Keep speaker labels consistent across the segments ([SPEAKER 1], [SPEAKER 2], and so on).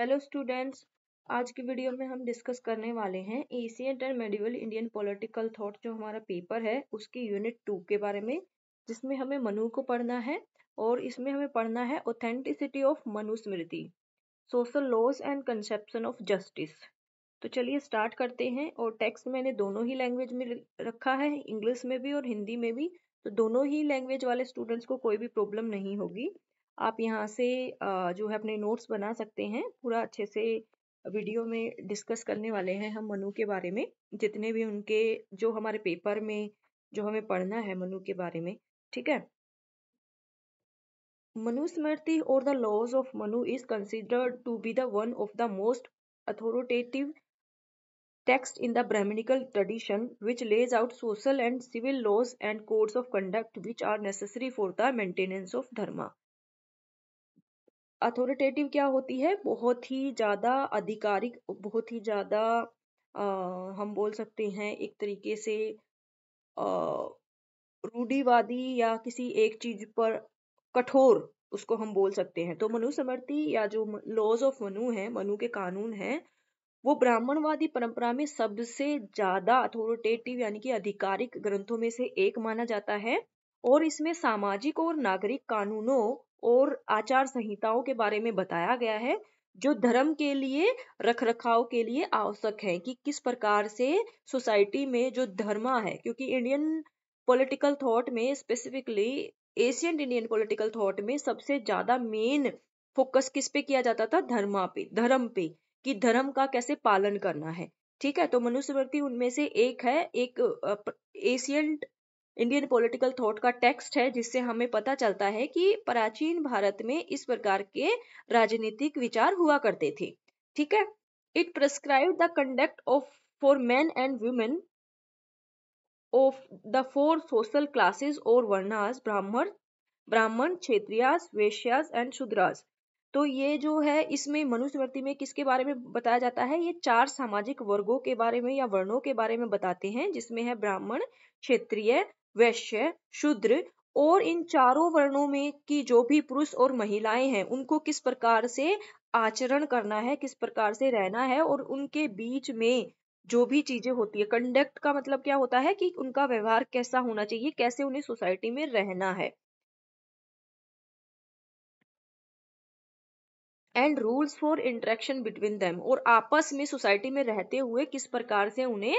[SPEAKER 1] Hello students आज की video में हम डिस्कस करने वाले हैं ancient and medieval Indian political thought जो हमारा पेपर है उसकी यूनिट टू के बारे में जिसमें हमें मनु को पढ़ना है और इसमें हमें पढ़ना है authenticity of Manu Smriti social laws and conception of justice तो चलिए स्टार्ट करते हैं और टेक्स्ट मैंने दोनों ही लैंग्वेज में रखा है इंग्लिश में भी और हिंदी में भी तो दोनों ही लैंग्वेज वाले स्टूडेंट्स को कोई भी प्रॉब्लम नहीं होगी आप यहाँ से जो है अपने नोट्स बना सकते हैं पूरा अच्छे से वीडियो में डिस्कस करने वाले हैं हम मनु के बारे में जितने भी उनके जो हमारे पेपर में जो हमें पढ़ना है मनु के बारे में ठीक है मनुस्मृति और the laws of Manu is considered to be the one of the most authoritative text in the Brahmanical tradition which lays out social and civil laws and codes of conduct which are necessary for the maintenance of dharma authoritative क्या होती है बहुत ही ज़्यादा आधिकारिक बहुत ही ज़्यादा हम बोल सकते हैं एक तरीके से रूढ़ीवादी या किसी एक चीज पर कठोर उसको हम बोल सकते हैं तो मनु समर्थि या जो लॉज ऑफ मनु है मनु के कानून है वो ब्राह्मणवादी परंपरा में सबसे ज्यादा अथॉरिटेटिव यानी कि आधिकारिक ग्रंथों में से एक माना जाता है और इसमें सामाजिक और नागरिक कानूनों और आचार संहिताओं के बारे में बताया गया है जो धर्म के लिए रख रखाव के लिए आवश्यक है कि किस प्रकार से सोसाइटी में जो धर्मा है क्योंकि इंडियन पॉलिटिकल थॉट में specifically Asian Indian political thought में सबसे ज्यादा मेन फोकस किस पे किया जाता था धर्मा पे धर्म पे कि धर्म का कैसे पालन करना है ठीक है तो मनुष्यवृत्ति उनमें से एक है एक एशियंट इंडियन पॉलिटिकल थॉट का टेक्स्ट है जिससे हमें पता चलता है कि प्राचीन भारत में इस प्रकार के राजनीतिक विचार हुआ करते थे ठीक है it prescribe the conduct of for man and women of the four social classes और वर्णास ब्राह्मण ब्राह्मण क्षेत्रियास वेश्यास एंड शूद्रास तो ये जो है इसमें मनुस्मृति में किसके बारे में बताया जाता है ये चार सामाजिक वर्गों के बारे में या वर्णों के बारे में बताते हैं जिसमें है ब्राह्मण क्षेत्रीय वैश्य शुद्र और इन चारों वर्णों में की जो भी पुरुष और महिलाएं हैं उनको किस प्रकार से आचरण करना है किस प्रकार से रहना है और उनके बीच में जो भी चीजें होती है कंडक्ट का मतलब क्या होता है कि उनका व्यवहार कैसा होना चाहिए कैसे उन्हें सोसाइटी में रहना है and rules for interaction between them और आपस में सोसाइटी में रहते हुए किस प्रकार से उन्हें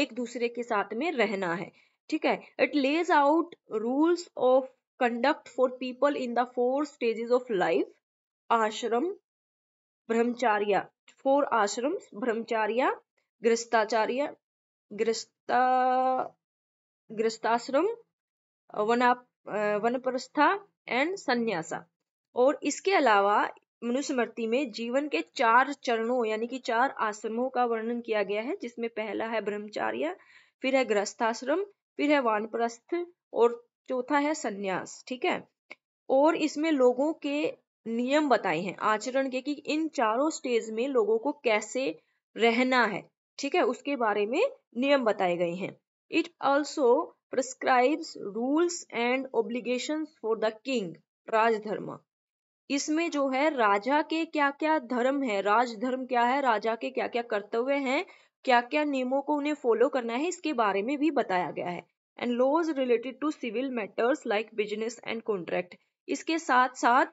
[SPEAKER 1] एक दूसरे के साथ में रहना है ठीक है it lays out rules of conduct for people in the four stages of life ashrama brahmacharya four आश्रम ब्रह्मचार्य गृहस्थाचार्य गृहस्था गृहस्थाश्रम वन वनप्रस्था एंड संन्यासा और इसके अलावा मनुस्मृति में जीवन के चार चरणों यानी कि चार आश्रमों का वर्णन किया गया है जिसमें पहला है ब्रह्मचार्य फिर है गृहस्थाश्रम फिर है वानप्रस्थ और चौथा है सन्यास ठीक है और इसमें लोगों के नियम बताए हैं आचरण के कि इन चारों स्टेज में लोगों को कैसे रहना है ठीक है उसके बारे में नियम बताए गए हैं it also prescribes rules and obligation for the king rajdharma इसमें जो है राजा के क्या क्या धर्म है राजधर्म क्या है राजा के क्या क्या कर्तव्य हैं क्या क्या नियमों को उन्हें फॉलो करना है इसके बारे में भी बताया गया है and laws related to civil matters like business and contract इसके साथ साथ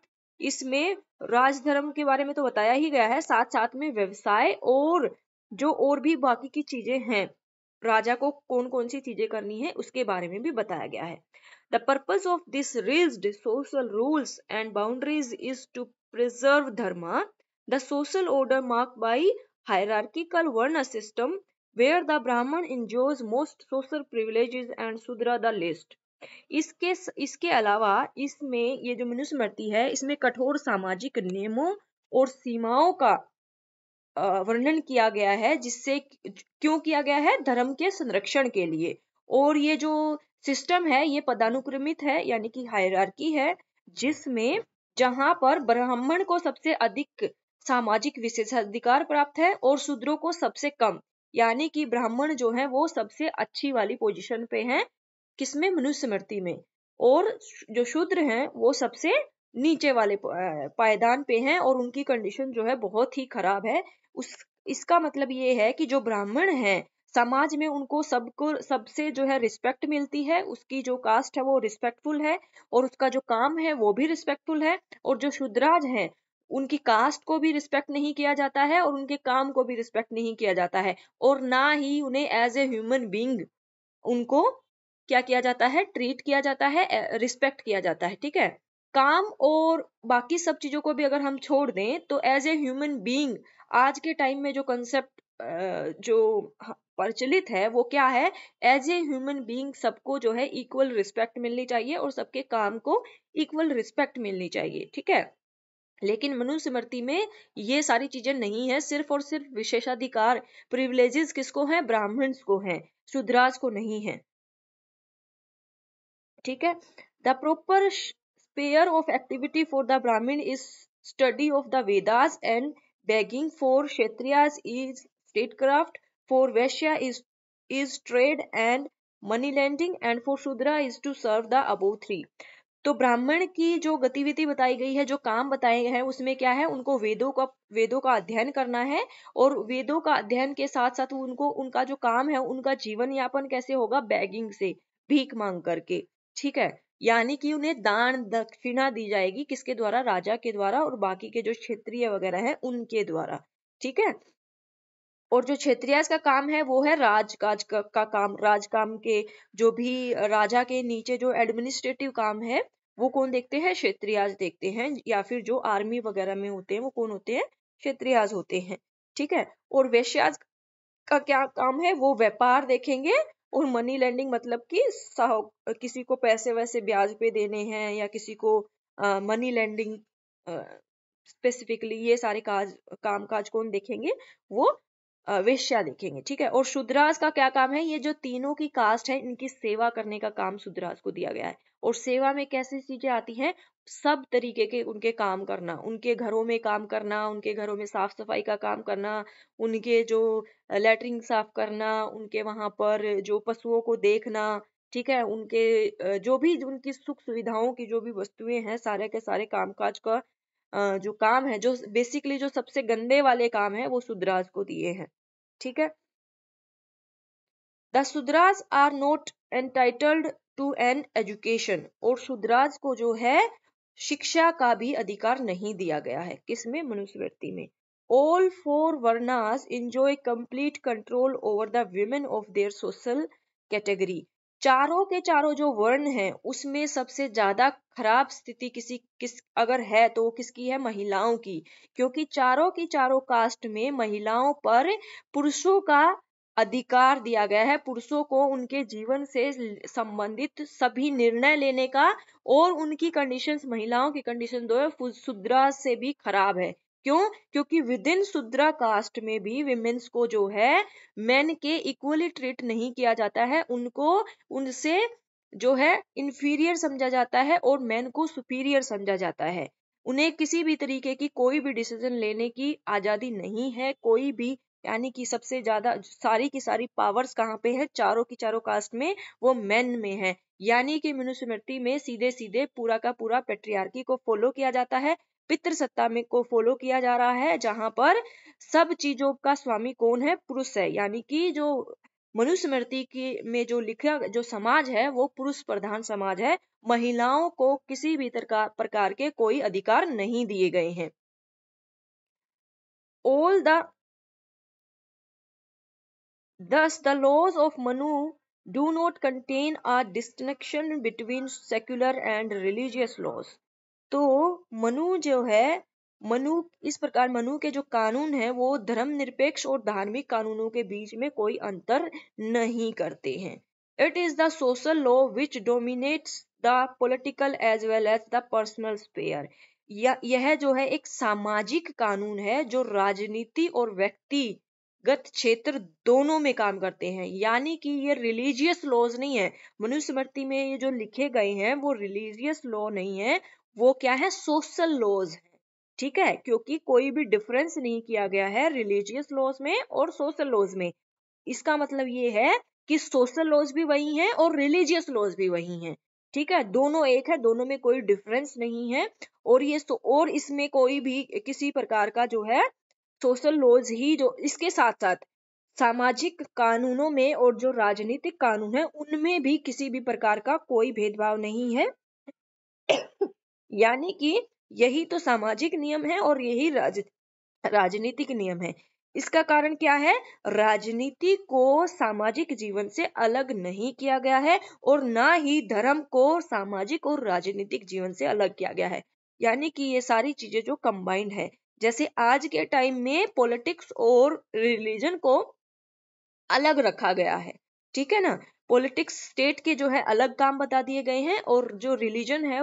[SPEAKER 1] इसमें राजधर्म के बारे में तो बताया ही गया है साथ साथ में व्यवसाय और जो और भी बाकी की चीजें हैं राजा को कौन कौन सी चीजें करनी है उसके बारे में भी बताया गया है the purpose of this rigid social rules and boundaries is to preserve dharma the social order mark by hierarchical varna system where the Brahman enjoys most social privileges and Sudra the least. इसके इसके अलावा इसमें ये जो मनुस्मृति है इसमें कठोर सामाजिक नियमों और सीमाओं का वर्णन किया गया है जिससे क्यों किया गया है धर्म के संरक्षण के लिए और ये जो सिस्टम है ये पदानुक्रमित है यानी कि हायरार्की है जिसमें जहां पर ब्राह्मण को सबसे अधिक सामाजिक विशेषाधिकार प्राप्त है और शूद्रों को सबसे कम यानी कि ब्राह्मण जो है वो सबसे अच्छी वाली पोजिशन पे है किसमें मनुष्य मृति में और जो शूद्र हैं वो सबसे नीचे वाले पायदान पे हैं और उनकी कंडीशन जो है बहुत ही खराब है उस इसका मतलब ये है कि जो ब्राह्मण हैं समाज में उनको सबको सबसे जो है रिस्पेक्ट मिलती है उसकी जो कास्ट है वो रिस्पेक्टफुल है और उसका जो काम है वो भी रिस्पेक्टफुल है और जो शुद्राज हैं उनकी कास्ट को भी रिस्पेक्ट नहीं किया जाता है और उनके काम को भी रिस्पेक्ट नहीं किया जाता है और ना ही उन्हें एज ए ह्यूमन बींग उनको क्या किया जाता है ट्रीट किया जाता है रिस्पेक्ट किया जाता है ठीक है काम और बाकी सब चीजों को भी अगर हम छोड़ दें तो एज ए ह्यूमन बींग आज के टाइम में जो कंसेप्ट जो प्रचलित है वो क्या है एज ए ह्यूमन बींग सबको जो है इक्वल रिस्पेक्ट मिलनी चाहिए और सबके काम को इक्वल रिस्पेक्ट मिलनी चाहिए ठीक है लेकिन मनुस्मृति में ये सारी चीजें नहीं है सिर्फ और सिर्फ विशेषाधिकार प्रिविलेजेस किसको हैं ब्राह्मण्स को हैं शुद्राज को नहीं है ठीक है the proper sphere of activity for the Brahmin is study of the Vedas and begging for Kshatriyas is statecraft for Vaishya is is trade and money lending and for Shudra is to serve the above three तो ब्राह्मण की जो गतिविधि बताई गई है जो काम बताए गए हैं उसमें क्या है उनको वेदों का वेदों का अध्ययन करना है और वेदों का अध्ययन के साथ साथ उनको उनका जो काम है उनका जीवन यापन कैसे होगा बैगिंग से भीख मांग करके ठीक है यानी कि उन्हें दान दक्षिणा दी जाएगी किसके द्वारा राजा के द्वारा और बाकी के जो क्षेत्रीय वगैरह है उनके द्वारा ठीक है और जो क्षेत्रीय का काम है वो है राजकाज का, का काम राजकाम के जो भी राजा के नीचे जो एडमिनिस्ट्रेटिव काम है वो कौन देखते हैं क्षेत्रियाज देखते हैं या फिर जो आर्मी वगैरह में होते हैं वो कौन होते हैं क्षेत्रियाज होते हैं ठीक है और वैश्याज का क्या काम है वो व्यापार देखेंगे और मनी लेंडिंग मतलब कि किसी को पैसे वैसे ब्याज पे देने हैं या किसी को मनी लेंडिंग स्पेसिफिकली ये सारे काज काम काज कौन देखेंगे वो वेश्या देखेंगे ठीक है और शुद्राज का क्या काम है ये जो तीनों की कास्ट है इनकी सेवा करने का काम शुद्राज को दिया गया है और सेवा में कैसी चीजें आती हैं सब तरीके के उनके काम करना उनके घरों में काम करना उनके घरों में साफ सफाई का काम करना उनके जो लेटरिंग साफ करना उनके वहां पर जो पशुओं को देखना ठीक है उनके जो भी उनकी सुख सुविधाओं की जो भी वस्तुएं हैं सारे के सारे कामकाज का जो काम है जो बेसिकली जो सबसे गंदे वाले काम है वो सुधराज को दिए हैं ठीक है the Shudras are not entitled to an education और शुद्राज को जो है शिक्षा का भी अधिकार नहीं दिया गया है किसमें मनुस्मृति में all four varnas enjoy complete control over the women of their social category चारों के चारों जो वर्ण हैं उसमें सबसे ज्यादा खराब स्थिति किसी किस अगर है तो वो किसकी है महिलाओं की क्योंकि चारों की चारों कास्ट में महिलाओं पर पुरुषों का अधिकार दिया गया है पुरुषों को उनके जीवन से संबंधित सभी निर्णय लेने का और उनकी कंडीशंस महिलाओं की कंडीशन दो है से भी खराब है क्यों क्योंकि विद इन शूद्रा कास्ट में भी विमेन्स को जो है मेन के इक्वली ट्रीट नहीं किया जाता है उनको उनसे जो है इंफीरियर समझा जाता है और मैन को सुपीरियर समझा जाता है उन्हें किसी भी तरीके की कोई भी डिसीजन लेने की आज़ादी नहीं है कोई भी यानी कि सबसे ज्यादा सारी की सारी पावर्स कहाँ पे है चारों की चारों कास्ट में वो मेन में है यानी कि मनुस्मृति में सीधे सीधे पूरा का पूरा पेट्रियार्की को फॉलो किया जाता है पितृसत्ता में को फॉलो किया जा रहा है जहां पर सब चीजों का स्वामी कौन है पुरुष है यानी कि जो मनुस्मृति की में जो लिखा जो समाज है वो पुरुष प्रधान समाज है महिलाओं को किसी भी प्रकार के कोई अधिकार नहीं दिए गए हैं all the Thus, the laws of Manu do not contain a distinction between secular and religious laws. तो मनु जो है मनु इस प्रकार मनु के जो कानून है वो धर्म निरपेक्ष और धार्मिक कानूनों के बीच में कोई अंतर नहीं करते हैं it is the social law which dominates the political as well as the personal sphere यह जो है एक सामाजिक कानून है जो राजनीति और व्यक्ति गत क्षेत्र दोनों में काम करते हैं यानी कि ये रिलीजियस लॉज नहीं है मनुस्मृति में ये जो लिखे गए हैं वो रिलीजियस लॉ नहीं है वो क्या है सोशल लॉज है ठीक है क्योंकि कोई भी डिफरेंस नहीं किया गया है रिलीजियस लॉज में और सोशल लॉज में इसका मतलब ये है कि सोशल लॉज भी वही है और रिलीजियस लॉज भी वही है ठीक है दोनों एक है दोनों में कोई डिफरेंस नहीं है और ये तो और इसमें कोई भी किसी प्रकार का जो है सोशल लॉज ही जो इसके साथ साथ सामाजिक कानूनों में और जो राजनीतिक कानून है उनमें भी किसी भी प्रकार का कोई भेदभाव नहीं है यानी कि यही तो सामाजिक नियम है और यही राज राजनीतिक नियम है इसका कारण क्या है राजनीति को सामाजिक जीवन से अलग नहीं किया गया है और ना ही धर्म को सामाजिक और राजनीतिक जीवन से अलग किया गया है यानी कि ये सारी चीजें जो कंबाइंड है जैसे आज के टाइम में पॉलिटिक्स और रिलीजन को अलग रखा गया है ठीक है ना पॉलिटिक्स स्टेट के जो है अलग काम बता दिए गए हैं और जो रिलीजन है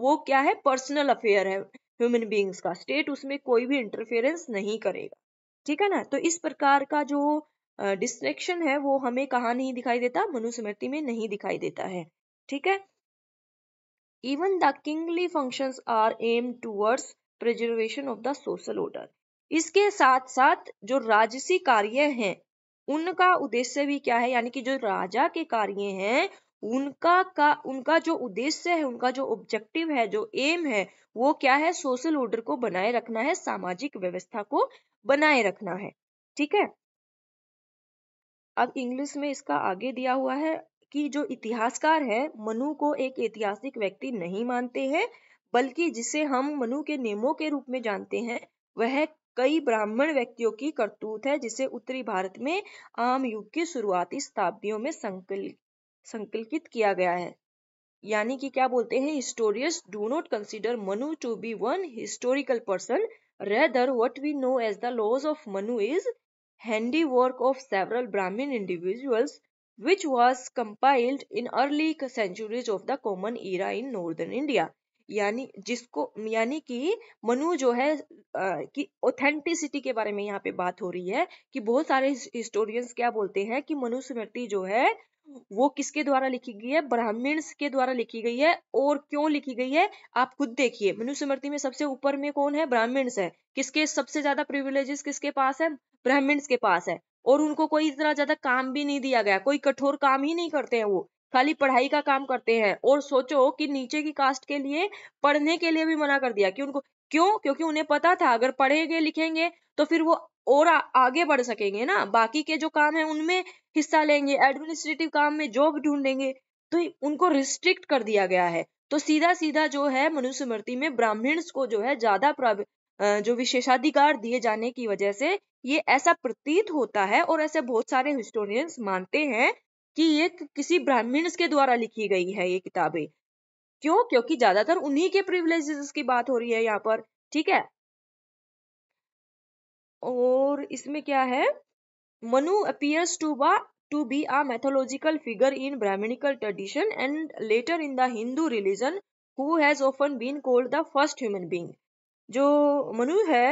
[SPEAKER 1] वो क्या है पर्सनल अफेयर है ह्यूमन बींग्स का स्टेट उसमें कोई भी इंटरफेरेंस नहीं करेगा ठीक है ना तो इस प्रकार का जो डिस्ट्रेक्शन है वो हमें कहाँ नहीं दिखाई देता मनुस्मृति में नहीं दिखाई देता है ठीक है even the kingly functions are aim towards preservation of the social order इसके साथ साथ जो राजसी कार्य हैं उनका उद्देश्य भी क्या है यानी कि जो राजा के कार्य हैं उनका का उनका जो उद्देश्य है उनका जो ऑब्जेक्टिव है जो एम है वो क्या है सोशल ऑर्डर को बनाए रखना है सामाजिक व्यवस्था को बनाए रखना है ठीक है अब इंग्लिश में इसका आगे दिया हुआ है कि जो इतिहासकार है मनु को एक ऐतिहासिक व्यक्ति नहीं मानते हैं बल्कि जिसे हम मनु के नियमों के रूप में जानते हैं वह कई ब्राह्मण व्यक्तियों की करतूत है जिसे उत्तरी भारत में आम युग के शुरुआती शताब्दियों में संकल संकल्पित किया गया है यानी कि क्या बोलते हैं historians do not consider Manu to be one historical person rather what we know as the laws of Manu is handiwork of several Brahmin individuals which was compiled in early centuries of the common era in northern India यानी जिसको यानी कि मनु जो है कि authenticity के बारे में यहाँ पे बात हो रही है कि बहुत सारे हिस्टोरियंस क्या बोलते हैं कि मनुस्मृति जो है वो किसके द्वारा लिखी गई है ब्राह्मण्स के द्वारा लिखी गई है और क्यों लिखी गई है आप खुद देखिए मनुस्मृति में सबसे ऊपर में कौन है ब्राह्मण्स है किसके सबसे ज्यादा प्रिविलेजेस किसके पास है ब्राह्मण्स के पास है और उनको कोई इतना ज्यादा काम भी नहीं दिया गया कोई कठोर काम ही नहीं करते हैं वो खाली पढ़ाई का काम करते हैं और सोचो कि नीचे की कास्ट के लिए पढ़ने के लिए भी मना कर दिया कि उनको क्यों क्योंकि उन्हें पता था अगर पढ़ेंगे लिखेंगे तो फिर वो और आ, आगे बढ़ सकेंगे ना बाकी के जो काम है उनमें हिस्सा लेंगे एडमिनिस्ट्रेटिव काम में जॉब ढूंढेंगे तो उनको रिस्ट्रिक्ट कर दिया गया है तो सीधा सीधा जो है मनुस्मृति में ब्राह्मण को जो है ज्यादा जो विशेषाधिकार दिए जाने की वजह से ये ऐसा प्रतीत होता है और ऐसे बहुत सारे हिस्टोरियंस मानते हैं कि ये किसी ब्राह्मण के द्वारा लिखी गई है ये किताबें क्यों क्योंकि ज्यादातर उन्हीं के प्रिविलेजेस की बात हो रही है यहाँ पर ठीक है और इसमें क्या है Manu appears to be to be a mythological figure in Brahmanical tradition and later in the Hindu religion who has often been called the first human being जो मनु है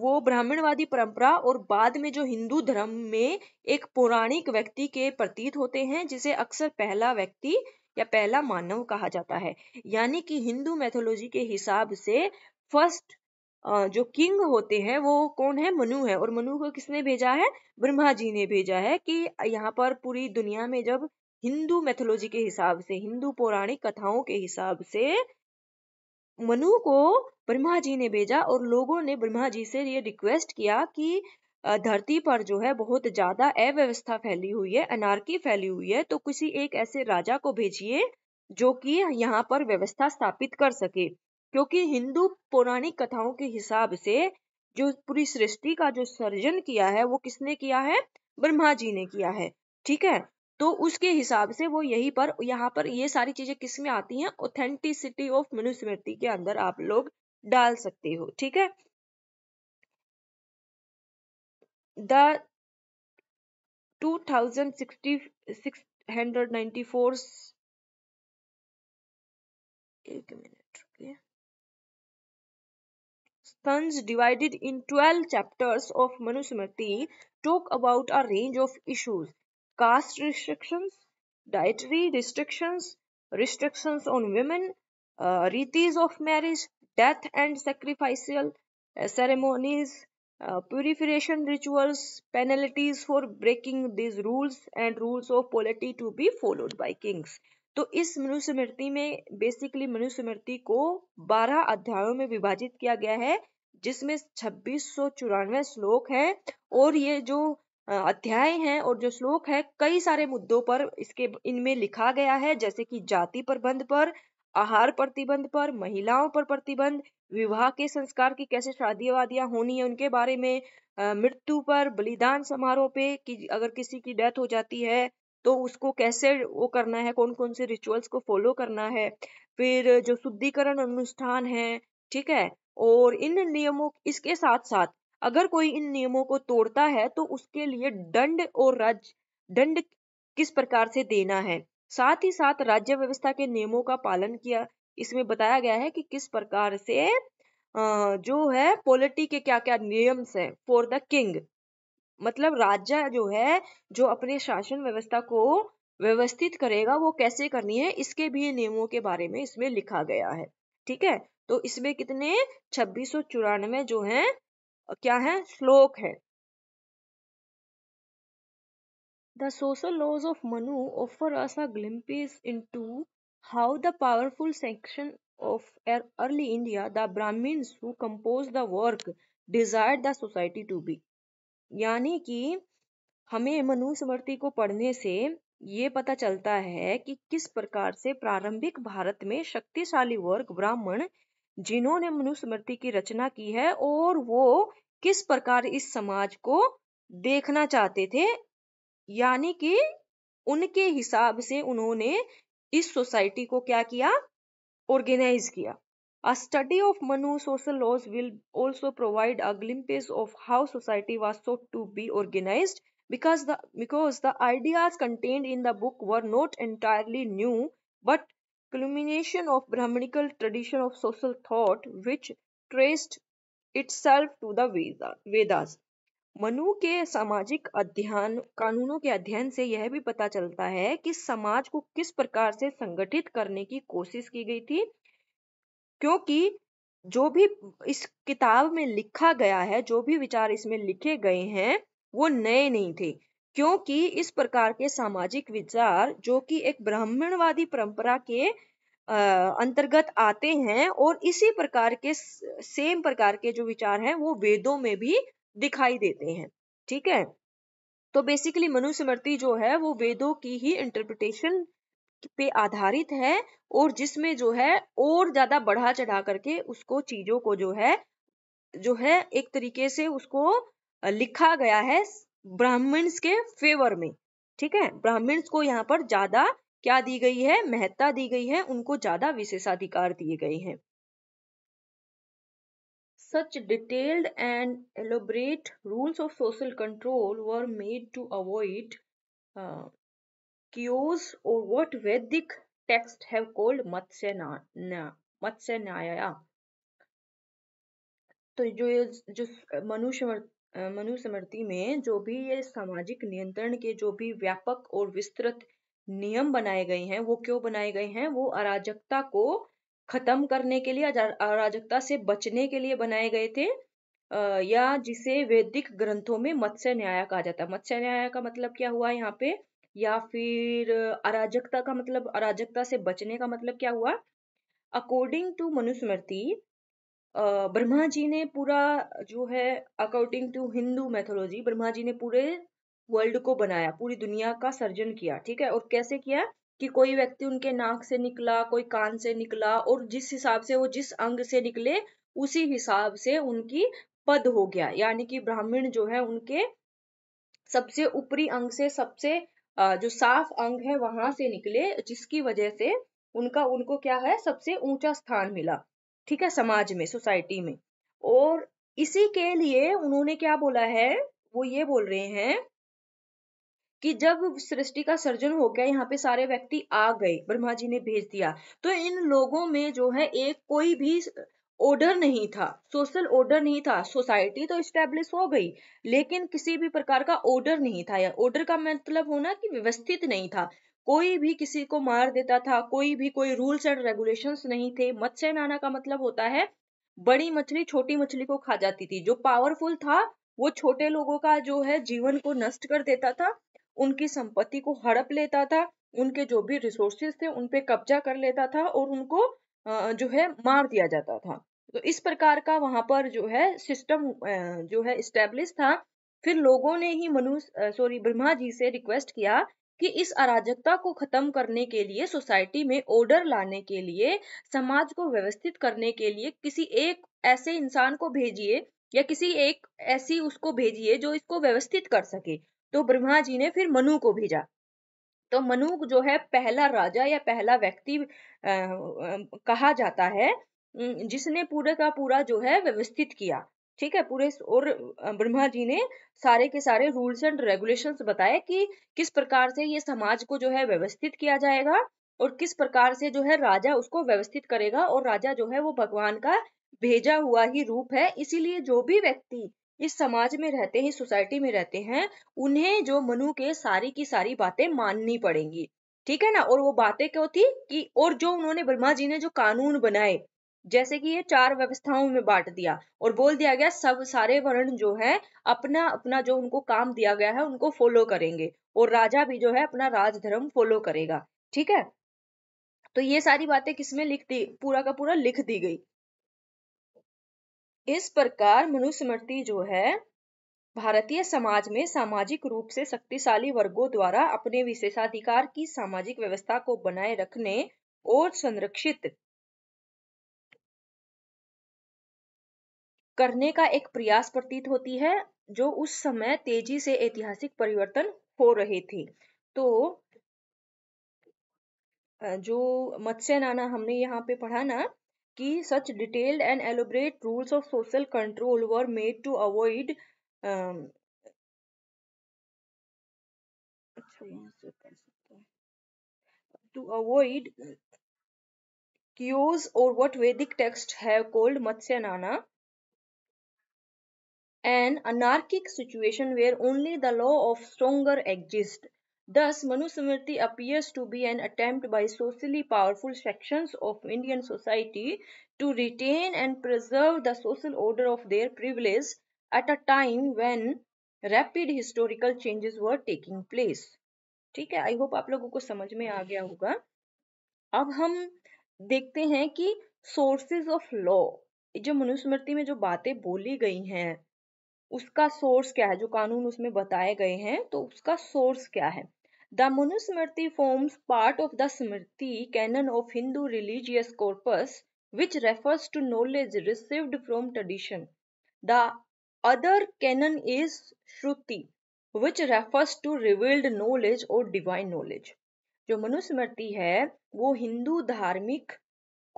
[SPEAKER 1] वो ब्राह्मणवादी परंपरा और बाद में जो हिंदू धर्म में एक पौराणिक व्यक्ति के प्रतीत होते हैं जिसे अक्सर पहला व्यक्ति या पहला मानव कहा जाता है यानी कि हिंदू मैथोलॉजी के हिसाब से फर्स्ट जो किंग होते हैं वो कौन है मनु है और मनु को किसने भेजा है ब्रह्मा जी ने भेजा है कि यहाँ पर पूरी दुनिया में जब हिंदू मैथोलॉजी के हिसाब से हिंदू पौराणिक कथाओं के हिसाब से मनु को ब्रह्मा जी ने भेजा और लोगों ने ब्रह्मा जी से ये रिक्वेस्ट किया कि धरती पर जो है बहुत ज्यादा अव्यवस्था फैली हुई है अनारकी फैली हुई है तो किसी एक ऐसे राजा को भेजिए जो कि यहाँ पर व्यवस्था स्थापित कर सके क्योंकि हिंदू पौराणिक कथाओं के हिसाब से जो पूरी सृष्टि का जो सर्जन किया है वो किसने किया है ब्रह्मा जी ने किया है ठीक है तो उसके हिसाब से वो यही पर यहाँ पर ये सारी चीजें किस में आती हैं ऑथेंटिसिटी ऑफ मनुस्मृति के अंदर आप लोग डाल सकते हो ठीक है
[SPEAKER 2] द 2694 एक मिनट रुकिए Sons divided
[SPEAKER 1] in 12 chapters of Manusmriti talk about a range of issues caste restrictions, dietary restrictions, restrictions on women, uh, rites of marriage, death and sacrificial uh, ceremonies, uh, purification rituals, penalties for breaking these rules and rules of polity to be followed by kings. तो इस मनुस्मृति में basically Manusmriti को 12 अध्यायों में विभाजित किया गया है जिसमें छब्बीस श्लोक हैं और ये जो अध्याय हैं और जो श्लोक है कई सारे मुद्दों पर इसके इनमें लिखा गया है जैसे कि जाति प्रबंध पर आहार प्रतिबंध पर महिलाओं पर प्रतिबंध विवाह के संस्कार की कैसे शादी वादियां होनी है उनके बारे में मृत्यु पर बलिदान समारोह पे कि अगर किसी की डेथ हो जाती है तो उसको कैसे वो करना है कौन कौन से रिचुअल्स को फॉलो करना है फिर जो शुद्धिकरण अनुष्ठान है ठीक है और इन नियमों इसके साथ साथ अगर कोई इन नियमों को तोड़ता है तो उसके लिए दंड और राज्य दंड किस प्रकार से देना है साथ ही साथ राज्य व्यवस्था के नियमों का पालन किया इसमें बताया गया है कि किस प्रकार से जो है पॉलिटी के क्या क्या नियम्स हैं फॉर द किंग मतलब राजा जो है जो अपने शासन व्यवस्था को व्यवस्थित करेगा वो कैसे करनी है इसके भी नियमों के बारे में इसमें लिखा गया है ठीक है तो इसमें कितने छब्बीस जो हैं
[SPEAKER 2] क्या है श्लोक है
[SPEAKER 1] the social laws of Manu offer us a glimpse into how the powerful section of early India the Brahmins who compose the work desire the society to be यानी कि हमें मनुस्मृति को पढ़ने से ये पता चलता है कि किस प्रकार से प्रारंभिक भारत में शक्तिशाली वर्ग ब्राह्मण जिन्होंने मनुस्मृति की रचना की है और वो किस प्रकार इस समाज को देखना चाहते थे यानी कि उनके हिसाब से उन्होंने इस सोसाइटी को क्या किया ऑर्गेनाइज किया a study of Manu social laws will also provide a glimpse of how society was so to be organise because the because the ideas contained in the book were not entirely new but culmination of brahmanical tradition of social thought which traced itself to the Vedas. Manu के सामाजिक अध्ययन कानूनों के अध्ययन से यह भी पता चलता है कि समाज को किस प्रकार से संगठित करने की कोशिश की गई थी क्योंकि जो भी इस किताब में लिखा गया है जो भी विचार इसमें लिखे गए हैं वो नए नहीं थे क्योंकि इस प्रकार के सामाजिक विचार जो कि एक ब्राह्मणवादी परंपरा के अंतर्गत आते हैं और इसी प्रकार के सेम प्रकार के जो विचार हैं वो वेदों में भी दिखाई देते हैं ठीक है तो बेसिकली मनुस्मृति जो है वो वेदों की ही इंटरप्रिटेशन पे आधारित है और जिसमें जो है और ज्यादा बढ़ा चढ़ा करके उसको चीजों को जो है जो है एक तरीके से उसको लिखा गया है ब्राह्मण्स के फेवर में ठीक है ब्राह्मण्स को यहाँ पर ज्यादा क्या दी गई है महत्ता दी गई है उनको ज्यादा विशेषाधिकार दिए गए हैं such detailed and elaborate rules of social control were made to avoid chaos or what Vedic text have called matsya nyaya तो जो जो मनुष्य मनुस्मृति में जो भी ये सामाजिक नियंत्रण के जो भी व्यापक और विस्तृत नियम बनाए गए हैं वो क्यों बनाए गए हैं वो अराजकता को खत्म करने के लिए अराजकता से बचने के लिए बनाए गए थे या जिसे वैदिक ग्रंथों में मत्स्य न्याय कहा जाता है मत्स्य न्याय का मतलब क्या हुआ यहाँ पे या फिर अराजकता का मतलब अराजकता से बचने का मतलब क्या हुआ अकॉर्डिंग टू मनुस्मृति ब्रह्मा जी ने पूरा जो है according to Hindu mythology Brahma ji ने पूरे वर्ल्ड को बनाया पूरी दुनिया का सर्जन किया ठीक है और कैसे किया कि कोई व्यक्ति उनके नाक से निकला कोई कान से निकला और जिस हिसाब से वो जिस अंग से निकले उसी हिसाब से उनकी पद हो गया यानी कि ब्राह्मण जो है उनके सबसे ऊपरी अंग से सबसे जो साफ अंग है वहां से निकले जिसकी वजह से उनका उनको क्या है सबसे ऊंचा स्थान मिला ठीक है समाज में सोसाइटी में और इसी के लिए उन्होंने क्या बोला है वो ये बोल रहे हैं कि जब सृष्टि का सर्जन हो गया यहाँ पे सारे व्यक्ति आ गए ब्रह्मा जी ने भेज दिया तो इन लोगों में जो है एक कोई भी ऑर्डर नहीं था सोशल ऑर्डर नहीं था सोसाइटी तो स्टेब्लिश हो गई लेकिन किसी भी प्रकार का ऑर्डर नहीं था या ऑर्डर का मतलब होना कि व्यवस्थित नहीं था कोई भी किसी को मार देता था कोई भी कोई रूल्स एंड रेगुलेशंस नहीं थे मत्स्य नाना का मतलब होता है बड़ी मछली छोटी मछली को खा जाती थी जो पावरफुल था वो छोटे लोगों का जो है जीवन को नष्ट कर देता था उनकी संपत्ति को हड़प लेता था उनके जो भी रिसोर्सेज थे उन पे कब्जा कर लेता था और उनको जो है मार दिया जाता था तो इस प्रकार का वहां पर जो है सिस्टम जो है स्टेब्लिश था फिर लोगों ने ही मनु सॉरी ब्रह्मा जी से रिक्वेस्ट किया कि इस अराजकता को खत्म करने के लिए सोसाइटी में ऑर्डर लाने के लिए समाज को व्यवस्थित करने के लिए किसी एक ऐसे इंसान को भेजिए या किसी एक ऐसी उसको भेजिए जो इसको व्यवस्थित कर सके तो ब्रह्मा जी ने फिर मनु को भेजा तो मनु जो है पहला राजा या पहला व्यक्ति कहा जाता है जिसने पूरे का पूरा जो है व्यवस्थित किया ठीक है पूरे और ब्रह्मा जी ने सारे के सारे रूल्स एंड रेगुलेशंस बताए कि किस प्रकार से ये समाज को जो है व्यवस्थित किया जाएगा और किस प्रकार से जो है राजा उसको व्यवस्थित करेगा और राजा जो है वो भगवान का भेजा हुआ ही रूप है इसीलिए जो भी व्यक्ति इस समाज में रहते हैं सोसाइटी में रहते हैं उन्हें जो मनु के सारी की सारी बातें माननी पड़ेंगी ठीक है ना और वो बातें क्यों थी कि और जो उन्होंने ब्रह्मा जी ने जो कानून बनाए जैसे कि ये चार व्यवस्थाओं में बांट दिया और बोल दिया गया सब सारे वर्ण जो है अपना अपना जो उनको काम दिया गया है उनको फॉलो करेंगे और राजा भी जो है अपना राजधर्म फॉलो करेगा ठीक है तो ये सारी बातें किसमें लिख दी पूरा का पूरा लिख दी गई इस प्रकार मनुस्मृति जो है भारतीय समाज में सामाजिक रूप से शक्तिशाली वर्गों द्वारा अपने विशेषाधिकार की सामाजिक व्यवस्था को बनाए रखने और संरक्षित
[SPEAKER 2] करने का एक प्रयास
[SPEAKER 1] प्रतीत होती है जो उस समय तेजी से ऐतिहासिक परिवर्तन हो रहे थे तो जो मत्स्य नाना हमने यहाँ पे पढ़ा ना कि such detailed and elaborate rules of social control were made to avoid
[SPEAKER 2] to avoid और
[SPEAKER 1] अच्छा, or what text texts have matsya नाना an anarchic situation where only the law of stronger exists. Thus, Manusmriti appears to be an attempt by socially powerful sections of Indian society to retain and preserve the social order of their privilege at a time when rapid historical changes were taking place ठीक है I hope आप लोगों को समझ में आ गया होगा अब हम देखते हैं कि सोर्सेज ऑफ लॉ जो मनुस्मृति में जो बातें बोली गई हैं उसका सोर्स क्या है जो कानून उसमें बताए गए हैं तो उसका सोर्स क्या है the Manusmriti forms part of the smriti canon of Hindu religious corpus which refers to knowledge received from tradition the other canon is shruti which refers to revealed knowledge or divine knowledge जो मनुस्मृति है वो हिंदू धार्मिक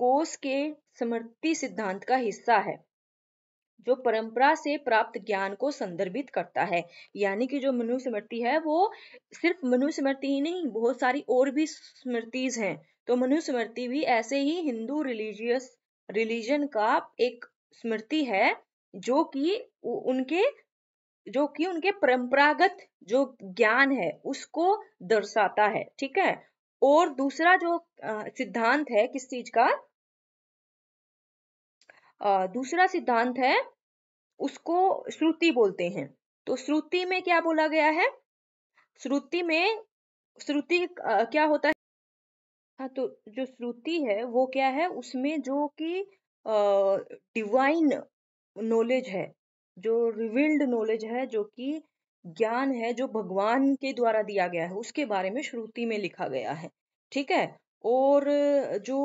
[SPEAKER 1] कोष के स्मृति सिद्धांत का हिस्सा है जो परंपरा से प्राप्त ज्ञान को संदर्भित करता है यानी कि जो मनुस्मृति है वो सिर्फ मनुस्मृति ही नहीं बहुत सारी और भी स्मृतिज हैं तो मनुस्मृति भी ऐसे ही हिंदू रिलीजियस रिलीजन का एक स्मृति है जो कि उनके जो कि उनके परंपरागत जो ज्ञान है उसको दर्शाता है ठीक है और दूसरा जो सिद्धांत है किस चीज का दूसरा सिद्धांत है उसको श्रुति बोलते हैं तो श्रुति में क्या बोला गया है श्रुति में श्रुति क्या होता है हाँ तो जो श्रुति है वो क्या है उसमें जो कि डिवाइन नॉलेज है जो रिविल्ड नॉलेज है जो कि ज्ञान है जो भगवान के द्वारा दिया गया है उसके बारे में श्रुति में लिखा गया है ठीक है और जो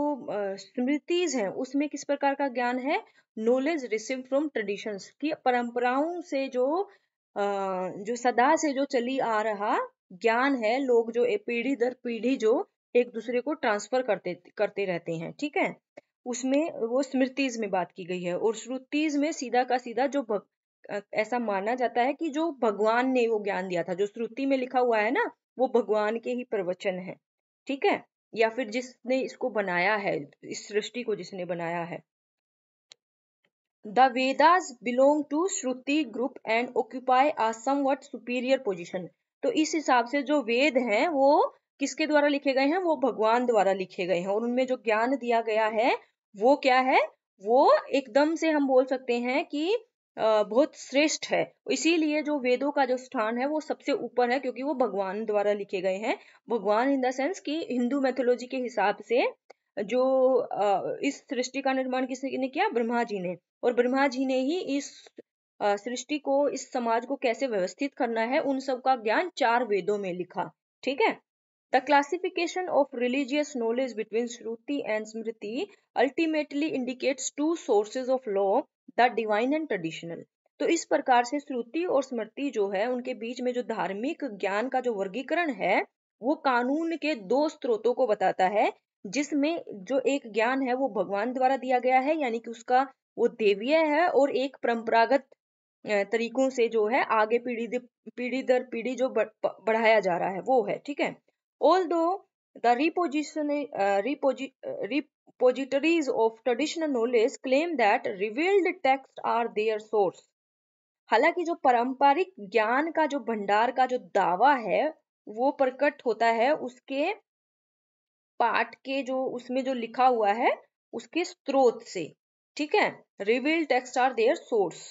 [SPEAKER 1] स्मृतिज हैं उसमें किस प्रकार का ज्ञान है नॉलेज रिसीव फ्रॉम ट्रेडिशंस की परंपराओं से जो जो सदा से जो चली आ रहा ज्ञान है लोग जो पीढ़ी दर पीढ़ी जो एक दूसरे को ट्रांसफर करते करते रहते हैं ठीक है उसमें वो स्मृतिज में बात की गई है और श्रुतिज में सीधा का सीधा जो भग, ऐसा माना जाता है कि जो भगवान ने वो ज्ञान दिया था जो श्रुति में लिखा हुआ है ना वो भगवान के ही प्रवचन है ठीक है या फिर जिसने इसको बनाया है इस सृष्टि को जिसने बनाया है the Vedas belong to shruti group and occupy a somewhat superior position तो इस हिसाब से जो वेद हैं वो किसके द्वारा लिखे गए हैं वो भगवान द्वारा लिखे गए हैं और उनमें जो ज्ञान दिया गया है वो क्या है वो एकदम से हम बोल सकते हैं कि बहुत श्रेष्ठ है इसीलिए जो वेदों का जो स्थान है वो सबसे ऊपर है क्योंकि वो भगवान द्वारा लिखे गए हैं भगवान इन द सेंस कि हिंदू मैथोलॉजी के हिसाब से जो इस सृष्टि का निर्माण किसने किया ब्रह्मा जी ने और ब्रह्मा जी ने ही इस सृष्टि को इस समाज को कैसे व्यवस्थित करना है उन सब का ज्ञान चार वेदों में लिखा ठीक है the classification of religious knowledge between shruti and smriti ultimately indicates two sources of law the divine and traditional तो इस प्रकार से श्रुति और स्मृति जो है उनके बीच में जो धार्मिक ज्ञान का जो वर्गीकरण है वो कानून के दो स्रोतों को बताता है जिसमें जो एक ज्ञान है वो भगवान द्वारा दिया गया है यानी कि उसका वो देवीय है और एक परंपरागत तरीकों से जो है आगे पीढ़ी पीढ़ी दर पीढ़ी जो बढ़ाया जा रहा है वो है ठीक है ऑल दो The reposition, uh, uh, repositories of traditional knowledge claim that revealed text are their source. हालांकि जो पारंपरिक ज्ञान का जो भंडार का जो दावा है वो प्रकट होता है उसके पाठ के जो उसमें जो लिखा हुआ है उसके स्रोत से ठीक है revealed text are their source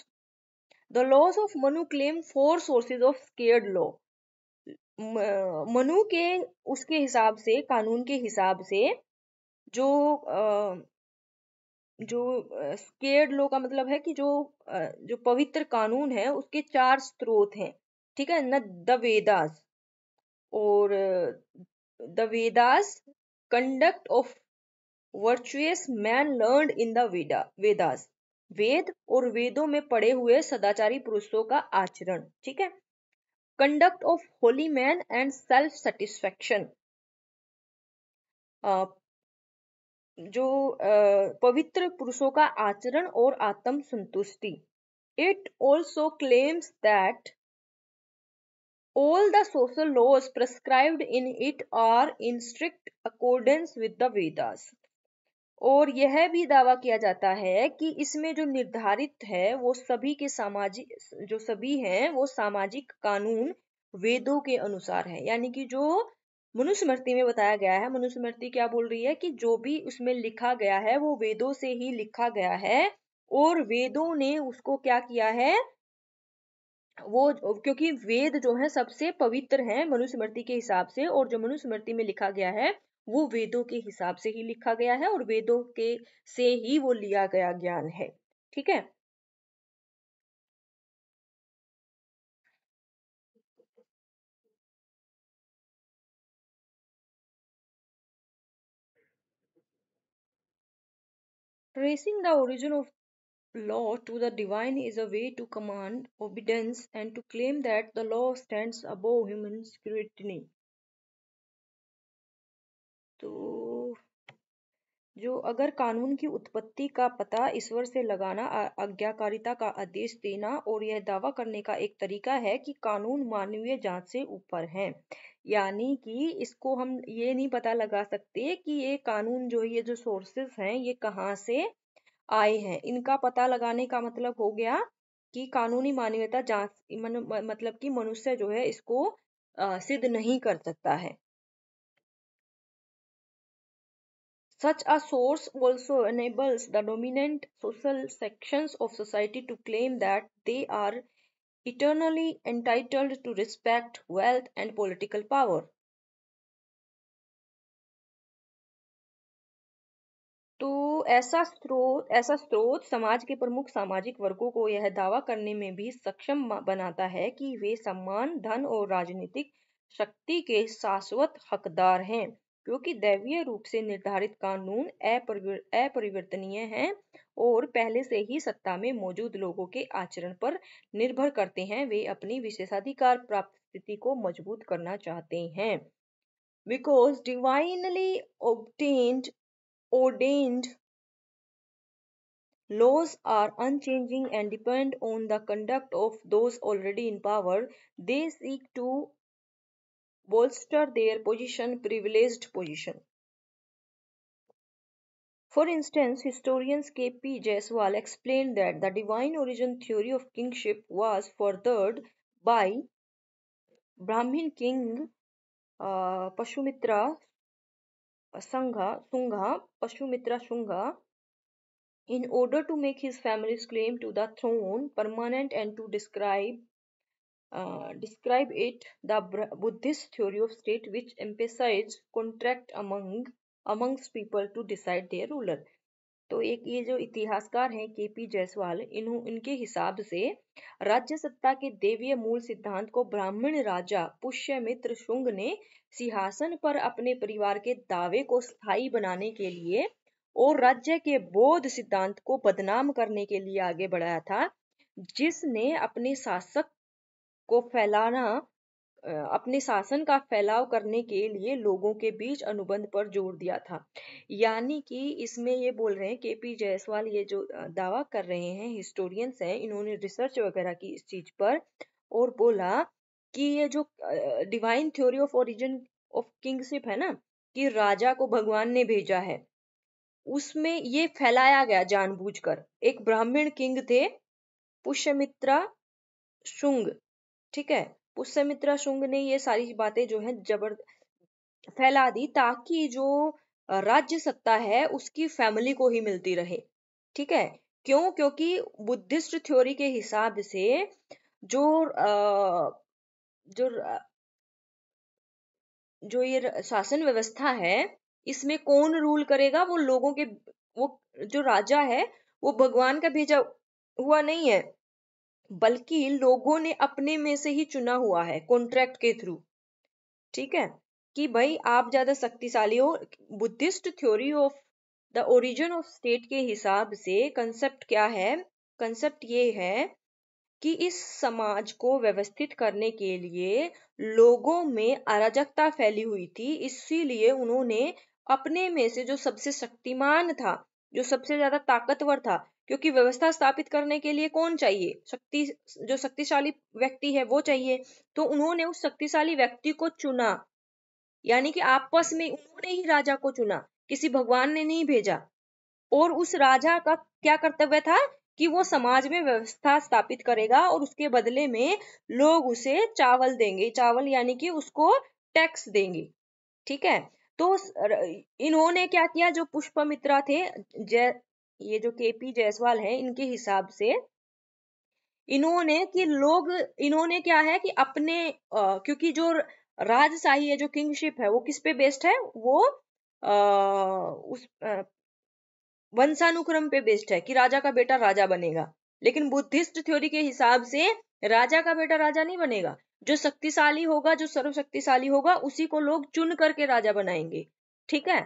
[SPEAKER 1] the laws of Manu claim four sources of sacred law Manu के उसके हिसाब से कानून के हिसाब से जो जो स्केर्ड लो का मतलब है कि जो जो पवित्र कानून है उसके चार स्रोत हैं ठीक है न द वेदास और the Vedas conduct of virtuous man learn in the Vedas Veda और वेदों में पड़े हुए सदाचारी पुरुषों का आचरण ठीक है conduct of holy man and
[SPEAKER 2] self-satisfaction. Uh, जो
[SPEAKER 1] uh, पवित्र पुरुषों का आचरण और आत्म संतुष्टि it also claims that all the social laws prescribed in it are in strict accordance with the Vedas. और यह भी दावा किया जाता है कि इसमें जो निर्धारित है वो सभी के सामाजिक जो सभी हैं वो सामाजिक कानून वेदों के अनुसार है यानी कि जो मनुस्मृति में बताया गया है मनुस्मृति क्या बोल रही है कि जो भी उसमें लिखा गया है वो वेदों से ही लिखा गया है और वेदों ने उसको क्या किया है वो क्योंकि वेद जो है सबसे पवित्र है मनुस्मृति के हिसाब से और जो मनुस्मृति में लिखा गया है वो वेदों के हिसाब से ही लिखा गया है और वेदों के से ही वो लिया गया ज्ञान है ठीक है tracing the origin of law to the divine is a way to command obedience and to claim that the law stand above human scrutiny
[SPEAKER 2] तो
[SPEAKER 1] जो अगर कानून की उत्पत्ति का पता ईश्वर से लगाना आज्ञाकारिता का आदेश देना और यह दावा करने का एक तरीका है कि कानून मानवीय जांच से ऊपर है यानी कि इसको हम ये नहीं पता लगा सकते कि ये कानून जो ये जो सोर्सेस हैं ये कहाँ से आए हैं इनका पता लगाने का मतलब हो गया कि कानूनी मानवीयता जांच मतलब कि मनुष्य जो है इसको सिद्ध नहीं कर सकता है Such a source also enables the dominant social sections of society to claim that they are eternally entitled to respect, wealth, and political power. तो ऐसा स्रोत ऐसा स्रोत समाज के प्रमुख सामाजिक वर्गों को यह दावा करने में भी सक्षम बनाता है कि वे सम्मान धन और राजनीतिक शक्ति के शाश्वत हकदार हैं क्योंकि दैवीय रूप से निर्धारित कानून अपरिवर्तनीय है और पहले से ही सत्ता में मौजूद लोगों के आचरण पर निर्भर करते हैं वे अपनी विशेषाधिकार प्राप्त स्थिति को मजबूत करना चाहते हैं because divinely obtained ordained laws are unchanging and depend on the conduct of those already in power they seek to bolster their position, privileged position. For instance, historians K.P. Jaiswal explained that the divine origin theory of kingship was furthered by Brahmin king uh, Pashumitra Sangha, Sungha, Pashumitra Sungha, in order to make his family's claim to the throne permanent and to describe Uh, describe it the Buddhist theory of state which emphasizes contract among amongst people to decide their ruler. तो एक ये जो इतिहासकार हैं के P Jaiswal इन्हों इनके हिसाब से राज्य सत्ता के देवीय मूल सिद्धांत को ब्राह्मण राजा पुष्यमित्र शुंग ने सिंहासन पर अपने परिवार के दावे को स्थायी बनाने के लिए और राज्य के बोध सिद्धांत को बदनाम करने के लिए आगे बढ़ाया था जिसने अपने शासक को फैलाना अपने शासन का फैलाव करने के लिए लोगों के बीच अनुबंध पर जोर दिया था यानी कि इसमें ये बोल रहे हैं के पी जायसवाल ये जो दावा कर रहे हैं हिस्टोरियंस हैं इन्होंने रिसर्च वगैरह की इस चीज पर और बोला कि ये जो divine theory of origin of kingship है ना कि राजा को भगवान ने भेजा है उसमें ये फैलाया गया जानबूझकर एक ब्राह्मण किंग थे पुष्यमित्रा शुंग ठीक है पुष्यमित्रा शुंग ने ये सारी बातें जो है जबर फैला दी ताकि जो राज्य सत्ता है उसकी फैमिली को ही मिलती रहे ठीक है क्यों क्योंकि बुद्धिस्ट थ्योरी के हिसाब से जो आ, जो जो ये शासन व्यवस्था है इसमें कौन रूल करेगा वो लोगों के वो जो राजा है वो भगवान का भेजा हुआ नहीं है बल्कि लोगों ने अपने में से ही चुना हुआ है कॉन्ट्रैक्ट के थ्रू ठीक है कि भाई आप ज्यादा शक्तिशाली हो Buddhist theory of the origin of state के हिसाब से कंसेप्ट क्या है कंसेप्ट ये है कि इस समाज को व्यवस्थित करने के लिए लोगों में अराजकता फैली हुई थी इसीलिए उन्होंने अपने में से जो सबसे शक्तिमान था जो सबसे ज्यादा ताकतवर था क्योंकि व्यवस्था स्थापित करने के लिए कौन चाहिए शक्ति जो शक्तिशाली व्यक्ति है वो चाहिए तो उन्होंने उस शक्तिशाली व्यक्ति को चुना यानी कि आपस में उन्होंने ही राजा को चुना किसी भगवान ने नहीं भेजा और उस राजा का क्या कर्तव्य था कि वो समाज में व्यवस्था स्थापित करेगा और उसके बदले में लोग उसे चावल देंगे चावल यानी कि उसको टैक्स देंगे ठीक है तो इन्होंने क्या किया जो पुष्पमित्रा थे जय ये जो के पी जायसवाल है इनके हिसाब से इन्होंने कि लोग इन्होंने क्या है कि अपने आ, क्योंकि जो राजशाही है जो किंगशिप है वो किस पे बेस्ड है वो आ, उस वंशानुक्रम पे बेस्ड है कि राजा का बेटा राजा बनेगा लेकिन बुद्धिस्ट थ्योरी के हिसाब से राजा का बेटा राजा नहीं बनेगा जो शक्तिशाली होगा जो सर्वशक्तिशाली होगा उसी को लोग चुन करके राजा बनाएंगे ठीक है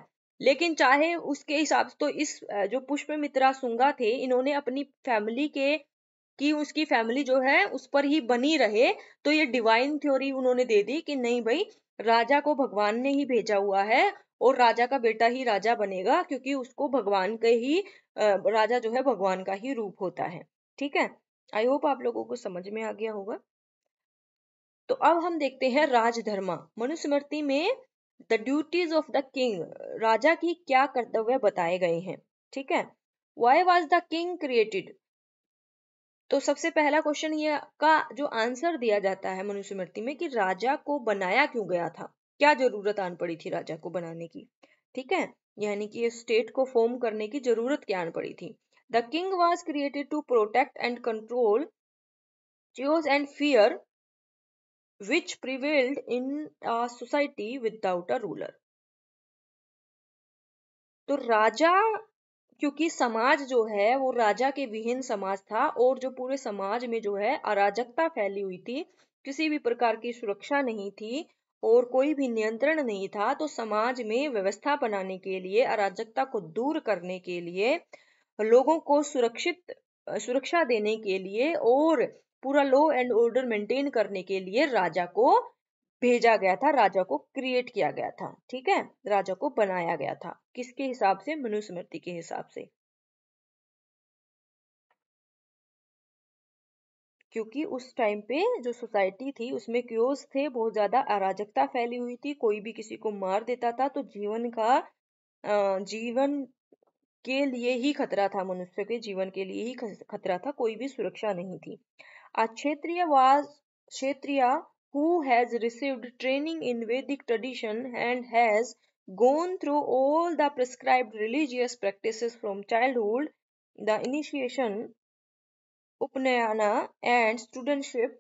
[SPEAKER 1] लेकिन चाहे उसके हिसाब से तो इस जो पुष्प मित्रा सुंगा थे इन्होंने अपनी फैमिली के कि उसकी फैमिली जो है उस पर ही बनी रहे तो ये डिवाइन थ्योरी उन्होंने दे दी कि नहीं भाई राजा को भगवान ने ही भेजा हुआ है और राजा का बेटा ही राजा बनेगा क्योंकि उसको भगवान के ही राजा जो है भगवान का ही रूप होता है ठीक है आई होप आप लोगों को समझ में आ गया होगा तो अब हम देखते हैं राजधर्मा मनुस्मृति में the duties of the king राजा की क्या कर्तव्य बताए गए हैं ठीक है why was the king created तो सबसे पहला क्वेश्चन ये का जो आंसर दिया जाता है मनुस्मृति में कि राजा को बनाया क्यों गया था क्या जरूरत आन पड़ी थी राजा को बनाने की ठीक है यानी कि स्टेट को फॉर्म करने की जरूरत क्या आन पड़ी थी the king was created to protect and control chaos and fear which prevailed in a society without a ruler. तो राजा क्योंकि समाज जो है वो राजा के विहीन समाज था और जो पूरे समाज में जो है अराजकता फैली हुई थी किसी भी प्रकार की सुरक्षा नहीं थी और कोई भी नियंत्रण नहीं था तो समाज में व्यवस्था बनाने के लिए अराजकता को दूर करने के लिए लोगों को सुरक्षित सुरक्षा देने के लिए और पूरा लॉ एंड ऑर्डर मेंटेन करने के लिए राजा को भेजा गया था राजा को क्रिएट किया गया था ठीक है राजा को बनाया गया था किसके हिसाब से मनुस्मृति के हिसाब
[SPEAKER 2] से क्योंकि
[SPEAKER 1] उस टाइम पे जो सोसाइटी थी उसमें क्योज थे बहुत ज़्यादा अराजकता फैली हुई थी कोई भी किसी को मार देता था तो जीवन का जीवन के लिए ही खतरा था मनुष्य के जीवन के लिए ही खतरा था कोई भी सुरक्षा नहीं थी A Kshatriya was Kshatriya who has received training in Vedic tradition and has gone through all the prescribed religious practices from childhood, the initiation, Upanayana and studentship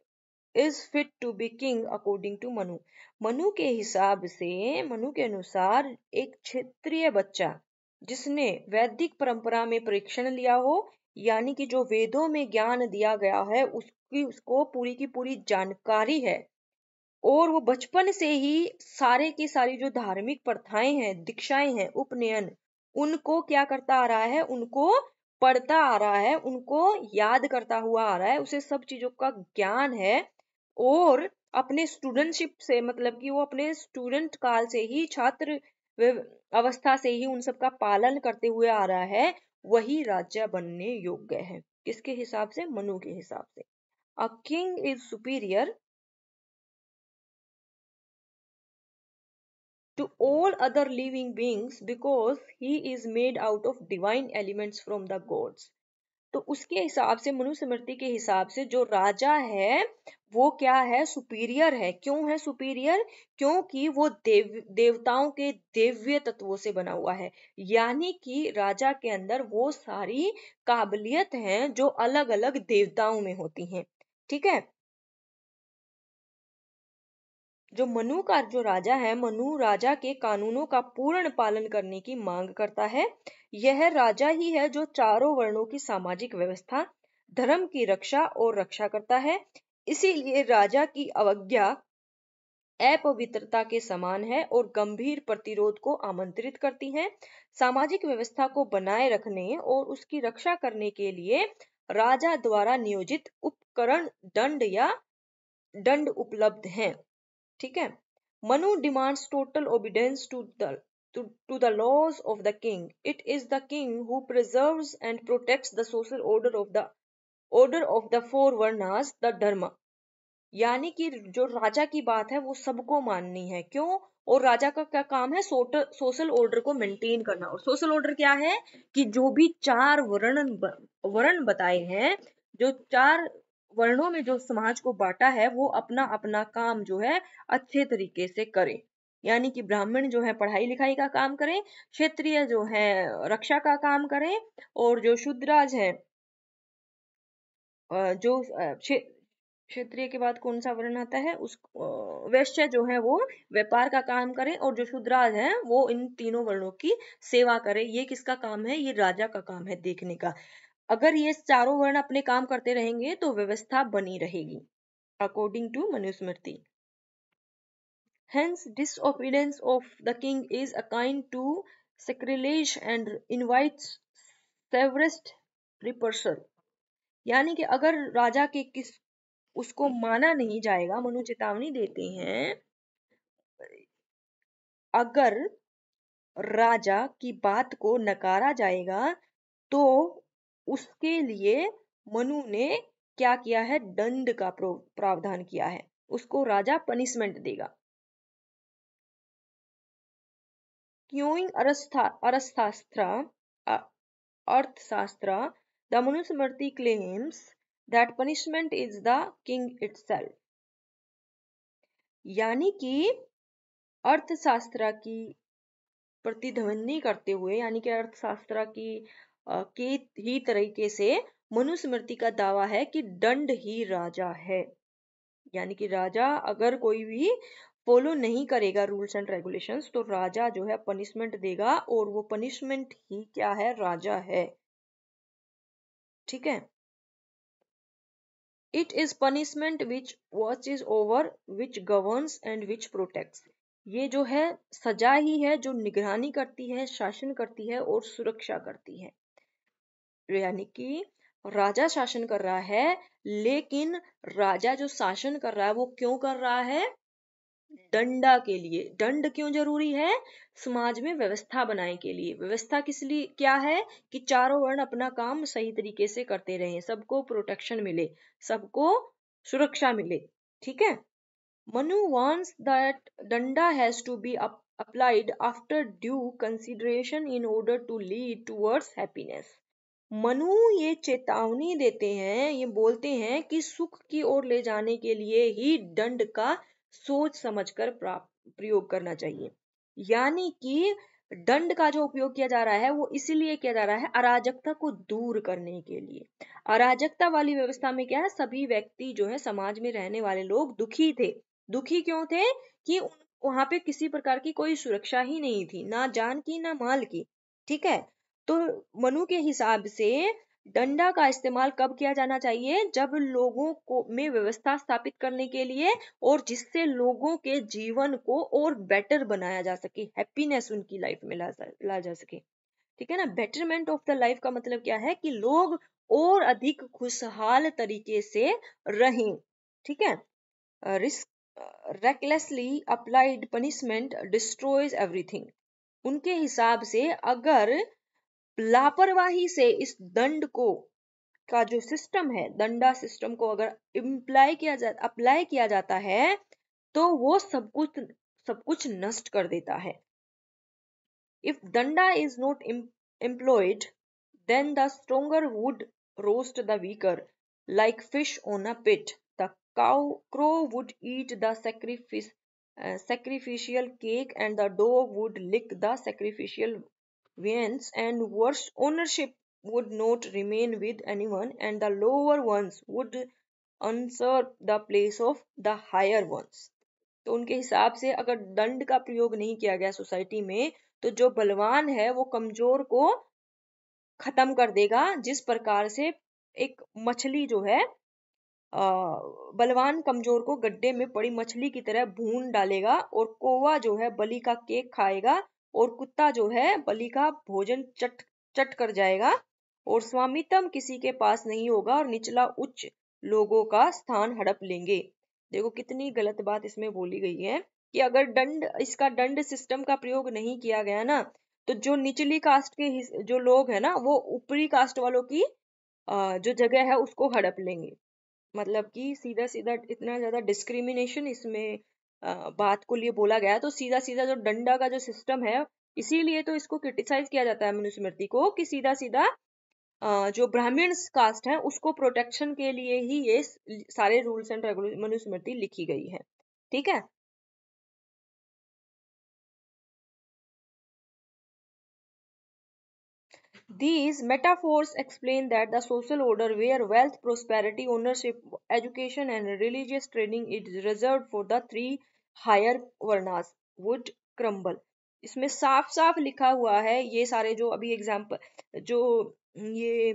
[SPEAKER 1] is fit to be king according to Manu. manu ke hisab se manu ke anusar ek kshatriya bachcha जिसने वैदिक परंपरा में परीक्षण लिया हो यानी कि जो वेदों में ज्ञान दिया गया है उस की उसको पूरी की पूरी जानकारी है और वो बचपन से ही सारे की सारी जो धार्मिक प्रथाएं हैं दीक्षाएं हैं उपनयन उनको क्या करता आ रहा है उनको पढ़ता आ रहा है उनको याद करता हुआ आ रहा है उसे सब चीजों का ज्ञान है और अपने स्टूडेंटशिप से मतलब कि वो अपने स्टूडेंट काल से ही छात्र अवस्था से ही उन सब का पालन करते हुए आ रहा है वही राजा बनने योग्य है किसके हिसाब से मनु के हिसाब से A
[SPEAKER 2] king is superior
[SPEAKER 1] to all other living beings because he is made out of divine elements from the gods. तो उसके हिसाब से मनुस्मृति के हिसाब से जो राजा है वो क्या है सुपीरियर है क्यों है सुपीरियर क्योंकि वो देव देवताओं के देव्य तत्वों से बना हुआ है यानी कि राजा के अंदर वो सारी काबिलियत हैं जो अलग अलग देवताओं में होती हैं ठीक है जो मनु का जो राजा है मनु राजा के कानूनों का पूर्ण पालन करने की मांग करता है यह राजा ही है जो चारों वर्णों की सामाजिक व्यवस्था धर्म की रक्षा और रक्षा करता है इसीलिए राजा की अवज्ञा अपवित्रता के समान है और गंभीर प्रतिरोध को आमंत्रित करती है सामाजिक व्यवस्था को बनाए रखने और उसकी रक्षा करने के लिए राजा द्वारा नियोजित उपकरण दंड या दंड उपलब्ध हैं ठीक है Manu demands total obedience to the To, to the laws of the king. It is the king who preserves and protects the social order of the order of the four varnas the dharma यानी कि जो राजा की बात है वो सबको माननी है क्यों और राजा का क्या काम है सोशल ऑर्डर को मेंटेन करना और सोशल ऑर्डर क्या है कि जो भी चार वर्ण वर्ण बताए हैं जो चार वर्णों में जो समाज को बांटा है वो अपना अपना काम जो है अच्छे तरीके से करे यानी कि ब्राह्मण जो है पढ़ाई लिखाई का काम करें क्षेत्रीय जो है रक्षा का काम करें और जो शुद्राज है जो क्षेत्रीय के बाद कौन सा वर्ण आता है उस वैश्य जो है वो व्यापार का काम करे और जो शुद्राज है वो इन तीनों वर्णों की सेवा करे ये किसका काम है ये राजा का काम है देखने का अगर ये चारों वर्ण अपने काम करते रहेंगे तो व्यवस्था बनी रहेगी according to Manusmriti hence disobedience of the king is akin to sacrilege and invites severest reprisal. यानी कि अगर राजा के किस उसको माना नहीं जाएगा मनु चेतावनी देते हैं अगर राजा की बात को नकारा जाएगा तो उसके लिए मनु ने क्या किया है दंड का प्रावधान किया है उसको राजा पनिशमेंट देगा क्यों अरस्था Arthashastra the Manusmriti claims punishment is the king it itself यानी कि अर्थशास्त्र की प्रतिध्वनि करते हुए यानी कि अर्थशास्त्र की के ही तरीके से मनुस्मृति का दावा है कि दंड ही राजा है यानी कि राजा अगर कोई भी फॉलो नहीं करेगा रूल्स एंड रेगुलेशंस तो राजा जो है पनिशमेंट देगा और वो पनिशमेंट ही क्या है राजा है ठीक है it is punishment which watches over which governs and which protect ये जो है सजा ही है जो निगरानी करती है शासन करती है और सुरक्षा करती है यानी कि राजा शासन कर रहा है लेकिन राजा जो शासन कर रहा है वो क्यों कर रहा है दंडा के लिए दंड क्यों जरूरी है समाज में व्यवस्था बनाने के लिए व्यवस्था किस लिए क्या है कि चारों वर्ण अपना काम सही तरीके से करते रहे सबको प्रोटेक्शन मिले सबको सुरक्षा मिले ठीक है Manu wants that danda has to be applied after due consideration in order to lead towards happiness Manu ये चेतावनी देते हैं ये बोलते हैं कि सुख की ओर ले जाने के लिए ही दंड का सोच समझकर प्रयोग करना चाहिए यानी कि दंड का जो उपयोग किया जा रहा है वो इसीलिए किया जा रहा है अराजकता को दूर करने के लिए अराजकता वाली व्यवस्था में क्या है सभी व्यक्ति जो है समाज में रहने वाले लोग दुखी थे दुखी क्यों थे कि वहां पे किसी प्रकार की कोई सुरक्षा ही नहीं थी ना जान की ना माल की ठीक है तो मनु के हिसाब से डंडा का इस्तेमाल कब किया जाना चाहिए जब लोगों को में व्यवस्था स्थापित करने के लिए और जिससे लोगों के जीवन को और बेटर बनाया जा सके हैप्पीनेस उनकी लाइफ में ला, ला जा सके ठीक है ना बेटरमेंट ऑफ द लाइफ का मतलब क्या है कि लोग और अधिक खुशहाल तरीके से रहें ठीक है risk recklessly applied punishment destroys everything उनके हिसाब से अगर लापरवाही से इस दंड को का जो सिस्टम है दंडा सिस्टम को अगर इम्प्लाई किया जा अप्लाई किया जाता है तो वो सब कुछ सब कुछ नष्ट कर देता है if danda is not employed then the stronger would roast the weaker like fish on a spit the cow crow would eat the sacrifice sacrificial cake and the dog would lick the sacrificial vans and worse ownership would not remain with anyone and the lower ones would usurp the place of the higher ones तो उनके हिसाब से अगर दंड का प्रयोग नहीं किया गया सोसाइटी में तो जो बलवान है वो कमजोर को खत्म कर देगा जिस प्रकार से एक मछली जो है बलवान कमजोर को गड्ढे में पड़ी मछली की तरह भून डालेगा और कोवा जो है बलि का केक खाएगा और कुत्ता जो है बलि का भोजन चट चट कर जाएगा और स्वामित्व किसी के पास नहीं होगा और निचला उच्च लोगों का स्थान हड़प लेंगे देखो कितनी गलत बात इसमें बोली गई है कि अगर दंड इसका दंड सिस्टम का प्रयोग नहीं किया गया ना तो जो निचली कास्ट के जो लोग है ना वो ऊपरी कास्ट वालों की जो जगह है उसको हड़प लेंगे मतलब कि सीधा सीधा इतना ज्यादा डिस्क्रिमिनेशन इसमें बात को लिए बोला गया तो सीधा सीधा जो डंडा का जो सिस्टम है इसीलिए तो इसको क्रिटिसाइज किया जाता है मनुस्मृति को कि सीधा सीधा जो ब्राह्मण कास्ट है उसको प्रोटेक्शन के लिए ही ये सारे रूल्स एंड रेगुलेशन मनुस्मृति लिखी गई है ठीक है These metaphors explain that the social order where wealth, prosperity, ownership, education, and religious training is reserved for the three higher varnas would crumble इसमें साफ साफ लिखा हुआ है ये सारे जो अभी एग्जाम्पल जो ये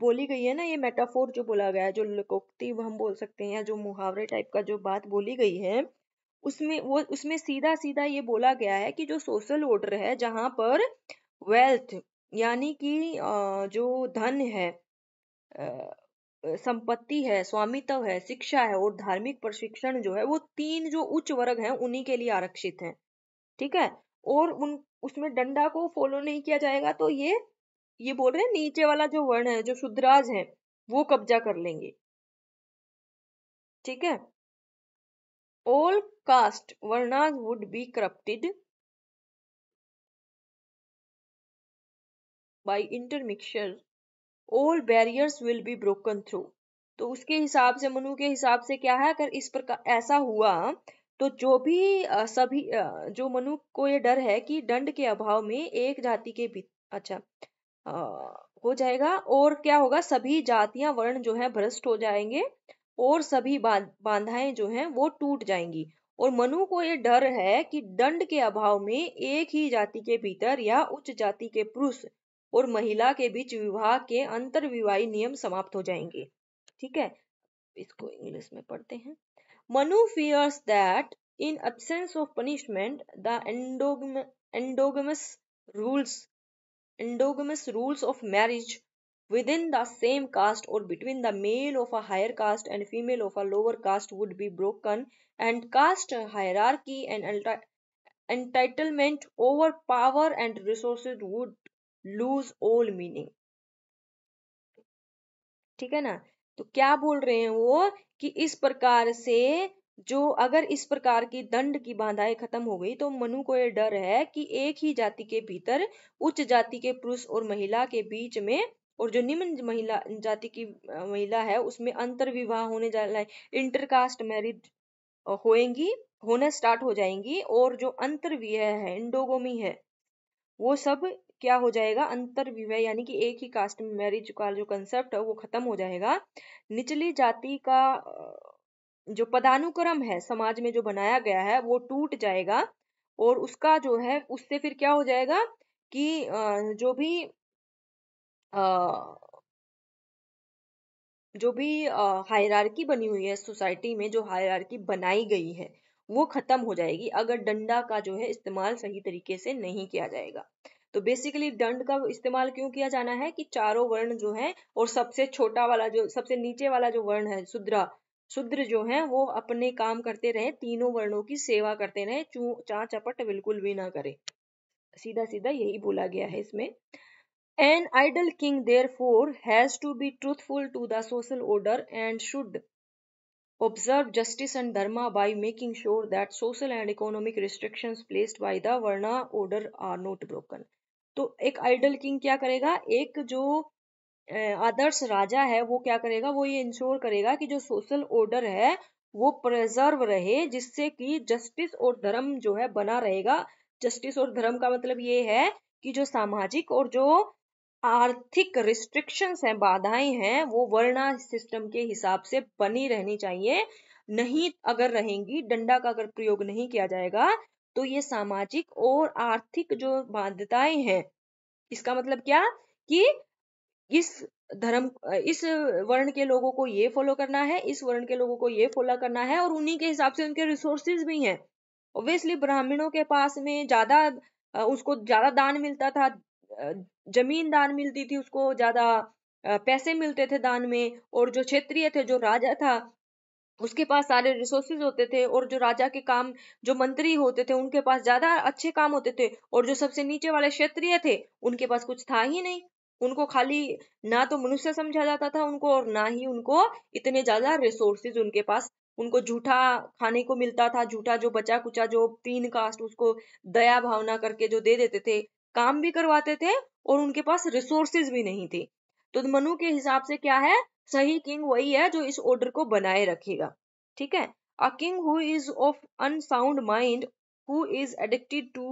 [SPEAKER 1] बोली गई है ना ये मेटाफोर जो बोला गया है जो लकोक्ति हम बोल सकते हैं या जो मुहावरे टाइप का जो बात बोली गई है उसमें वो उसमें सीधा सीधा ये बोला गया है कि जो सोशल ऑर्डर है जहाँ पर वेल्थ यानी कि जो धन है संपत्ति है स्वामित्व है शिक्षा है और धार्मिक प्रशिक्षण जो है वो तीन जो उच्च वर्ग हैं उन्हीं के लिए आरक्षित हैं ठीक है और उन उसमें डंडा को फॉलो नहीं किया जाएगा तो ये ये बोल रहे हैं नीचे वाला जो वर्ण है जो शुद्राज है वो कब्जा कर लेंगे
[SPEAKER 2] ठीक है all caste varnas would be corrupted by intermixture
[SPEAKER 1] all barriers will be broken through तो उसके हिसाब से मनु के हिसाब से क्या है अगर इस प्रकार ऐसा हुआ तो जो भी सभी जो मनु को ये डर है कि दंड के अभाव में एक जाति के भी अच्छा आ, हो जाएगा और क्या होगा सभी जातियां वर्ण जो है भ्रष्ट हो जाएंगे और सभी बांधाएं जो हैं वो टूट जाएंगी और मनु को ये डर है कि दंड के अभाव में एक ही जाति के भीतर या उच्च जाति के पुरुष और महिला के बीच विवाह के अंतरविवाही नियम समाप्त हो जाएंगे ठीक है इसको इंग्लिश में पढ़ते हैं Manu fears that in absence of punishment the endogamous rules endogamous rules of marriage within the same caste और between the male of a higher caste and female of a lower caste would be broken and caste hierarchy and entitlement over power and resources would lose all meaning ठीक है ना तो क्या बोल रहे हैं वो कि इस प्रकार से जो अगर इस प्रकार की दंड की बाधाएं खत्म हो गई तो मनु को यह डर है कि एक ही जाति के भीतर उच्च जाति के पुरुष और महिला के बीच में और जो निम्न महिला जाति की महिला है उसमें अंतर विवाह होने जा रहा है इंटरकास्ट मैरिज होएंगी होना स्टार्ट हो जाएंगी और जो अंतर विवाह है इंडोगोमी है वो सब क्या हो जाएगा अंतर विवाह यानी कि एक ही कास्ट में मैरिज का जो कंसेप्ट है वो खत्म हो जाएगा निचली जाति का जो पदानुक्रम है समाज में जो बनाया गया है वो टूट जाएगा और उसका जो है उससे फिर क्या हो जाएगा कि जो भी जो भी हायरार्की बनी हुई है सोसाइटी में जो हायरार्की बनाई गई है वो खत्म हो जाएगी अगर डंडा का जो है इस्तेमाल सही तरीके से नहीं किया जाएगा तो बेसिकली दंड का इस्तेमाल क्यों किया जाना है कि चारों वर्ण जो है और सबसे छोटा वाला जो सबसे नीचे वाला जो वर्ण है शुद्रा शुद्र जो है वो अपने काम करते रहे तीनों वर्णों की सेवा करते रहे चू चा चपट बिल्कुल भी ना करे सीधा सीधा यही बोला गया है इसमें an ideal king therefore has to be truthful to the social order and should observe justice and dharma by making sure that social and economic restriction placed by the varna order are not broken तो एक idol king क्या करेगा एक जो आदर्श राजा है वो क्या करेगा वो ये इंश्योर करेगा कि जो सोशल ऑर्डर है वो प्रिजर्व रहे जिससे कि जस्टिस और धर्म जो है बना रहेगा जस्टिस और धर्म का मतलब ये है कि जो सामाजिक और जो आर्थिक रिस्ट्रिक्शंस हैं बाधाएं हैं वो वर्णा सिस्टम के हिसाब से बनी रहनी चाहिए नहीं अगर रहेंगी डंडा का अगर प्रयोग नहीं किया जाएगा तो ये सामाजिक और आर्थिक जो बाध्यताएं हैं इसका मतलब क्या कि इस धर्म इस वर्ण के लोगों को ये फॉलो करना है इस वर्ण के लोगों को ये फॉलो करना है और उन्हीं के हिसाब से उनके रिसोर्सेज भी हैं ऑब्वियसली ब्राह्मणों के पास में ज्यादा उसको ज्यादा दान मिलता था जमीन दान मिलती थी उसको ज्यादा पैसे मिलते थे दान में और जो क्षेत्रीय थे जो राजा था उसके पास सारे रिसोर्सेज होते थे और जो राजा के काम जो मंत्री होते थे उनके पास ज्यादा अच्छे काम होते थे और जो सबसे नीचे वाले क्षेत्रीय थे उनके पास कुछ था ही नहीं उनको खाली ना तो मनुष्य समझा जाता था उनको और ना ही उनको इतने ज्यादा रिसोर्सेज उनके पास उनको झूठा खाने को मिलता था झूठा जो बचा कुचा जो तीन कास्ट उसको दया भावना करके जो दे देते थे काम भी करवाते थे और उनके पास रिसोर्सेज भी नहीं थे तो मनु के हिसाब से क्या है सही किंग वही है जो इस ऑर्डर को बनाए रखेगा ठीक है a king who is of unsound mind who is addicted to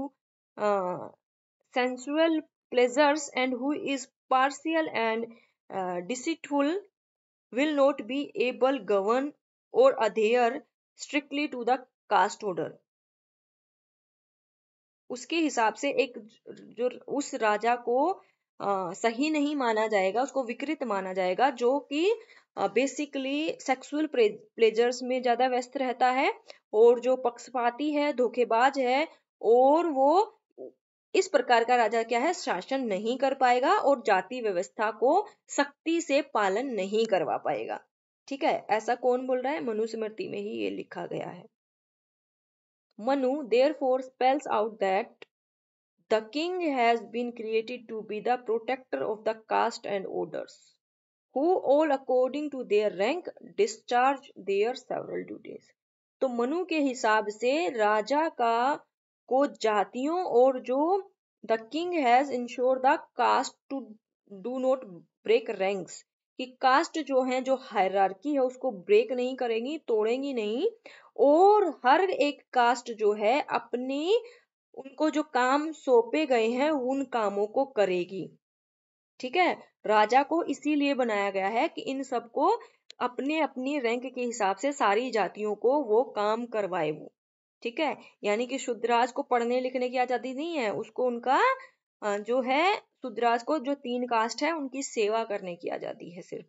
[SPEAKER 1] sensual pleasures and who is partial and deceitful will not be able govern और adhere strictly to the caste order उसके हिसाब से एक जो उस राजा को सही नहीं माना जाएगा उसको विकृत माना जाएगा जो कि बेसिकली सेक्सुअल प्लेजर्स में ज़्यादा व्यस्त रहता है और जो पक्षपाती है धोखेबाज है और वो इस प्रकार का राजा क्या है शासन नहीं कर पाएगा और जाति व्यवस्था को सख्ती से पालन नहीं करवा पाएगा ठीक है ऐसा कौन बोल रहा है मनुस्मृति में ही ये लिखा गया है Manu therefore spells out that the king has been created to be the protector of the caste and orders who all according to their rank discharge their several duties तो मनु के हिसाब से राजा का को जातियों और जो the king has ensure the caste to do not break ranks कि कास्ट जो है जो हायरार्की है उसको ब्रेक नहीं करेंगी तोड़ेंगी नहीं और हर एक कास्ट जो है अपनी उनको जो काम सौंपे गए हैं उन कामों को करेगी ठीक है राजा को इसीलिए बनाया गया है कि इन सबको अपने अपने रैंक के हिसाब से सारी जातियों को वो काम करवाए वो ठीक है यानी कि शुद्धराज को पढ़ने लिखने की आजादी नहीं है उसको उनका जो है शुद्धराज को जो तीन कास्ट है उनकी सेवा करने की आजादी है सिर्फ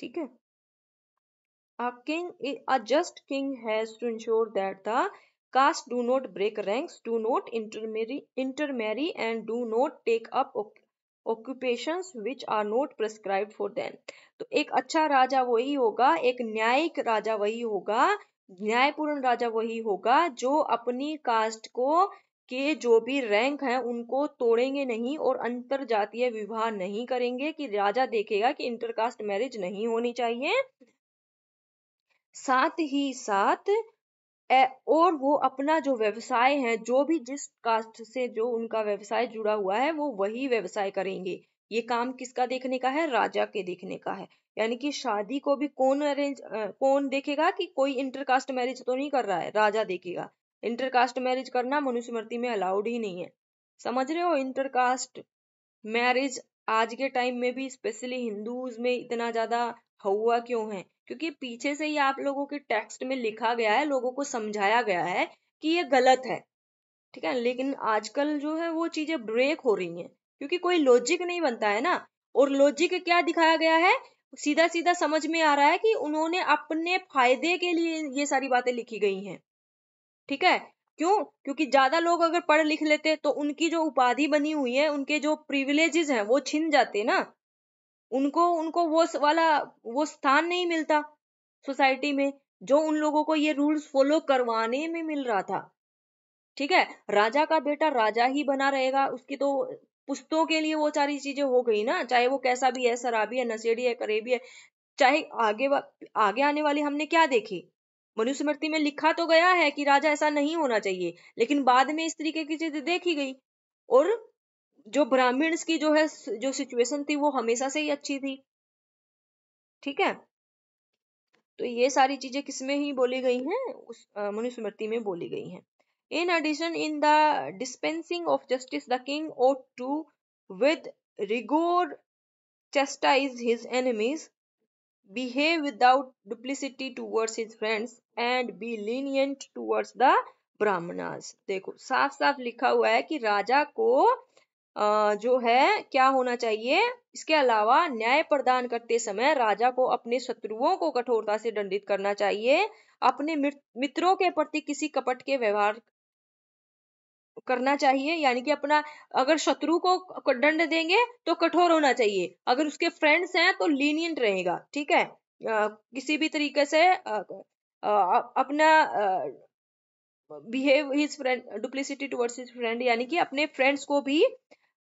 [SPEAKER 1] ठीक है a king a just king has to ensure that the caste do not break ranks do not intermarry intermarry and do not take up occupation which are not prescribed for them. तो एक अच्छा राजा वही होगा एक न्यायिक राजा वही होगा न्यायपूर्ण राजा वही होगा जो अपनी कास्ट को के जो भी रैंक हैं उनको तोड़ेंगे नहीं और अंतर जातीय विवाह नहीं करेंगे कि राजा देखेगा कि इंटरकास्ट मैरिज नहीं होनी चाहिए साथ ही साथ और वो अपना जो व्यवसाय है जो भी जिस कास्ट से जो उनका व्यवसाय जुड़ा हुआ है वो वही व्यवसाय करेंगे ये काम किसका देखने का है राजा के देखने का है यानी कि शादी को भी कौन अरेंज कौन देखेगा कि कोई इंटरकास्ट मैरिज तो नहीं कर रहा है राजा देखेगा इंटरकास्ट मैरिज करना मनुस्मृति में अलाउड ही नहीं है समझ रहे हो इंटरकास्ट मैरिज आज के टाइम में भी स्पेशली हिंदूज में इतना ज्यादा हुआ क्यों है क्योंकि पीछे से ही आप लोगों के टेक्स्ट में लिखा गया है लोगों को समझाया गया है कि ये गलत है ठीक है लेकिन आजकल जो है वो चीजें ब्रेक हो रही हैं क्योंकि कोई लॉजिक नहीं बनता है ना और लॉजिक क्या दिखाया गया है सीधा सीधा समझ में आ रहा है कि उन्होंने अपने फायदे के लिए ये सारी बातें लिखी गई हैं ठीक है क्यों क्योंकि ज्यादा लोग अगर पढ़ लिख लेते तो उनकी जो उपाधि बनी हुई है उनके जो प्रिविलेजेस हैं वो छिन जाते ना उनको उनको वो वाला वो स्थान नहीं मिलता सोसाइटी में जो उन लोगों को ये रूल्स फॉलो करवाने में मिल रहा था ठीक है राजा का बेटा राजा ही बना रहेगा उसकी तो पुस्तों के लिए वो सारी चीजें हो गई ना चाहे वो कैसा भी है शराबी है नशेड़ी है करेबी है चाहे आगे आगे आने वाली हमने क्या देखी मनुस्मृति में लिखा तो गया है कि राजा ऐसा नहीं होना चाहिए लेकिन बाद में इस तरीके की चीजें देखी गई और जो ब्राह्मण्स की जो है जो सिचुएशन थी वो हमेशा से ही अच्छी थी ठीक है तो ये सारी चीजें किसमें ही बोली गई हैं उस मनुस्मृति में बोली गई हैं in addition in the dispensing of justice the king ought to with rigour chastise his enemies behave without duplicity towards his friends and be lenient towards the Brahmanas देखो साफ साफ लिखा हुआ है कि राजा को जो है क्या होना चाहिए इसके अलावा न्याय प्रदान करते समय राजा को अपने शत्रुओं को कठोरता से दंडित करना चाहिए अपने मित्रों के प्रति किसी कपट के व्यवहार करना चाहिए यानी कि अपना अगर शत्रु को दंड देंगे तो कठोर होना चाहिए अगर उसके फ्रेंड्स हैं तो लीनियंट रहेगा ठीक है आ, किसी भी तरीके से आ, आ, अपना behave his friend duplicity towards his friend यानी कि अपने फ्रेंड्स को भी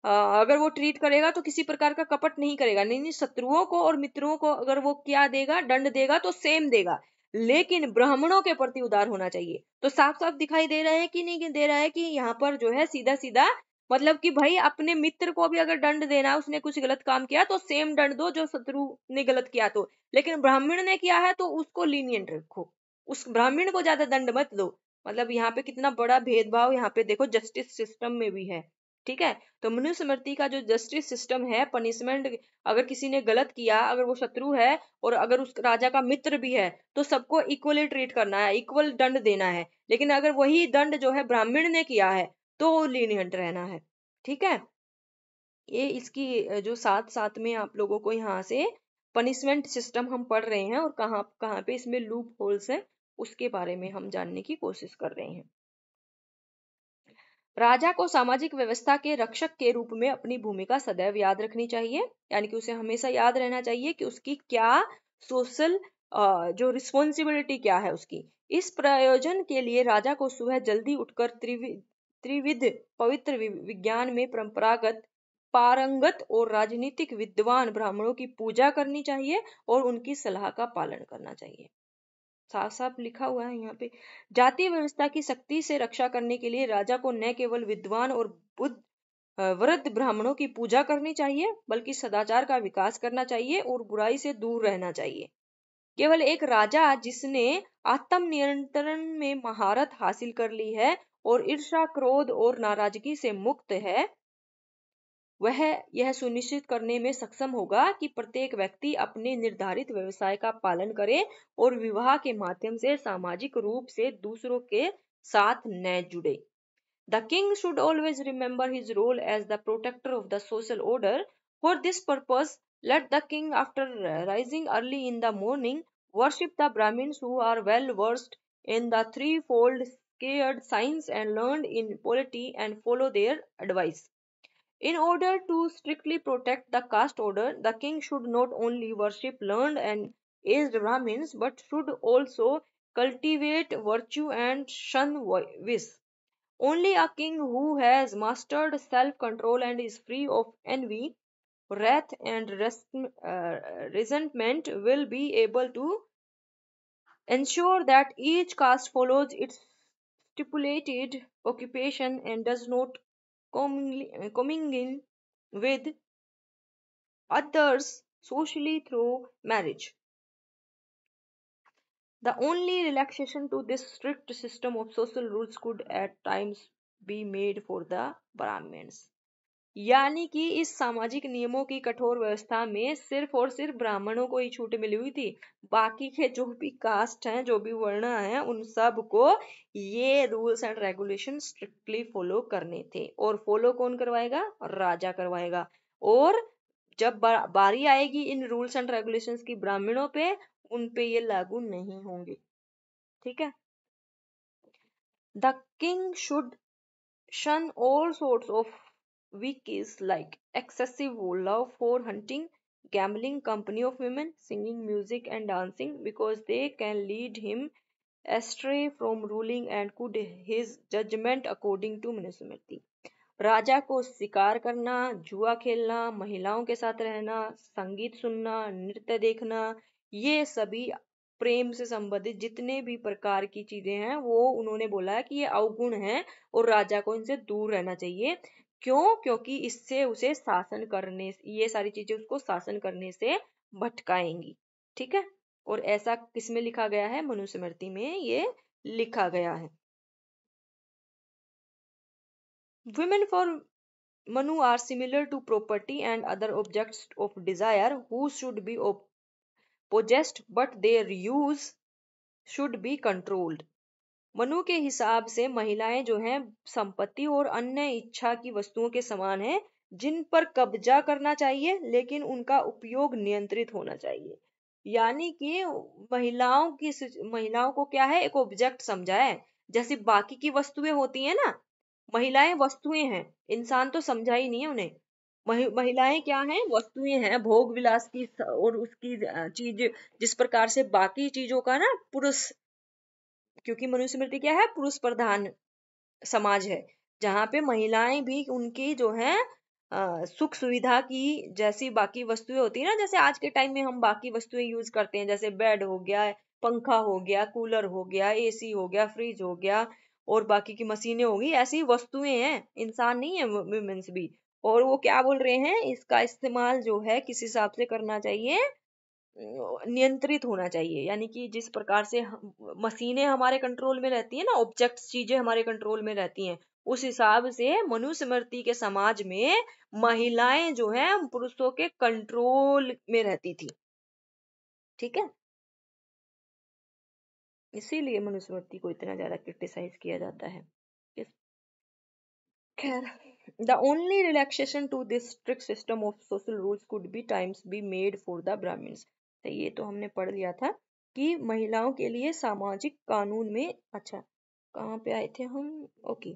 [SPEAKER 1] अगर वो ट्रीट करेगा तो किसी प्रकार का कपट नहीं करेगा नहीं शत्रुओं को और मित्रों को अगर वो क्या देगा दंड देगा तो सेम देगा लेकिन ब्राह्मणों के प्रति उदार होना चाहिए तो साफ साफ दिखाई दे रहा है कि नहीं दे रहा है कि यहाँ पर जो है सीधा सीधा मतलब कि भाई अपने मित्र को भी अगर दंड देना उसने कुछ गलत काम किया तो सेम दंड दो जो शत्रु ने गलत किया तो लेकिन ब्राह्मण ने किया है तो उसको लीनियंट रखो उस ब्राह्मण को ज्यादा दंड मत दो मतलब यहाँ पे कितना बड़ा भेदभाव यहाँ पे देखो जस्टिस सिस्टम में भी है ठीक है तो मनुस्मृति का जो जस्टिस सिस्टम है पनिशमेंट अगर किसी ने गलत किया अगर वो शत्रु है और अगर उस राजा का मित्र भी है तो सबको इक्वली ट्रीट करना है इक्वल दंड देना है लेकिन अगर वही दंड जो है ब्राह्मण ने किया है तो लीनियंट रहना है ठीक है ये इसकी जो साथ साथ में आप लोगों को यहाँ से पनिशमेंट सिस्टम हम पढ़ रहे हैं और कहाँ कहाँ पे इसमें लूप होल्स हैं उसके बारे में हम जानने की कोशिश कर रहे हैं राजा को सामाजिक व्यवस्था के रक्षक के रूप में अपनी भूमिका सदैव याद रखनी चाहिए यानी कि उसे हमेशा याद रहना चाहिए कि उसकी क्या सोशल जो रिस्पॉन्सिबिलिटी क्या है उसकी इस प्रयोजन के लिए राजा को सुबह जल्दी उठकर त्रिवि त्रिविध पवित्र विज्ञान में परंपरागत पारंगत और राजनीतिक विद्वान ब्राह्मणों की पूजा करनी चाहिए और उनकी सलाह का पालन करना चाहिए साफ साफ लिखा हुआ है यहाँ पे जाति व्यवस्था की शक्ति से रक्षा करने के लिए राजा को न केवल विद्वान और बुद्ध वृद्ध ब्राह्मणों की पूजा करनी चाहिए बल्कि सदाचार का विकास करना चाहिए और बुराई से दूर रहना चाहिए केवल एक राजा जिसने आत्म नियंत्रण में महारत हासिल कर ली है और ईर्षा क्रोध और नाराजगी से मुक्त है वह यह सुनिश्चित करने में सक्षम होगा कि प्रत्येक व्यक्ति अपने निर्धारित व्यवसाय का पालन करे और विवाह के माध्यम से सामाजिक रूप से दूसरों के साथ न जुड़े the king should always remember his role as the protector of the social order for this purpose let the king after rising early in the morning worship the brahmins are well versed in the three fold science and learn in polity and follow follow advice In order to strictly protect the caste order, the king should not only worship learned and aged Brahmins but should also cultivate virtue and shun vice. Only a king who has mastered self control and is free of envy, wrath, and uh, resentment will be able to ensure that each caste follows its stipulated occupation and does not commingling with others socially through marriage. The only relaxation to this strict system of social rules could at times be made for the Brahmins. यानी कि इस सामाजिक नियमों की कठोर व्यवस्था में सिर्फ और सिर्फ ब्राह्मणों को ही छूट मिली हुई थी बाकी के जो भी कास्ट हैं जो भी वर्ण हैं उन सब को ये rules and regulation strictly follow करने थे और फॉलो कौन करवाएगा राजा करवाएगा और जब बारी आएगी इन रूल्स एंड रेगुलेशन की ब्राह्मणों पे उन पे ये लागू नहीं होंगे ठीक है the king should shun all sorts of wikis like excessive love for hunting, gambling, company of women, singing, music, and dancing because they can lead him astray from ruling and could his judgment according to Manusmriti राजा को शिकार करना जुआ खेलना महिलाओं के साथ रहना संगीत सुनना नृत्य देखना ये सभी प्रेम से संबंधित जितने भी प्रकार की चीजें हैं वो उन्होंने बोला है कि ये अवगुण हैं और राजा को इनसे दूर रहना चाहिए क्यों क्योंकि इससे उसे शासन करने ये सारी चीजें उसको शासन करने से भटकाएंगी ठीक है और ऐसा किसमें लिखा गया है मनुस्मृति में ये लिखा गया है women for Manu are similar to property and other objects of desire who should be possessed but their use should be controlled Manu के हिसाब से महिलाएं जो हैं संपत्ति और अन्य इच्छा की वस्तुओं के समान हैं जिन पर कब्जा करना चाहिए लेकिन उनका उपयोग नियंत्रित होना चाहिए यानी कि महिलाओं की महिलाओं को क्या है एक ऑब्जेक्ट समझा है जैसे बाकी की वस्तुएं होती है ना महिलाएं वस्तुएं हैं इंसान तो समझा ही नहीं है उन्हें महिलाएं क्या हैं वस्तुएं हैं भोग विलास की और उसकी चीज जिस प्रकार से बाकी चीजों का ना पुरुष क्योंकि मनुस्मृति क्या है पुरुष प्रधान समाज है जहाँ पे महिलाएं भी उनकी जो है सुख सुविधा की जैसी बाकी वस्तुएं होती है ना जैसे आज के टाइम में हम बाकी वस्तुएं यूज करते हैं जैसे बेड हो गया पंखा हो गया कूलर हो गया एसी हो गया फ्रिज हो गया और बाकी की मशीनें होगी ऐसी वस्तुएं हैं इंसान नहीं है वुमेन्स भी और वो क्या बोल रहे हैं इसका इस्तेमाल जो है किस हिसाब से करना चाहिए नियंत्रित होना चाहिए यानी कि जिस प्रकार से हम, मशीनें हमारे कंट्रोल में रहती है ना ऑब्जेक्ट्स चीजें हमारे कंट्रोल में रहती हैं उस हिसाब से मनुस्मृति के समाज में महिलाएं जो है पुरुषों के कंट्रोल में रहती थी ठीक है इसीलिए मनुस्मृति को इतना ज्यादा क्रिटिसाइज किया जाता है खैर the only relaxation to this strict system of social rules could be times be made for the brahmins तो ये तो हमने पढ़ लिया था कि महिलाओं के लिए सामाजिक कानून में अच्छा कहाँ पे आए थे हम okay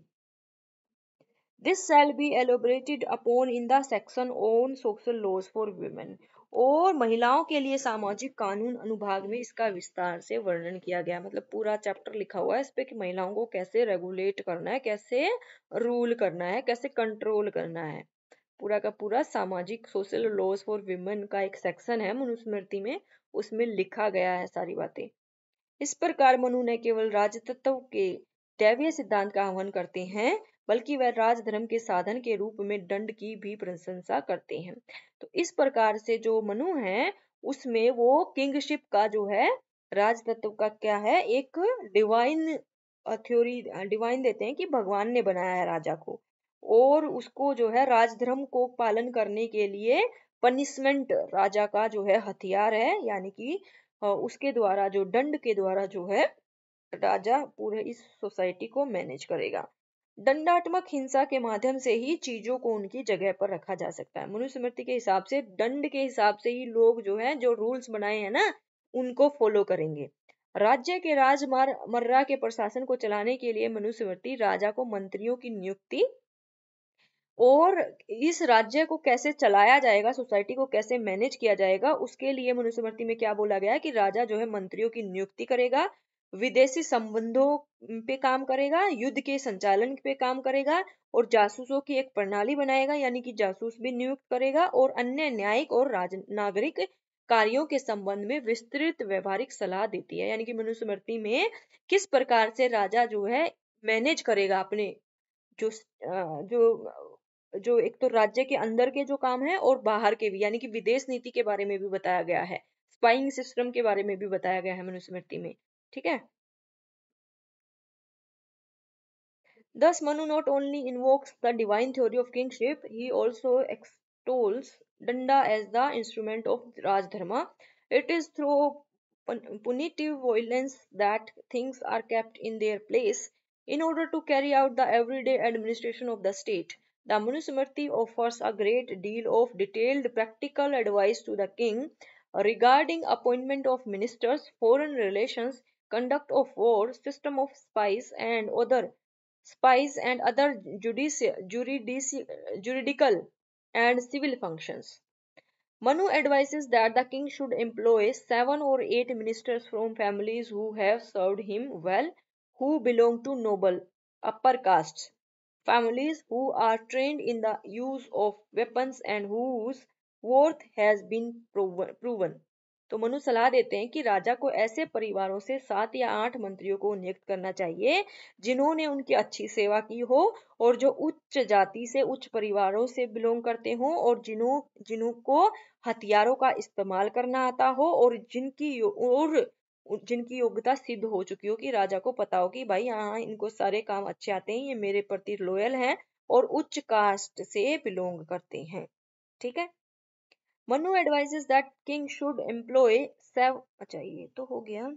[SPEAKER 1] this shall be elaborated upon in the section on social laws for women और महिलाओं के लिए सामाजिक कानून अनुभाग में इसका विस्तार से वर्णन किया गया मतलब पूरा चैप्टर लिखा हुआ है इस पर कि महिलाओं को कैसे रेगुलेट करना है कैसे रूल करना है कैसे कंट्रोल करना है पूरा का पूरा सामाजिक सोशल लॉज फॉर विमेन का एक सेक्शन है मनुस्मृति में उसमें लिखा गया है सारी बातें इस प्रकार मनु न केवल राजतत्व के दैवीय सिद्धांत का आह्वान करते हैं बल्कि वह राजधर्म के साधन के रूप में दंड की भी प्रशंसा करते हैं तो इस प्रकार से जो मनु है उसमें वो किंगशिप का जो है राजतत्व का क्या है एक डिवाइन थ्योरी डिवाइन देते हैं कि भगवान ने बनाया है राजा को और उसको जो है राजधर्म को पालन करने के लिए पनिशमेंट राजा का जो है हथियार है यानी कि उसके द्वारा जो दंड के द्वारा जो है राजा पूरे इस सोसाइटी को मैनेज करेगा दंडात्मक हिंसा के माध्यम से ही चीजों को उनकी जगह पर रखा जा सकता है मनुस्मृति के हिसाब से दंड के हिसाब से ही लोग जो है जो रूल्स बनाए हैं ना उनको फॉलो करेंगे राज्य के राजमार मर्रा के प्रशासन को चलाने के लिए मनुस्मृति राजा को मंत्रियों की नियुक्ति और इस राज्य को कैसे चलाया जाएगा सोसाइटी को कैसे मैनेज किया जाएगा उसके लिए मनुस्मृति में क्या बोला गया है कि राजा जो है मंत्रियों की नियुक्ति करेगा विदेशी संबंधों पे काम करेगा युद्ध के संचालन पे काम करेगा और जासूसों की एक प्रणाली बनाएगा यानी कि जासूस भी नियुक्त करेगा और अन्य न्यायिक और राज नागरिक कार्यों के संबंध में विस्तृत व्यवहारिक सलाह देती है यानी कि मनुस्मृति में किस प्रकार से राजा जो है मैनेज करेगा अपने जो जो जो एक तो राज्य के अंदर के जो काम है और बाहर के भी यानी कि विदेश नीति के बारे में भी बताया गया है स्पाइंग सिस्टम के बारे में भी बताया गया है मनुस्मृति में ठीक है thus Manu not only invokes the divine theory of kingship he also extols danda as the instrument of rajdharma it is through punitive violence that things are kept in their place in order to carry out the everyday administration of the state The Manusmriti offers a great deal of detailed practical advice to the king regarding appointment of ministers, foreign relations, conduct of war, system of spies and other spies and other judicial, juridical and civil functions. Manu advises that the king should employ seven or eight ministers from families who have served him well, who belong to noble upper castes, families who are trained in the use of weapons and whose worth has been proven. तो मनु सलाह देते हैं कि राजा को ऐसे परिवारों से सात या आठ मंत्रियों को नियुक्त करना चाहिए जिन्होंने उनकी अच्छी सेवा की हो और जो उच्च जाति से उच्च परिवारों से बिलोंग करते हो और जिन्हों जिन्हों को हथियारों का इस्तेमाल करना आता हो और जिनकी और जिनकी योग्यता सिद्ध हो चुकी हो कि राजा को पता हो कि भाई हाँ इनको सारे काम अच्छे आते हैं ये मेरे प्रति लोयल हैं और उच्च कास्ट से बिलोंग करते हैं ठीक है Manu advises that king should employ seven अच्छा ये तो हो गया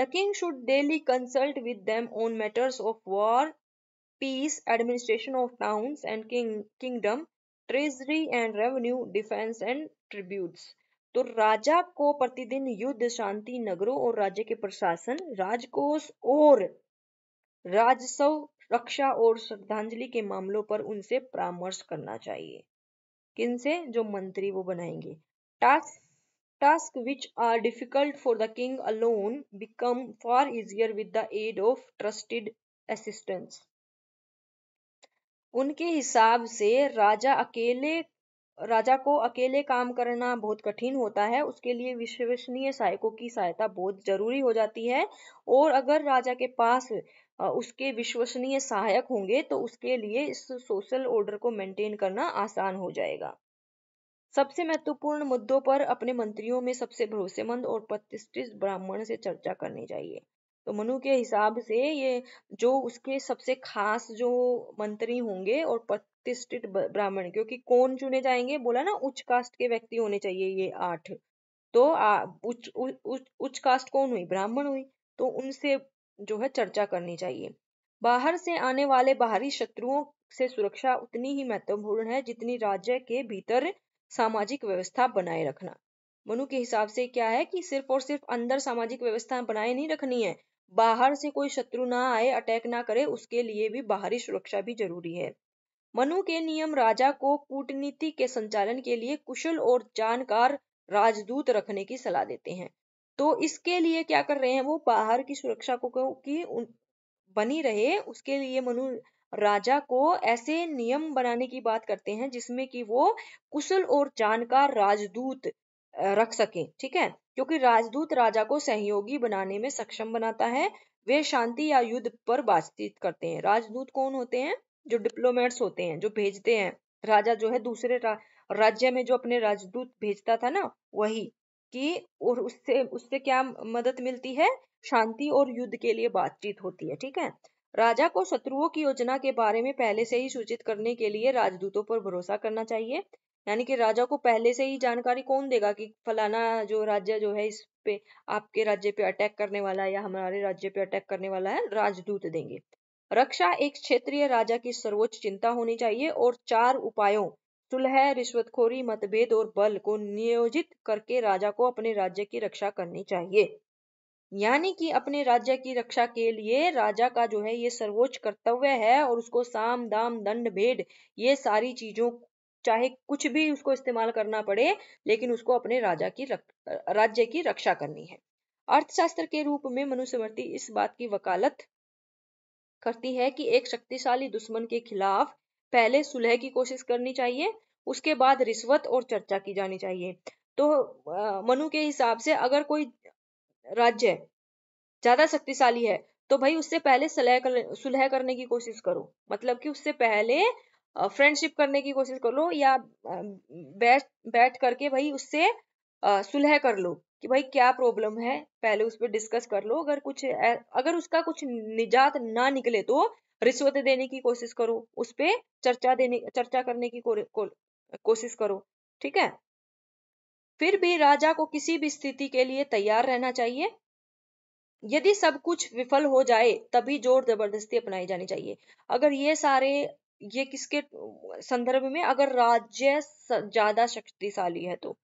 [SPEAKER 1] the king should daily consult with them on matters of war peace administration of towns and king kingdom treasury and revenue defence and tributes तो राजा को प्रतिदिन युद्ध शांति नगरों और राज्य के प्रशासन राजकोष और राजस्व रक्षा और श्रद्धांजलि के मामलों पर उनसे परामर्श करना चाहिए किनसे जो मंत्री वो बनाएंगे task task which are difficult for the king alone become far easier with the aid of trusted assistance उनके हिसाब से राजा अकेले राजा को अकेले काम करना बहुत कठिन होता है उसके लिए विश्वसनीय सहायकों की सहायता बहुत जरूरी हो जाती है और अगर राजा के पास उसके विश्वसनीय सहायक होंगे तो उसके लिए इस सोशल ऑर्डर को मेंटेन करना आसान हो जाएगा सबसे महत्वपूर्ण मुद्दों पर अपने मंत्रियों में सबसे भरोसेमंद और प्रतिष्ठित ब्राह्मण से चर्चा करनी चाहिए तो मनु के हिसाब से ये जो उसके सबसे खास जो मंत्री होंगे और प्रतिष्ठित ब्राह्मण क्योंकि कौन चुने जाएंगे बोला ना उच्च कास्ट के व्यक्ति होने चाहिए ये आठ तो उच्च उच्च कास्ट कौन हुई ब्राह्मण हुई तो उनसे जो है चर्चा करनी चाहिए बाहर से आने वाले बाहरी शत्रुओं से सुरक्षा उतनी ही महत्वपूर्ण है जितनी राज्य के भीतर सामाजिक व्यवस्था बनाए रखना मनु के हिसाब से क्या है कि सिर्फ और सिर्फ अंदर सामाजिक व्यवस्था बनाए नहीं रखनी है बाहर से कोई शत्रु ना आए अटैक ना करे उसके लिए भी बाहरी सुरक्षा भी जरूरी है मनु के नियम राजा को कूटनीति के संचालन के लिए कुशल और जानकार राजदूत रखने की सलाह देते हैं तो इसके लिए क्या कर रहे हैं वो बाहर की सुरक्षा को की बनी रहे उसके लिए मनु राजा को ऐसे नियम बनाने की बात करते हैं जिसमें कि वो कुशल और जानकार राजदूत रख सके ठीक है क्योंकि राजदूत राजा को सहयोगी बनाने में सक्षम बनाता है वे शांति या युद्ध पर बातचीत करते हैं राजदूत कौन होते हैं जो डिप्लोमेट्स होते हैं जो भेजते हैं राजा जो है दूसरे रा, राज्य में जो अपने राजदूत भेजता था ना वही कि और उससे उससे क्या मदद मिलती है शांति और युद्ध के लिए बातचीत होती है ठीक है राजा को शत्रुओं की योजना के बारे में पहले से ही सूचित करने के लिए राजदूतों पर भरोसा करना चाहिए यानी कि राजा को पहले से ही जानकारी कौन देगा कि फलाना जो राज्य जो है इस पे आपके राज्य पे अटैक करने वाला है या हमारे राज्य पे अटैक करने वाला है राजदूत देंगे रक्षा एक क्षेत्रीय राजा की सर्वोच्च चिंता होनी चाहिए और चार उपायों सुलह रिश्वतखोरी मतभेद और बल को नियोजित करके राजा को अपने राज्य की रक्षा करनी चाहिए यानी कि अपने राज्य की रक्षा के लिए राजा का जो है ये सर्वोच्च कर्तव्य है और उसको साम दाम दंड भेद ये सारी चीजों चाहे कुछ भी उसको इस्तेमाल करना पड़े लेकिन उसको अपने राजा की रक, राज्य की रक्षा करनी है अर्थशास्त्र के रूप में मनुष्यवर्ती इस बात की वकालत करती है कि एक शक्तिशाली दुश्मन के खिलाफ पहले सुलह की कोशिश करनी चाहिए उसके बाद रिश्वत और चर्चा की जानी चाहिए तो मनु के हिसाब से अगर कोई राज्य ज्यादा शक्तिशाली है तो भाई उससे पहले सलह कर सुलह करने की कोशिश करो मतलब कि उससे पहले फ्रेंडशिप करने की कोशिश कर लो या बैठ बैठ करके भाई उससे सुलह कर लो कि भाई क्या प्रॉब्लम है पहले उस पर डिस्कस कर लो अगर कुछ अगर उसका कुछ निजात ना निकले तो रिश्वत देने की कोशिश करो उस पर चर्चा देने चर्चा करने की को, को, कोशिश करो ठीक है फिर भी राजा को किसी भी स्थिति के लिए तैयार रहना चाहिए यदि सब कुछ विफल हो जाए तभी जोर जबरदस्ती अपनाई जानी चाहिए अगर ये सारे ये किसके संदर्भ में अगर राज्य ज्यादा शक्तिशाली है तो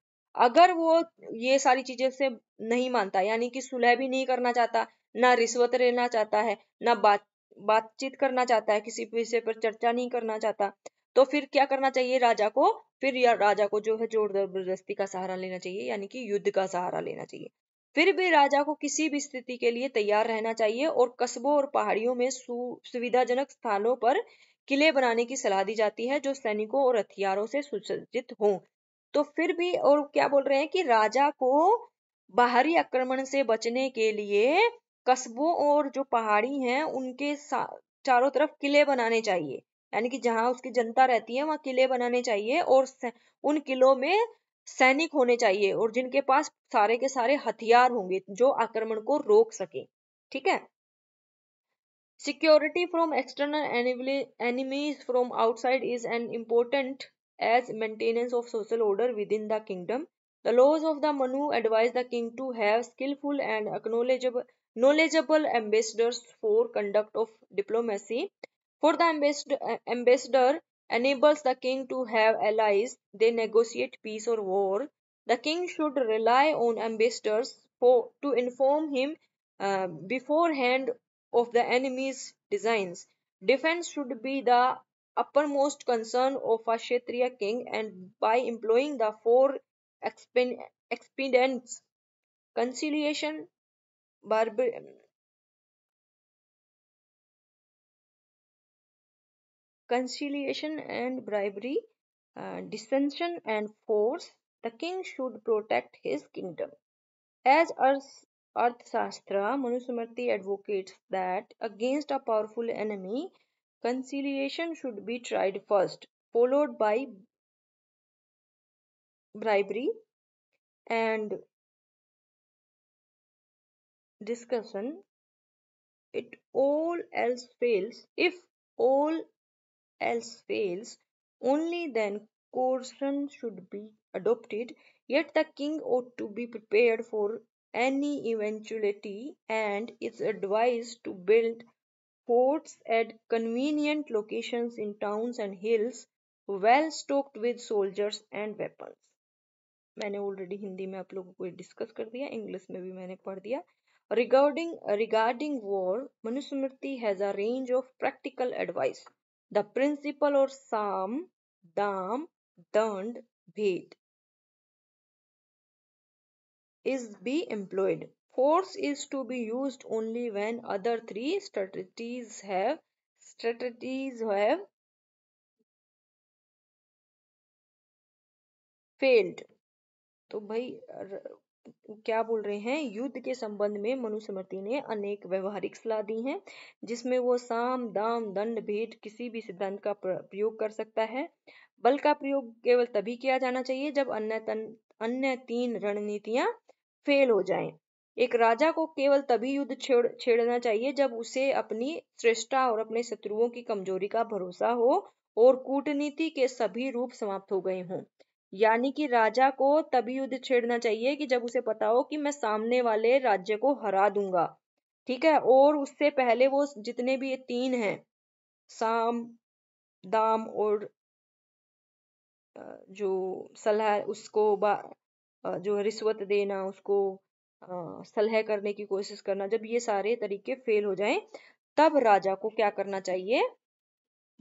[SPEAKER 1] अगर वो ये सारी चीजें से नहीं मानता यानी कि सुलह भी नहीं करना चाहता ना रिश्वत लेना चाहता है ना बात बातचीत करना चाहता है किसी विषय पर चर्चा नहीं करना चाहता तो फिर क्या करना चाहिए राजा को फिर या राजा को जो है जोर जबरदस्ती का सहारा लेना चाहिए यानी कि युद्ध का सहारा लेना चाहिए फिर भी राजा को किसी भी स्थिति के लिए तैयार रहना चाहिए और कस्बों और पहाड़ियों में सुविधाजनक स्थानों पर किले बनाने की सलाह दी जाती है जो सैनिकों और हथियारों से सुसज्जित हों तो फिर भी और क्या बोल रहे हैं कि राजा को बाहरी आक्रमण से बचने के लिए कस्बों और जो पहाड़ी हैं उनके चारों तरफ किले बनाने चाहिए यानी कि जहां उसकी जनता रहती है वहां किले बनाने चाहिए और उन किलों में सैनिक होने चाहिए और जिनके पास सारे के सारे हथियार होंगे जो आक्रमण को रोक सके ठीक है security from external enemies from outside is an important as maintenance of social order within the kingdom. The laws of the Manu advise the king to have skillful and acknowledgeable knowledgeable ambassadors for conduct of diplomacy. For the ambassador, ambassador enables the king to have allies. They negotiate peace or war. The king should rely on ambassadors for, to inform him uh, beforehand of the enemy's designs. Defense should be the uppermost concern of a Kshatriya king and by employing the four expedients conciliation,
[SPEAKER 2] conciliation
[SPEAKER 1] and bribery, uh, dissension and force, the king should protect his kingdom. As Earth, Earth Shastra, Manusmriti advocates that against a powerful enemy, Conciliation should be tried first, followed by bribery
[SPEAKER 2] and discussion.
[SPEAKER 1] It all else fails. If all else fails, only then coercion should be adopted. Yet the king ought to be prepared for any eventuality and is advised to build Forts at convenient locations in towns and hills, well stocked with soldiers and weapons. मैंने already Hindi में आप लोगों को discuss कर दिया English में भी मैंने पढ़ दिया regarding regarding war manusmriti has a range of practical advice the principle or sam dam dand bhed is be employed Force is to be used only when other three strategies have strategies have
[SPEAKER 2] failed तो
[SPEAKER 1] भाई क्या बोल रहे हैं युद्ध के संबंध में मनुस्मृति ने अनेक व्यवहारिक सलाह दी हैं जिसमें वो साम दाम दंड भेद किसी भी सिद्धांत का प्रयोग कर सकता है बल का प्रयोग केवल तभी किया जाना चाहिए जब अन्य तन, अन्य तीन रणनीतियां फेल हो जाएं एक राजा को केवल तभी युद्ध छेड़ छेड़ना चाहिए जब उसे अपनी श्रेष्ठा और अपने शत्रुओं की कमजोरी का भरोसा हो और कूटनीति के सभी रूप समाप्त हो गए हों यानी कि राजा को तभी युद्ध छेड़ना चाहिए कि जब उसे पता हो कि मैं सामने वाले राज्य को हरा दूंगा ठीक है और उससे पहले वो जितने भी ये तीन हैं साम दाम और जो सलाह उसको जो रिश्वत देना उसको सलह करने की कोशिश करना जब ये सारे तरीके फेल हो जाएं तब राजा को क्या करना चाहिए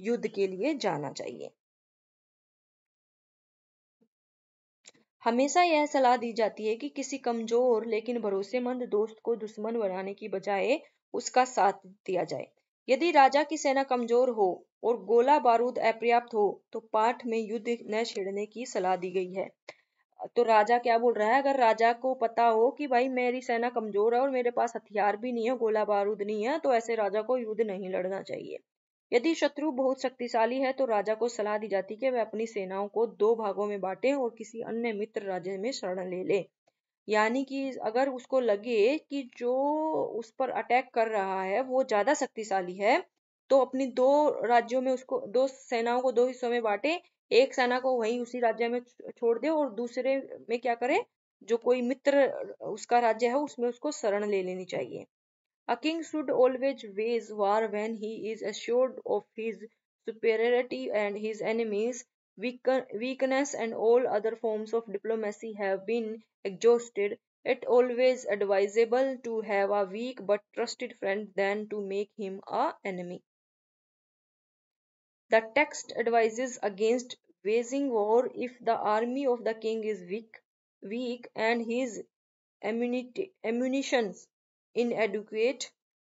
[SPEAKER 1] युद्ध के लिए जाना चाहिए हमेशा यह सलाह दी जाती है कि किसी कमजोर लेकिन भरोसेमंद दोस्त को दुश्मन बनाने की बजाय उसका साथ दिया जाए यदि राजा की सेना कमजोर हो और गोला बारूद अपर्याप्त हो तो पाठ में युद्ध न छेड़ने की सलाह दी गई है तो राजा क्या बोल रहा है अगर राजा को पता हो कि भाई मेरी सेना कमजोर है और मेरे पास हथियार भी नहीं है गोला बारूद नहीं है तो ऐसे राजा को युद्ध नहीं लड़ना चाहिए यदि शत्रु बहुत शक्तिशाली है तो राजा को सलाह दी जाती कि वह अपनी सेनाओं को दो भागों में बांटे और किसी अन्य मित्र राज्य में शरण ले ले यानी कि अगर उसको लगे कि जो उस पर अटैक कर रहा है वो ज्यादा शक्तिशाली है तो अपनी दो राज्यों में उसको दो सेनाओं को दो हिस्सों में बांटे एक सेना को वहीं उसी राज्य में छोड़ दे और दूसरे में क्या करे जो कोई मित्र उसका राज्य है उसमें उसको शरण ले लेनी चाहिए a king should always wage war when he is assured of his superiority and his enemies weakness and all other forms of diplomacy have been exhausted it always advisable to have a weak but trusted friend than to make him a enemy The text advises against waging war if the army of the king is weak, weak and his ammunition inadequate.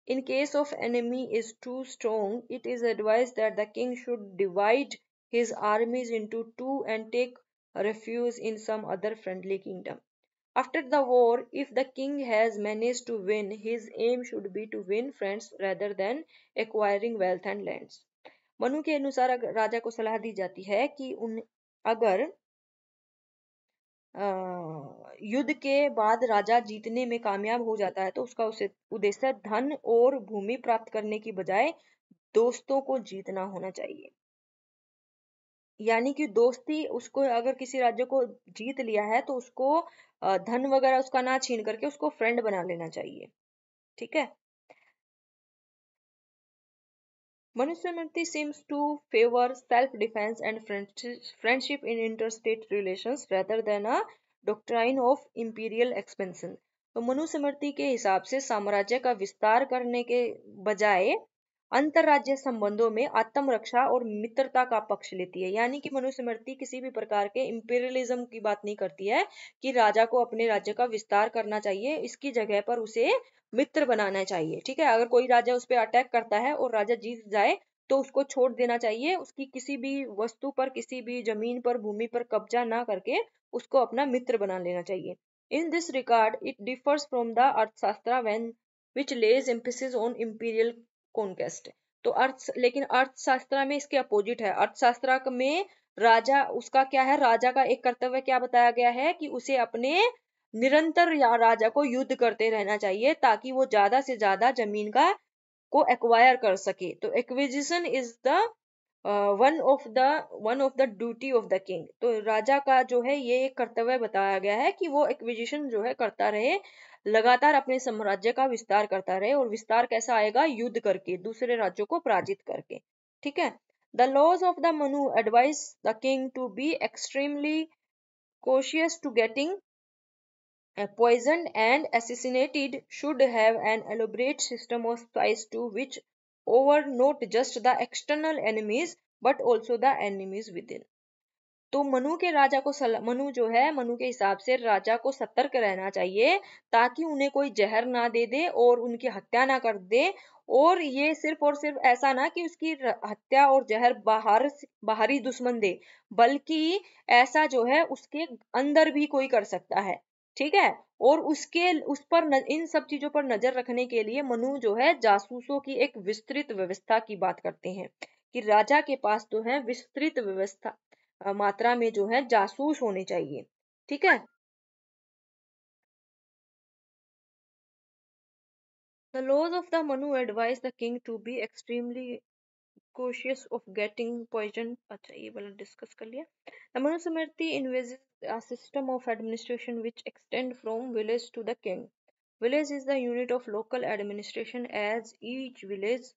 [SPEAKER 1] In case of enemy is too strong, it is advised that the king should divide his armies into two and take refuge in some other friendly kingdom. After the war, if the king has managed to win, his aim should be to win friends rather than acquiring wealth and lands. Manu के अनुसार राजा को सलाह दी जाती है कि उन अगर आ, युद्ध के बाद राजा जीतने में कामयाब हो जाता है तो उसका उसे उद्देश्य धन और भूमि प्राप्त करने की बजाय दोस्तों को जीतना होना चाहिए यानी कि दोस्ती उसको अगर किसी राज्य को जीत लिया है तो उसको धन वगैरह उसका ना छीन करके उसको फ्रेंड बना लेना चाहिए ठीक है Manusmriti seems to favor self-defense and friendship in interstate relations rather than a doctrine of imperial expansion. तो मनुस्मृति के हिसाब से साम्राज्य का विस्तार करने के बजाय अंतरराज्य संबंधों में आत्मरक्षा और मित्रता का पक्ष लेती है यानी कि मनुस्मृति किसी भी प्रकार के इम्पेरियलिज्म की बात नहीं करती है कि राजा को अपने राज्य का विस्तार करना चाहिए इसकी जगह पर उसे मित्र बनाना चाहिए ठीक है अगर कोई राजा उस पर अटैक करता है और राजा जीत जाए तो उसको छोड़ देना चाहिए उसकी किसी भी वस्तु पर किसी भी जमीन पर भूमि पर कब्जा ना करके उसको अपना मित्र बना लेना चाहिए in this regard it differs from the Arthashastra when which lays emphasis on imperial conquest तो अर्थ लेकिन अर्थशास्त्र में इसके अपोजिट है अर्थशास्त्र में राजा उसका क्या है राजा का एक कर्तव्य क्या बताया गया है कि उसे अपने निरंतर राजा को युद्ध करते रहना चाहिए ताकि वो ज्यादा से ज्यादा जमीन का को एक्वायर कर सके तो acquisition is the one of the one of the duty of the king तो राजा का जो है ये एक कर्तव्य बताया गया है कि वो एक्विजिशन जो है करता रहे लगातार अपने साम्राज्य का विस्तार करता रहे और विस्तार कैसा आएगा युद्ध करके दूसरे राज्यों को पराजित करके ठीक है the laws of the Manu advise the king to be extremely cautious to getting poisoned and assassinated should have an elaborate system of spies to which over not just the external enemies but also the enemies within तो मनु के राजा को सल, मनु जो है मनु के हिसाब से राजा को सतर्क रहना चाहिए ताकि उन्हें कोई जहर ना दे दे और उनकी हत्या ना कर दे और ये सिर्फ और सिर्फ ऐसा ना कि उसकी हत्या और जहर बाहर बाहरी दुश्मन दे बल्कि ऐसा जो है उसके अंदर भी कोई कर सकता है ठीक है और उसके उस पर न, इन सब चीजों पर नजर रखने के लिए मनु जो है जासूसों की एक विस्तृत व्यवस्था की बात करते हैं कि राजा के पास जो है विस्तृत व्यवस्था मात्रा में जो है जासूस होने चाहिए ठीक है
[SPEAKER 2] The laws of the
[SPEAKER 1] Manu advise the king to be extremely cautious of getting poisoned अच्छा ये वाला discuss कर लिया the Manusamriti envisages a system of administration which extend from village to the king village is the unit of local administration
[SPEAKER 2] as each village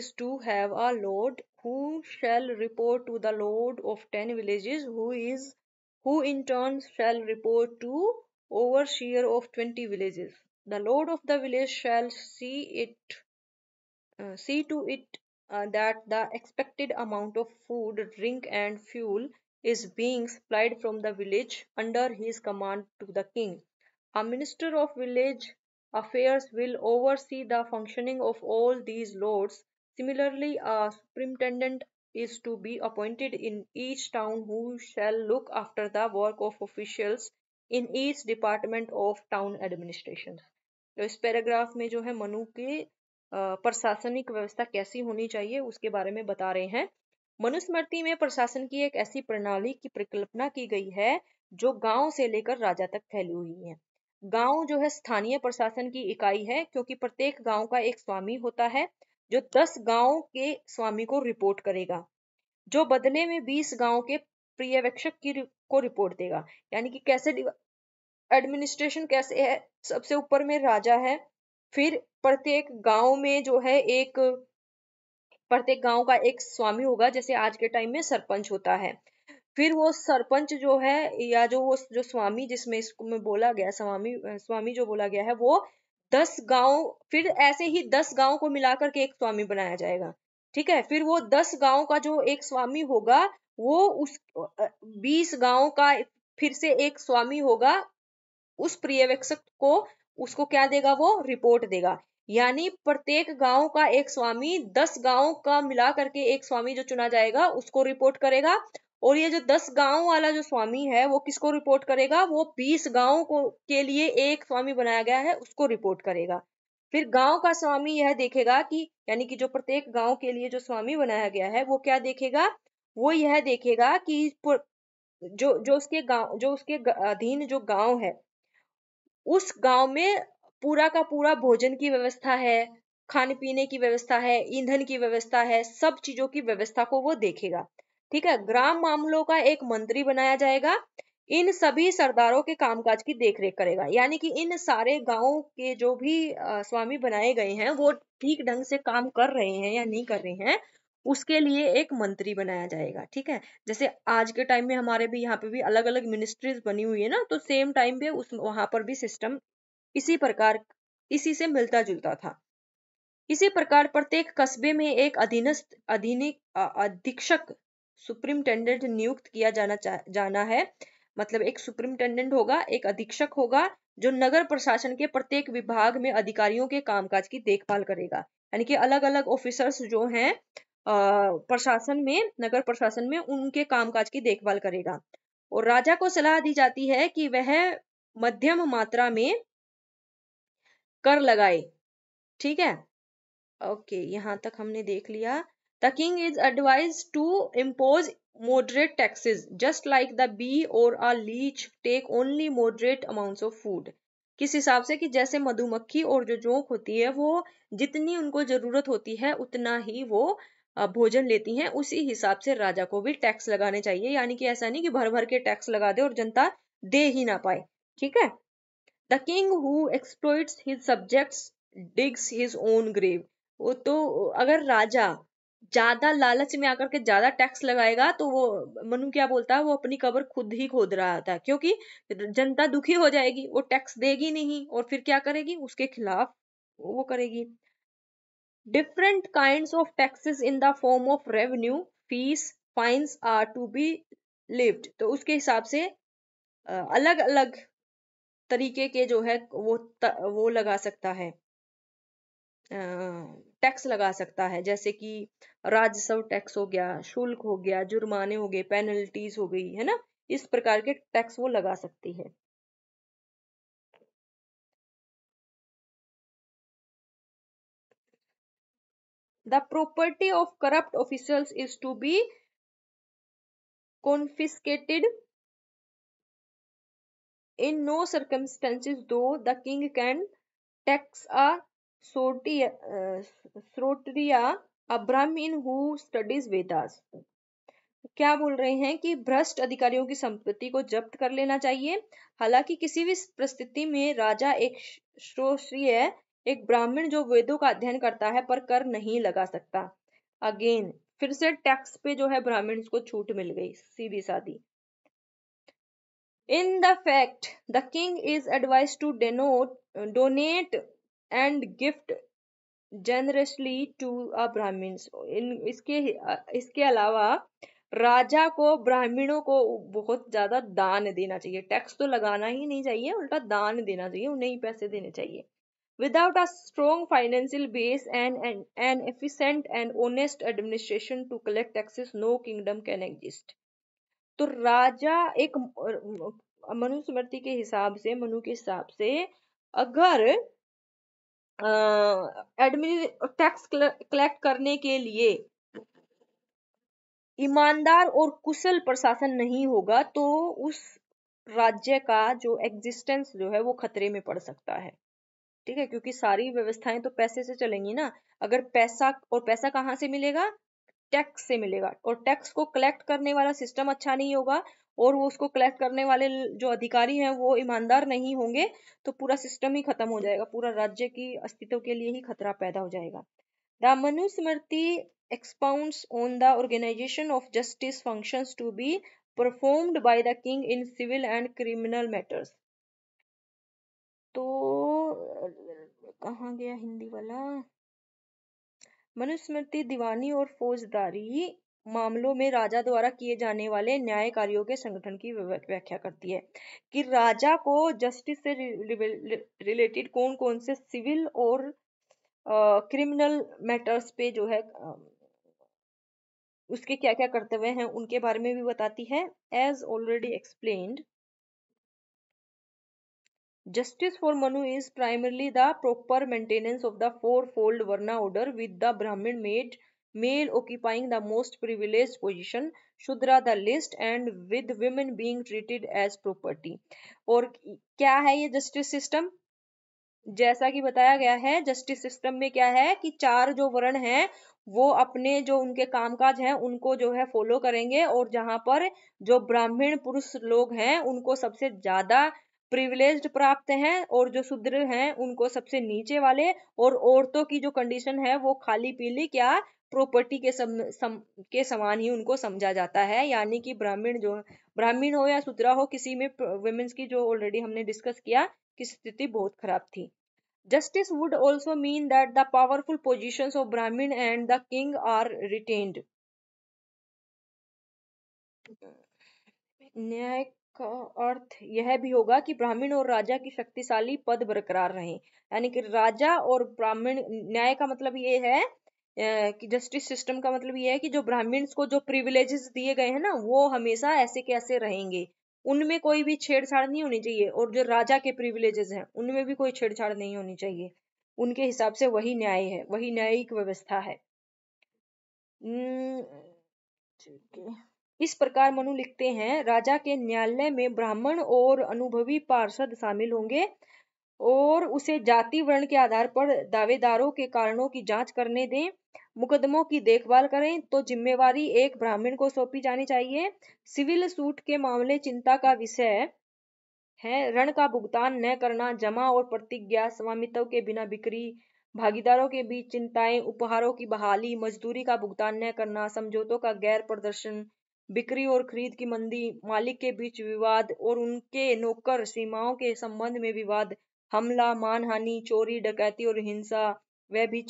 [SPEAKER 2] is
[SPEAKER 1] to have a lord who shall report to the lord of 10 villages who is who in turn shall report to overseer of 20 villages the lord of the village shall see it uh, see to it uh, that the expected amount of food drink and fuel is being supplied from the village under his command to the king a minister of village affairs will oversee the functioning of all these lords similarly a superintendent is to be appointed in each town who shall look after the work of officials in each department of town administration तो इस paragraph में जो है मनु के प्रशासनिक व्यवस्था कैसी होनी चाहिए उसके बारे में बता रहे हैं मनुस्मृति में प्रशासन की एक ऐसी प्रणाली की परिकल्पना की गई है जो गांव से लेकर राजा तक फैली हुई है गांव जो है स्थानीय प्रशासन की इकाई है क्योंकि प्रत्येक गांव का एक स्वामी होता है जो दस गांव के स्वामी को रिपोर्ट करेगा जो बदले में बीस गांव के पर्यवेक्षक की को रिपोर्ट देगा यानी कि कैसे एडमिनिस्ट्रेशन कैसे है सबसे ऊपर में राजा है फिर प्रत्येक गांव में जो है एक प्रत्येक गांव का एक स्वामी होगा जैसे आज के टाइम में सरपंच होता है फिर वो सरपंच जो है या जो वो जो स्वामी जिसमें में बोला गया स्वामी स्वामी जो बोला गया है वो दस गांव फिर ऐसे ही दस गांव को मिलाकर के एक स्वामी बनाया जाएगा ठीक है फिर वो दस गांव का जो एक स्वामी होगा वो उस बीस गांव का फिर से एक स्वामी होगा उस पर्यवेक्षक को उसको क्या देगा वो रिपोर्ट देगा यानी प्रत्येक गांव का एक स्वामी दस गांव का मिला करके एक स्वामी जो चुना जाएगा उसको रिपोर्ट करेगा और ये जो दस गांव वाला जो स्वामी है वो किसको रिपोर्ट करेगा वो बीस गांव को के लिए एक स्वामी बनाया गया है उसको रिपोर्ट करेगा फिर गांव का स्वामी यह देखेगा कि यानी कि जो प्रत्येक गांव के लिए जो स्वामी बनाया गया है वो क्या देखेगा वो यह देखेगा कि जो जो उसके गांव जो उसके अधीन जो गांव है उस गांव में पूरा का पूरा भोजन की व्यवस्था है खाने पीने की व्यवस्था है ईंधन की व्यवस्था है सब चीजों की व्यवस्था को वो देखेगा ठीक है ग्राम मामलों का एक मंत्री बनाया जाएगा इन सभी सरदारों के कामकाज की देखरेख करेगा यानी कि इन सारे गांवों के जो भी स्वामी बनाए गए हैं वो ठीक ढंग से काम कर रहे हैं या नहीं कर रहे हैं उसके लिए एक मंत्री बनाया जाएगा ठीक है जैसे आज के टाइम में हमारे भी यहाँ पे भी अलग अलग मिनिस्ट्रीज बनी हुई है ना तो सेम टाइम पे उस वहां पर भी सिस्टम इसी प्रकार इसी से मिलता जुलता था इसी प्रकार प्रत्येक कस्बे में एक अधीनस्थ अधीनिक अधीक्षक सुप्रीमटेंडेंट नियुक्त किया जाना जाना है मतलब एक सुप्रीमटेंडेंट होगा एक अधीक्षक होगा जो नगर प्रशासन के प्रत्येक विभाग में अधिकारियों के कामकाज की देखभाल करेगा यानी कि अलग अलग ऑफिसर्स जो हैं प्रशासन में नगर प्रशासन में उनके कामकाज की देखभाल करेगा और राजा को सलाह दी जाती है कि वह मध्यम मात्रा में कर लगाए ठीक है ओके यहाँ तक हमने देख लिया the king is advise to impose moderate taxes just like the bee और a leech take only moderate amounts of food किस हिसाब से कि जैसे मधुमक्खी और जो जोंक होती है वो जितनी उनको जरूरत होती है उतना ही वो भोजन लेती हैं उसी हिसाब से राजा को भी टैक्स लगाने चाहिए यानी कि ऐसा नहीं कि भर भर के टैक्स लगा दे और जनता दे ही ना पाए ठीक है the king who exploits his subjects digs his own grave वो तो अगर राजा ज्यादा लालच में आकर के ज्यादा टैक्स लगाएगा तो वो मनु क्या बोलता है वो अपनी कबर खुद ही खोद रहा था क्योंकि जनता दुखी हो जाएगी वो टैक्स देगी नहीं और फिर क्या करेगी उसके खिलाफ वो करेगी Different kinds of taxes in the form of revenue, fees, fines are to be lived. तो उसके हिसाब से अलग अलग तरीके के जो है वो त, वो लगा सकता है टैक्स लगा सकता है जैसे कि राजस्व टैक्स हो गया शुल्क हो गया जुर्माने हो गए पेनल्टीज हो गई है ना इस प्रकार के टैक्स वो लगा सकती है
[SPEAKER 2] The property of corrupt officials is to be confiscated
[SPEAKER 1] in no circumstances though the king can tax a sotia, uh, srotriya a brahmin who studies vedas क्या बोल रहे हैं कि भ्रष्ट अधिकारियों की संपत्ति को जब्त कर लेना चाहिए हालांकि किसी भी परिस्थिति में राजा एक श्रोत्रिय एक ब्राह्मण जो वेदों का अध्ययन करता है पर कर नहीं लगा सकता अगेन फिर से टैक्स पे जो है ब्राह्मण को छूट मिल गई सीधी सादी in the fact the king is advise to denote donate and gift generously to a Brahmin इसके इसके अलावा राजा को ब्राह्मणों को बहुत ज्यादा दान देना चाहिए टैक्स तो लगाना ही नहीं चाहिए उल्टा दान देना चाहिए उन्हें ही पैसे देने चाहिए Without a strong financial base and an, an efficient and honest administration to collect taxes, no kingdom can exist. तो राजा एक मनुस्मृति के हिसाब से मनु के हिसाब से अगर टैक्स कलेक्ट करने के लिए ईमानदार और कुशल प्रशासन नहीं होगा तो उस राज्य का जो एग्जिस्टेंस जो है वो खतरे में पड़ सकता है ठीक है क्योंकि सारी व्यवस्थाएं तो पैसे से चलेंगी ना अगर पैसा और पैसा कहाँ से मिलेगा टैक्स से मिलेगा और टैक्स को कलेक्ट करने वाला सिस्टम अच्छा नहीं होगा और वो उसको कलेक्ट करने वाले जो अधिकारी हैं वो ईमानदार नहीं होंगे तो पूरा सिस्टम ही खत्म हो जाएगा पूरा राज्य की अस्तित्व के लिए ही खतरा पैदा हो जाएगा the Manusmriti expound on the organisation of justice function to be performed by the king in civil and criminal matters तो कहाँ गया हिंदी वाला मनुस्मृति दीवानी और फौजदारी मामलों में राजा द्वारा किए जाने वाले न्याय कार्यों के संगठन की व्याख्या करती है कि राजा को जस्टिस से रिलेटेड कौन कौन से सिविल और क्रिमिनल मैटर्स पे जो है उसके क्या क्या कर्तव्य हैं उनके बारे में भी बताती है as already explained Justice for Manu is primarily the proper maintenance of the fourfold Varna order with the Brahmin mate, male occupying the most privileged position, Shudra the least and with women being treated as property. और क्या है ये justice system? जैसा कि बताया गया है justice system में क्या है कि चार जो वर्ण हैं वो अपने जो उनके कामकाज हैं उनको जो है फॉलो करेंगे और जहां पर जो ब्राह्मण पुरुष लोग हैं उनको सबसे ज्यादा प्रिविलेज प्राप्त हैं और जो शूद्र हैं उनको सबसे नीचे वाले और औरतों की जो कंडीशन है वो खाली पीली क्या प्रॉपर्टी के सम, सम के समान ही उनको समझा जाता है यानी कि ब्राह्मण जो ब्राह्मण हो या शूद्रा हो किसी में वुमेन्स की जो ऑलरेडी हमने डिस्कस किया कि स्थिति बहुत खराब थी justice would also mean that the powerful position of brahmin and the king are retained न्याय का अर्थ यह भी होगा कि ब्राह्मण और राजा की शक्तिशाली पद बरकरार रहे यानी कि राजा और ब्राह्मण न्याय का मतलब ये है कि जस्टिस सिस्टम का मतलब ये है कि जो ब्राह्मण को जो प्रिविलेजेस दिए गए हैं ना वो हमेशा ऐसे के ऐसे रहेंगे उनमें कोई भी छेड़छाड़ नहीं होनी चाहिए और जो राजा के प्रिविलेजेस हैं उनमें भी कोई छेड़छाड़ नहीं होनी चाहिए उनके हिसाब से वही न्याय है वही न्यायिक व्यवस्था है ठीक है इस प्रकार मनु लिखते हैं राजा के न्यायालय में ब्राह्मण और अनुभवी पार्षद शामिल होंगे और उसे जाति वर्ण के आधार पर दावेदारों के कारणों की जांच करने दें मुकदमों की देखभाल करें तो जिम्मेवारी एक ब्राह्मण को सौंपी जानी चाहिए सिविल सूट के मामले चिंता का विषय है ऋण का भुगतान न करना जमा और प्रतिज्ञा स्वामित्व के बिना बिक्री भागीदारों के बीच चिंताएं उपहारों की बहाली मजदूरी का भुगतान न करना समझौतों का गैर प्रदर्शन बिक्री और खरीद की मंदी मालिक के बीच विवाद और उनके नौकर सीमाओं के संबंध में विवाद हमला मानहानि चोरी डकैती और हिंसा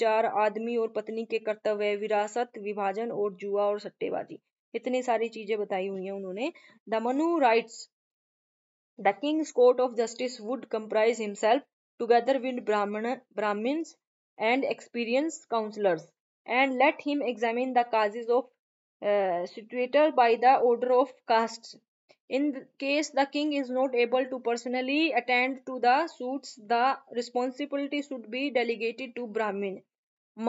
[SPEAKER 1] चार आदमी और पत्नी के कर्तव्य विरासत विभाजन और जुआ और सट्टेबाजी इतनी सारी चीजें बताई हुई हैं उन्होंने the Manu writes the king's court of justice would comprise himself together with Brahmin Brahmins and experienced counsellors and let him examine the causes of situated by the order of castes in case the king is not able to personally attend to the suits the responsibility should be delegated to brahmin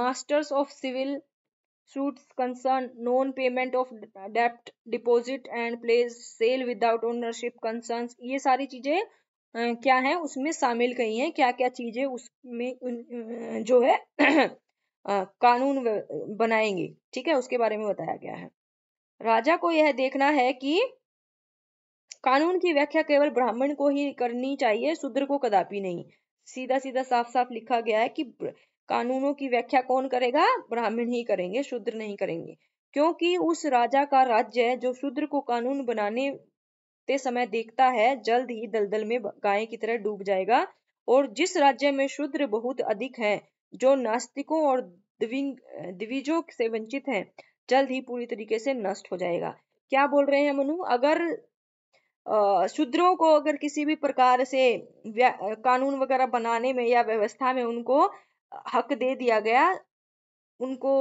[SPEAKER 1] masters of civil suits concern non payment of debt deposit and place sale without ownership concerns ये सारी चीजें क्या हैं उसमें शामिल कही हैं क्या क्या चीजें उसमें जो है कानून बनाएंगे ठीक है उसके बारे में बताया गया है राजा को यह देखना है कि कानून की व्याख्या केवल ब्राह्मण को ही करनी चाहिए शूद्र को कदापि नहीं सीधा सीधा साफ साफ लिखा गया है कि कानूनों की व्याख्या कौन करेगा ब्राह्मण ही करेंगे शूद्र नहीं करेंगे क्योंकि उस राजा का राज्य है जो शूद्र को कानून बनाने ते समय देखता है जल्द ही दलदल में गाय की तरह डूब जाएगा और जिस राज्य में शूद्र बहुत अधिक है जो नास्तिकों और द्विजों से वंचित हैं जल्द ही पूरी तरीके से नष्ट हो जाएगा क्या बोल रहे हैं मनु अगर शूद्रों को अगर किसी भी प्रकार से कानून वगैरह बनाने में या व्यवस्था में उनको हक दे दिया गया उनको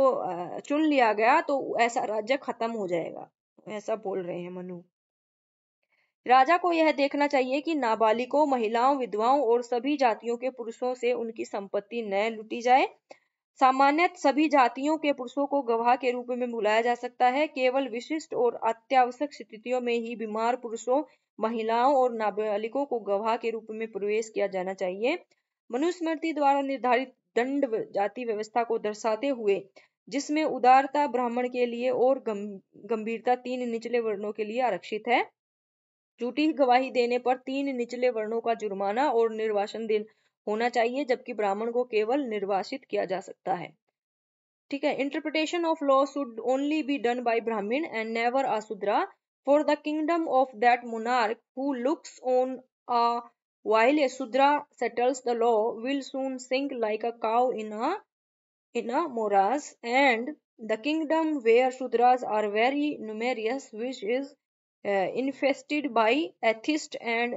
[SPEAKER 1] चुन लिया गया तो ऐसा राज्य खत्म हो जाएगा ऐसा बोल रहे हैं मनु राजा को यह देखना चाहिए कि नाबालिगों महिलाओं विधवाओं और सभी जातियों के पुरुषों से उनकी संपत्ति न लुटी जाए सामान्य सभी जातियों के पुरुषों को गवाह के रूप में बुलाया जा सकता है केवल विशिष्ट और अत्यावश्यक स्थितियों में ही बीमार पुरुषों महिलाओं और नाबालिगों को गवाह के रूप में प्रवेश किया जाना चाहिए मनुस्मृति द्वारा निर्धारित दंड जाति व्यवस्था को दर्शाते हुए जिसमें उदारता ब्राह्मण के लिए और गंभीरता तीन निचले वर्णों के लिए आरक्षित है झूठी गवाही देने पर तीन निचले वर्णों का जुर्माना और निर्वासन दिन होना चाहिए जबकि ब्राह्मण को केवल निर्वासित किया जा सकता है ठीक है interpretation of law should only be done by ब्राह्मण and never आसुद्रा for the kingdom of that monarch who looks on a while a सुद्रा settles the law will soon sink like a cow in a in a मोराज and the kingdom where सुद्राज are very numerous which is infested by atheists and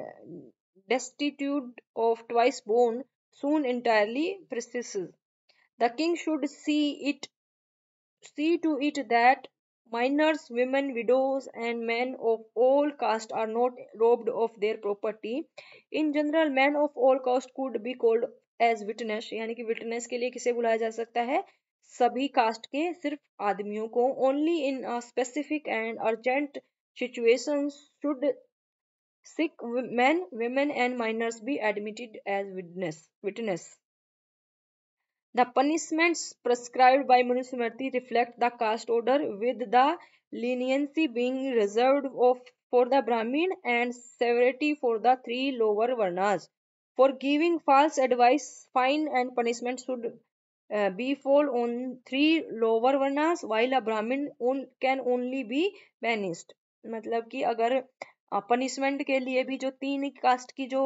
[SPEAKER 1] destitute of twice born, soon entirely precesses. The king should see it see to it that minors, women, widows, and men of all caste are not robbed of their property. In general, men of all caste could be called as witness, यानी कि witness के लिए किसे बुलाया जा सकता है सभी कास्ट के सिर्फ आदमियों को only in specific and urgent situations should sick men, women and minors be admitted as witness. witness. The punishments prescribed by Manusmriti reflect the caste order with the leniency being reserved of, for the Brahmin and severity for the three lower Varnas. For giving false advice, fine and punishment should uh, be fall on three lower Varnas while a Brahmin on, can only be banished. मतलब कि अगर punishment के लिए भी जो तीन cast की जो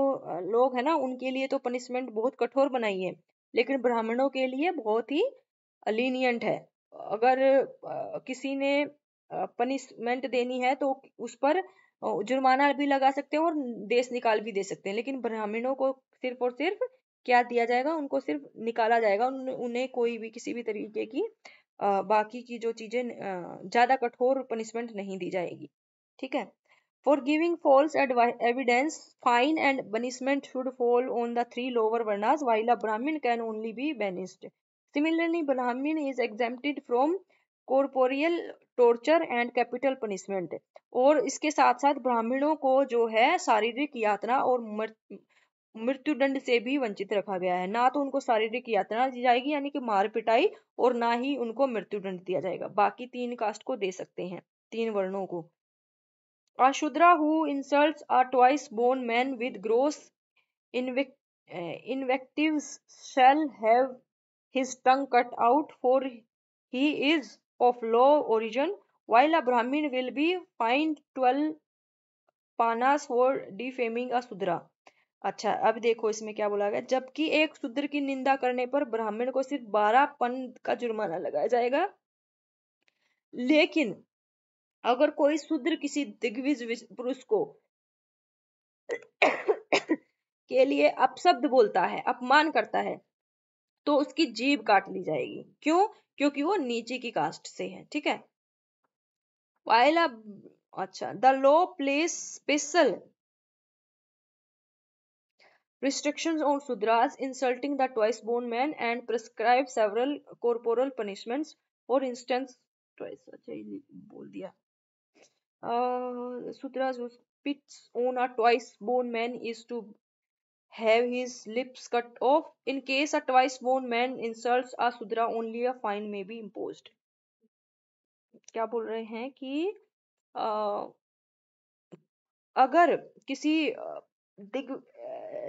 [SPEAKER 1] लोग हैं ना उनके लिए तो पनिशमेंट बहुत कठोर बनाई है लेकिन ब्राह्मणों के लिए बहुत ही लीनियंट है अगर किसी ने पनिशमेंट देनी है तो उस पर जुर्माना भी लगा सकते हैं और देश निकाल भी दे सकते हैं लेकिन ब्राह्मणों को सिर्फ और सिर्फ क्या दिया जाएगा उनको सिर्फ निकाला जाएगा उन्हें कोई भी किसी भी तरीके की बाकी की जो चीजें ज्यादा कठोर पनिशमेंट नहीं दी जाएगी ठीक है for giving false evidence fine and banishment should fall on the three lower varnas while a Brahmin can only be banished similarly Brahmin is exempted from corporeal torture and capital punishment और इसके साथ साथ ब्राह्मणों को जो है शारीरिक यात्रा और मृत्युदंड से भी वंचित रखा गया है ना तो उनको शारीरिक यात्रा दी जाएगी यानी कि मार पिटाई और ना ही उनको मृत्युदंड दिया जाएगा बाकी तीन कास्ट को दे सकते हैं तीन वर्णों को Ashudra who insults a twice born man with gross invic uh, invectives shall have his tongue cut out, for he is of low origin, while a Brahmin will be fined 12 panas for defaming a shudra अच्छा अब देखो इसमें क्या बोला गया जबकि एक शूद्र की निंदा करने पर ब्राह्मण को सिर्फ बारह पन का जुर्माना लगाया जाएगा लेकिन अगर कोई शूद्र किसी दिग्विज पुरुष को के लिए अपशब्द बोलता है अपमान करता है तो उसकी जीव काट ली जाएगी क्यों क्योंकि वो नीचे की कास्ट से है ठीक है वायला अच्छा the law place special restriction on Shudras insulting the twice born man and prescribe several corporal punishment और इंस्टेंस ट्वाइस अच्छा बोल दिया uh, sutras who spits on a twice born man is to have his lips cut off. In case a twice born man insults a sudra, only a fine may be imposed. क्या बोल रहे हैं कि आ, अगर किसी दिग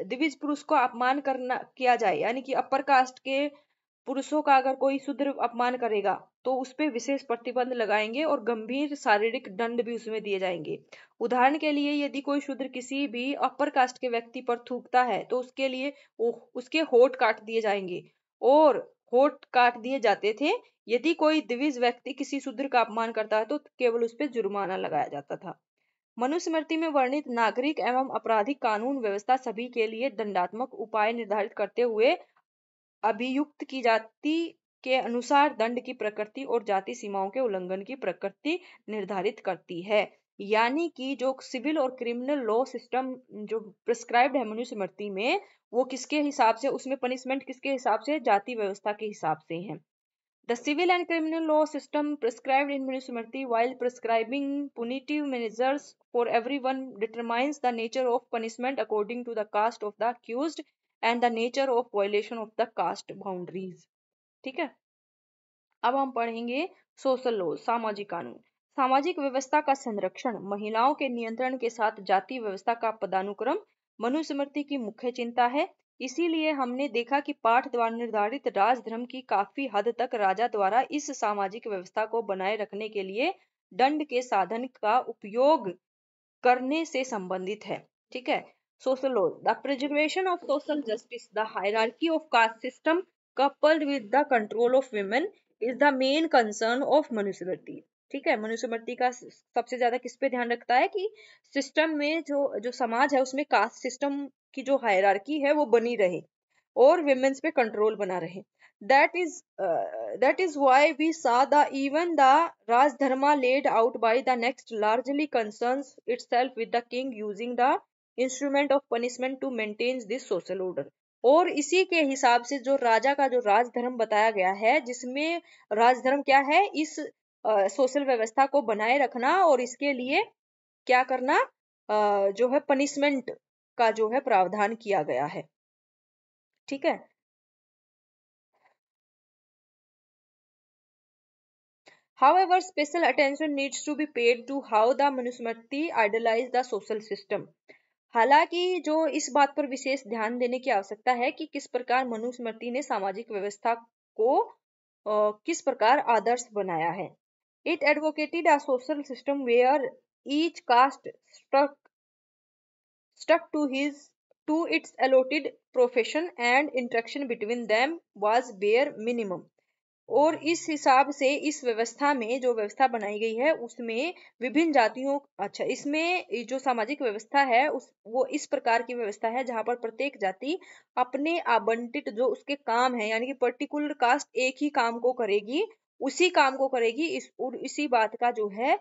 [SPEAKER 1] दिविज पुरुष को अपमान करना किया जाए यानी कि अपर कास्ट के पुरुषों का अगर कोई शुद्र अपमान करेगा तो उस पर विशेष प्रतिबंध लगाएंगे और गंभीर शारीरिक दंड भी उसमें दिए जाएंगे उदाहरण के लिए यदि कोई शुद्र किसी भी अपर कास्ट के व्यक्ति पर थूकता है तो उसके लिए उसके होठ काट दिए जाएंगे और होठ काट दिए जाते थे यदि कोई दिविज व्यक्ति किसी शुद्र का अपमान करता है तो केवल उस पर जुर्माना लगाया जाता था मनुस्मृति में वर्णित नागरिक एवं आपराधिक कानून व्यवस्था सभी के लिए दंडात्मक उपाय निर्धारित करते हुए अभियुक्त की जाति के अनुसार दंड की प्रकृति और जाति सीमाओं के उल्लंघन की प्रकृति निर्धारित करती है यानी कि जो सिविल और क्रिमिनल लॉ सिस्टम जो प्रिस्क्राइब है मनुस्मृति में वो किसके हिसाब से उसमें पनिशमेंट किसके हिसाब से जाति व्यवस्था के हिसाब से है the civil and criminal law system prescribe in Manusmriti while prescribing punitive measures for every one determines the nature of punishment according to the caste of the accused and the nature of violation of the caste boundaries ठीक है अब हम पढ़ेंगे social law सामाजिक कानून सामाजिक व्यवस्था का संरक्षण महिलाओं के नियंत्रण के साथ जाति व्यवस्था का पदानुक्रम मनुस्मृति की मुख्य चिंता है इसीलिए हमने देखा कि पाठ द्वारा निर्धारित राजधर्म की काफी हद तक राजा द्वारा इस सामाजिक व्यवस्था को बनाए रखने के लिए दंड के साधन का उपयोग करने से संबंधित है ठीक है social laws. The preservation of social justice, the hierarchy of caste system coupled with the control of women is the main concern of municipality. ठीक है मनुस्मृति का सबसे ज्यादा किस पे ध्यान रखता है कि सिस्टम में जो जो समाज है उसमें कास्ट सिस्टम की जो हायरार्की है वो बनी रहे और वेमेन्स पे कंट्रोल बना रहे that is that is why we saw the even the rajdharma laid out by the next largely concerns itself with the king using the instrument of punishment to maintain this social order और इसी के हिसाब से जो राजा का जो राजधर्म बताया गया है जिसमें राजधर्म क्या है इस सोशल व्यवस्था को बनाए रखना और इसके लिए क्या करना आ, जो है पनिशमेंट का जो है प्रावधान किया गया है ठीक है however special attention needs to be paid to how the Manusmriti idealise the social system हालांकि जो इस बात पर विशेष ध्यान देने की आवश्यकता है कि किस प्रकार मनुस्मृति ने सामाजिक व्यवस्था को किस प्रकार आदर्श बनाया है it advocated a social system where each caste stuck stuck to his to its allotted profession and interaction between them was bare minimum और इस हिसाब से इस व्यवस्था में जो व्यवस्था बनाई गई है उसमें विभिन्न जातियों अच्छा इसमें जो सामाजिक व्यवस्था है उस वो इस प्रकार की व्यवस्था है जहाँ पर प्रत्येक जाति अपने आबंटित जो उसके काम है यानी कि पर्टिकुलर कास्ट एक ही काम को करेगी उसी काम को करेगी इस इसी बात का जो है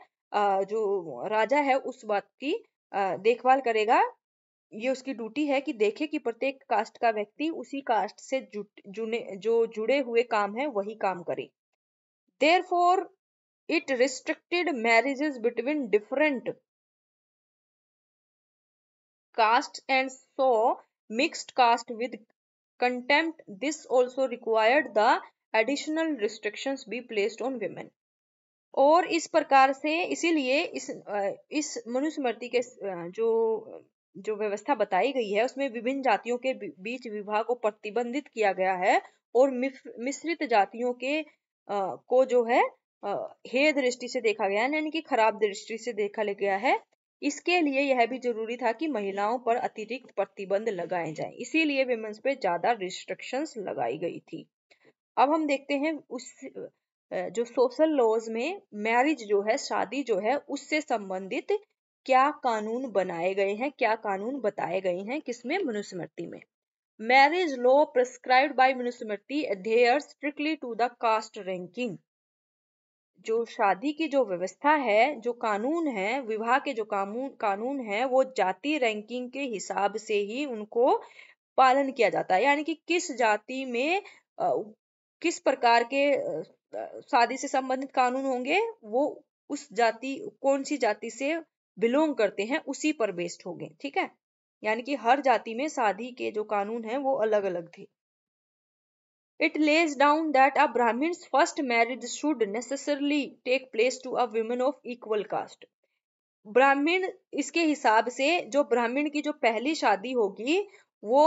[SPEAKER 1] जो राजा है उस बात की देखभाल करेगा ये उसकी ड्यूटी है कि देखे कि प्रत्येक कास्ट का व्यक्ति उसी कास्ट से जुने जो जुड़े हुए काम है वही काम करे therefore it restricted marriages between different caste and so mixed caste with contempt this also required the additional restriction be placed on women और इस प्रकार से इसीलिए इस इस मनुस्मृति के जो जो व्यवस्था बताई गई है उसमें विभिन्न जातियों के बीच विवाह को प्रतिबंधित किया गया है और मिश्रित जातियों के आ, को जो है हे दृष्टि से देखा गया है यानी कि खराब दृष्टि से देखा गया है इसके लिए यह भी जरूरी था कि महिलाओं पर अतिरिक्त प्रतिबंध लगाए जाएं इसीलिए विमेंस पे ज्यादा रिस्ट्रिक्शंस लगाई गई थी अब हम देखते हैं उस जो सोशल लॉज में मैरिज जो है शादी जो है उससे संबंधित क्या कानून बनाए गए हैं क्या कानून बताए गए हैं किसमें मनुस्मृति में marriage law prescribed by Manusmriti adhere strictly to the caste ranking जो शादी की जो व्यवस्था है जो कानून है विवाह के जो कानून कानून है वो जाति रैंकिंग के हिसाब से ही उनको पालन किया जाता है यानी कि किस जाति में आ, किस प्रकार के शादी से संबंधित कानून होंगे वो उस जाति कौन सी जाति से बिलोंग करते हैं उसी पर बेस्ड हो गए ठीक है यानी कि हर जाति में शादी के जो कानून है वो अलग अलग थे it lays down that a Brahmin first marriage should necessarily take place to a woman of equal caste Brahmin इसके हिसाब से जो ब्राह्मीण की जो पहली शादी होगी वो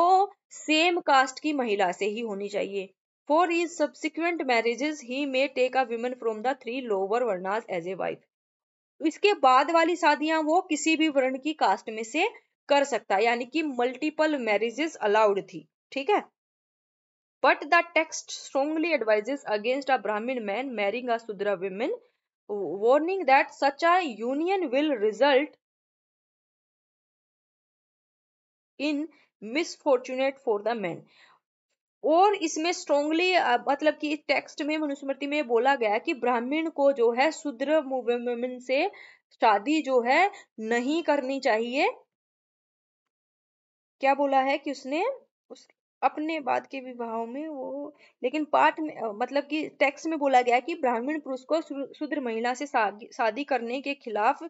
[SPEAKER 1] सेम कास्ट की महिला से ही होनी चाहिए for his subsequent marriages he may take a woman from the three lower varnas as a wife इसके बाद वाली शादियां वो किसी भी वर्ण की कास्ट में से कर सकता यानी कि मल्टीपल मैरिजेस अलाउड थी ठीक है but the text strongly advises against a Brahmin man marrying a Shudra woman warning that such a union will result in misfortunate for the man और इसमें स्ट्रोंगली मतलब कि टेक्स्ट में मनुस्मृति में बोला गया कि ब्राह्मण को जो है शुद्र वुमेन से शादी जो है नहीं करनी चाहिए क्या बोला है कि उसने उस अपने बाद के विवाहों में वो लेकिन पाठ में मतलब कि टेक्स्ट में बोला गया कि ब्राह्मण पुरुष को शुद्र महिला से शादी करने के खिलाफ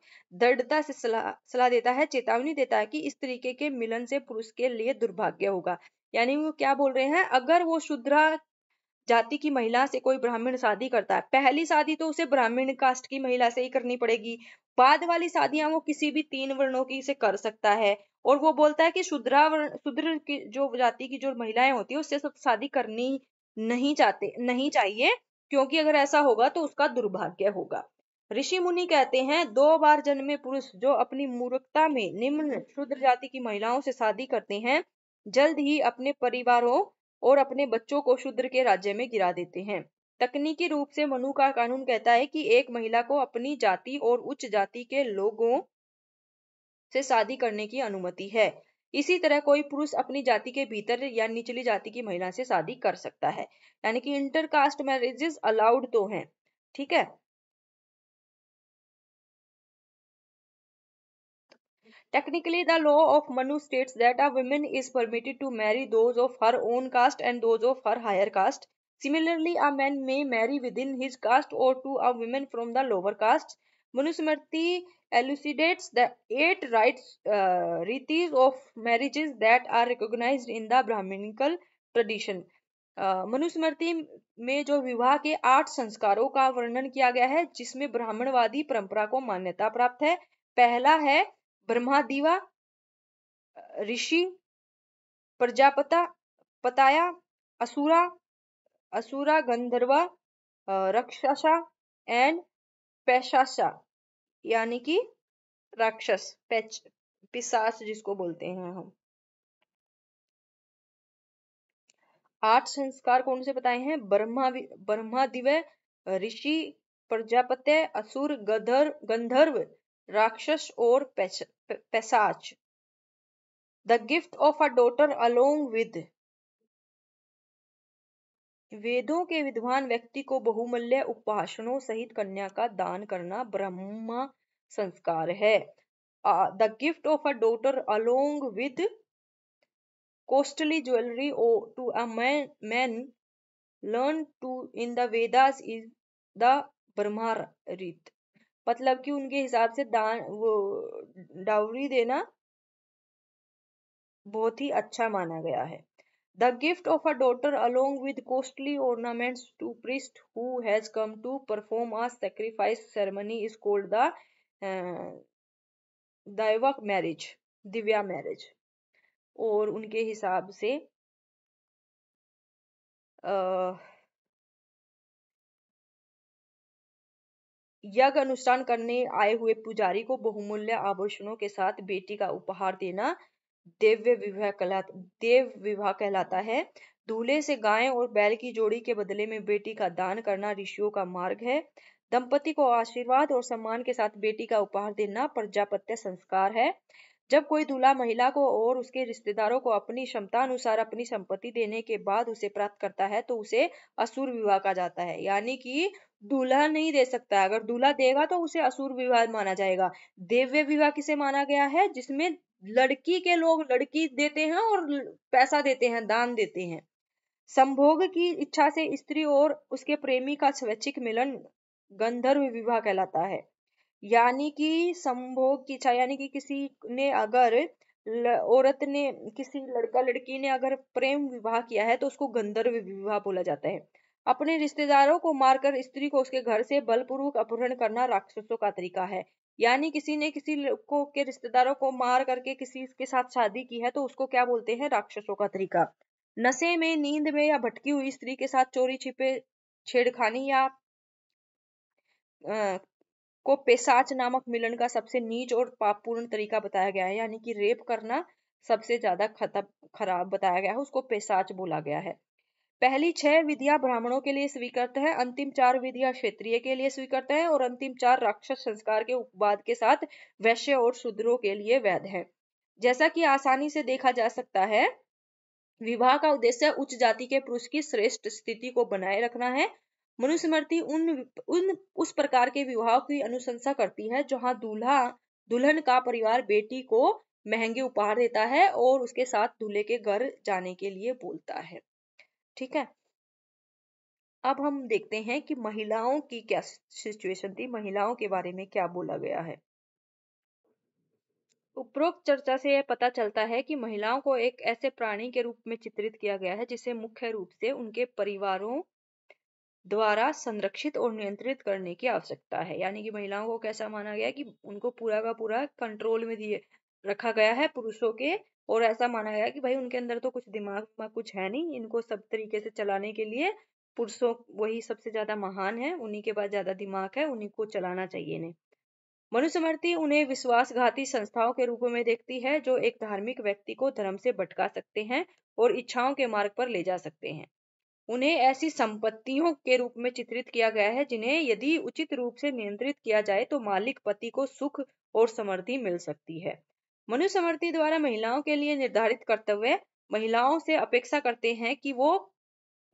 [SPEAKER 1] दृढ़ता से सलाह सलाह देता है चेतावनी देता है कि इस तरीके के मिलन से पुरुष के लिए दुर्भाग्य होगा यानी वो क्या बोल रहे हैं अगर वो शुद्रा जाति की महिला से कोई ब्राह्मण शादी करता है पहली शादी तो उसे ब्राह्मण कास्ट की महिला से ही करनी पड़ेगी बाद वाली शादियां वो किसी भी तीन वर्णों की से कर सकता है और वो बोलता है कि शुद्रा शुद्र की जो जाति की जो महिलाएं होती है उससे सब शादी करनी नहीं चाहते नहीं चाहिए क्योंकि अगर ऐसा होगा तो उसका दुर्भाग्य होगा ऋषि मुनि कहते हैं दो बार जन्मे पुरुष जो अपनी मूर्खता में निम्न शुद्र जाति की महिलाओं से शादी करते हैं जल्द ही अपने परिवारों और अपने बच्चों को शुद्र के राज्य में गिरा देते हैं तकनीकी रूप से मनु का कानून कहता है कि एक महिला को अपनी जाति और उच्च जाति के लोगों से शादी करने की अनुमति है इसी तरह कोई पुरुष अपनी जाति के भीतर या निचली जाति की महिला से शादी कर सकता है यानी कि इंटरकास्ट मैरिजेस अलाउड तो हैं, ठीक है technically the law of Manu states that a woman is permitted to marry those of her own caste and those of her higher caste similarly a man may marry within his caste और to a woman from the lower caste Manusmriti elucidates the eight rites uh, rites of marriages that are recognized in the brahminical tradition Manusmriti uh, में जो विवाह के आठ संस्कारों का वर्णन किया गया है जिसमें ब्राह्मणवादी परंपरा को मान्यता प्राप्त है पहला है ब्रह्मादिवा ऋषि प्रजापता पताया असुरा असुरा गंधर्वा रक्षसा एंड पैशाशा यानी कि राक्षस पैच पिसाच जिसको बोलते हैं हम आठ संस्कार कौन से बताए हैं ब्रह्मा ब्रह्मा दिव्य ऋषि प्रजापत्य असुर गधर गंधर्व राक्षस और पैसाच the gift of a daughter along with वेदों के विद्वान व्यक्ति को बहुमूल्य उपासनों सहित कन्या का दान करना ब्रह्मा संस्कार है the gift of a daughter along with costly jewellery oh to a man man learned to in the vedas is the brahmarit मतलब कि उनके हिसाब से दान वो डाउरी देना बहुत ही अच्छा माना गया है The gift of a daughter along with costly ornaments to priest who has come to perform a sacrifice ceremony is called the uh, Daiva marriage दिव्या मैरिज और उनके हिसाब से यज्ञ अनुष्ठान करने आए हुए पुजारी को बहुमूल्य आभूषणों के साथ बेटी का उपहार देना देव्य विवाह कहलाता देव विवाह कहलाता है दूल्हे से गाय और बैल की जोड़ी के बदले में बेटी का दान करना ऋषियों का मार्ग है दंपति को आशीर्वाद और सम्मान के साथ बेटी का उपहार देना प्रजापत्य संस्कार है जब कोई दूल्हा महिला को और उसके रिश्तेदारों को अपनी क्षमता अनुसार अपनी संपत्ति देने के बाद उसे प्राप्त करता है तो उसे असुर विवाह कहा जाता है यानी कि दूल्हा नहीं दे सकता है अगर दूल्हा देगा तो उसे असुर विवाह माना जाएगा देव्य विवाह किसे माना गया है जिसमें लड़की के लोग लड़की देते हैं और पैसा देते हैं दान देते हैं संभोग की इच्छा से स्त्री और उसके प्रेमी का स्वैच्छिक मिलन गंधर्व विवाह कहलाता है यानी कि संभोग की इच्छा यानी कि किसी ने अगर औरत ने किसी लड़का लड़की ने अगर प्रेम विवाह किया है तो उसको गंधर्व विवाह बोला जाता है अपने रिश्तेदारों को मारकर स्त्री को उसके घर से बलपूर्वक अपहरण करना राक्षसों का तरीका है यानी किसी ने किसी को के रिश्तेदारों को मार करके किसी के साथ शादी की है तो उसको क्या बोलते हैं राक्षसों का तरीका नशे में नींद में या भटकी हुई स्त्री के साथ चोरी छिपे छेड़खानी या को पेशाच नामक मिलन का सबसे नीच और पापपूर्ण तरीका बताया गया है यानी कि रेप करना सबसे ज्यादा खराब बताया गया है उसको पेशाच बोला गया है पहली छह विधियां ब्राह्मणों के लिए स्वीकृत है अंतिम चार विधियां क्षेत्रीय के लिए स्वीकृत है और अंतिम चार राक्षस संस्कार के उपवाद के साथ वैश्य और शूद्रों के लिए वैध है जैसा कि आसानी से देखा जा सकता है विवाह का उद्देश्य उच्च जाति के पुरुष की श्रेष्ठ स्थिति को बनाए रखना है मनुस्मृति उन उन उस प्रकार के विवाह की अनुशंसा करती है जहां दूल्हा दुल्हन का परिवार बेटी को महंगे उपहार देता है और उसके साथ दूल्हे के घर जाने के लिए बोलता है ठीक है अब हम देखते हैं कि महिलाओं की क्या सिचुएशन थी महिलाओं के बारे में क्या बोला गया है उपरोक्त चर्चा से यह पता चलता है कि महिलाओं को एक ऐसे प्राणी के रूप में चित्रित किया गया है जिसे मुख्य रूप से उनके परिवारों द्वारा संरक्षित और नियंत्रित करने की आवश्यकता है यानी कि महिलाओं को कैसा माना गया कि उनको पूरा का पूरा कंट्रोल में दिए रखा गया है पुरुषों के और ऐसा माना गया कि भाई उनके अंदर तो कुछ दिमाग में कुछ है नहीं इनको सब तरीके से चलाने के लिए पुरुषों वही सबसे ज्यादा महान है उन्हीं के पास ज्यादा दिमाग है उन्हीं को चलाना चाहिए इन्हें मनुस्मृति उन्हें विश्वासघाती संस्थाओं के रूप में देखती है जो एक धार्मिक व्यक्ति को धर्म से भटका सकते हैं और इच्छाओं के मार्ग पर ले जा सकते हैं उन्हें ऐसी संपत्तियों के रूप में चित्रित किया गया है जिन्हें यदि उचित रूप से नियंत्रित किया जाए तो मालिक पति को सुख और समृद्धि मिल सकती है समर्थि द्वारा महिलाओं के लिए निर्धारित कर्तव्य महिलाओं से अपेक्षा करते हैं कि वो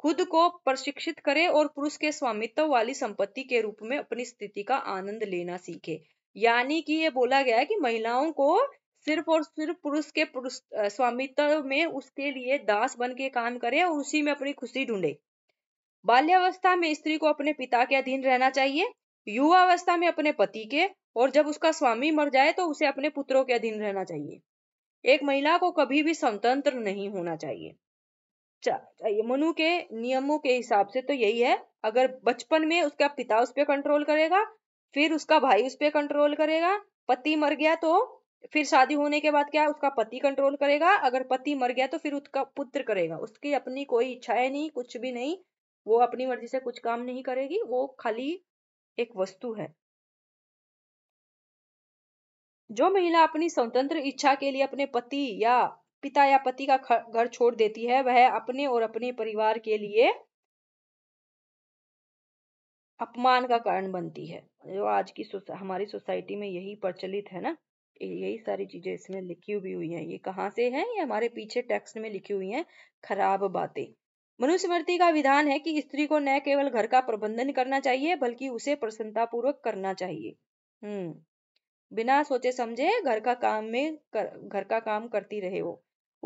[SPEAKER 1] खुद को प्रशिक्षित करे और पुरुष के स्वामित्व वाली संपत्ति के रूप में अपनी स्थिति का आनंद लेना सीखे यानी कि ये बोला गया है कि महिलाओं को सिर्फ और सिर्फ पुरुष के पुरुष स्वामित्व में उसके लिए दास बन के काम करे और उसी में अपनी खुशी ढूंढे बाल्यावस्था में स्त्री को अपने पिता के अधीन रहना चाहिए युवावस्था में अपने पति के और जब उसका स्वामी मर जाए तो उसे अपने पुत्रों के अधीन रहना चाहिए एक महिला को कभी भी स्वतंत्र नहीं होना चाहिए चाहिए मनु के नियमों के हिसाब से तो यही है अगर बचपन में उसका पिता उस पर कंट्रोल करेगा फिर उसका भाई उस पर कंट्रोल करेगा पति मर गया तो फिर शादी होने के बाद क्या उसका पति कंट्रोल करेगा अगर पति मर गया तो फिर उसका पुत्र करेगा उसकी अपनी कोई इच्छा है नहीं कुछ भी नहीं वो अपनी मर्जी से कुछ काम नहीं करेगी वो खाली एक वस्तु है जो महिला अपनी स्वतंत्र इच्छा के लिए अपने पति या पिता या पति का घर छोड़ देती है वह अपने और अपने परिवार के लिए अपमान का कारण बनती है जो आज की सोसा, हमारी सोसाइटी में यही प्रचलित है ना यही सारी चीजें इसमें लिखी हुई हुई हैं ये कहाँ से है ये हमारे पीछे टेक्स्ट में लिखी हुई हैं खराब बातें मनुस्मृति का विधान है कि स्त्री को न केवल घर का प्रबंधन करना चाहिए बल्कि उसे प्रसन्नतापूर्वक करना चाहिए हम्म बिना सोचे समझे घर का काम में कर, घर का काम करती रहे वो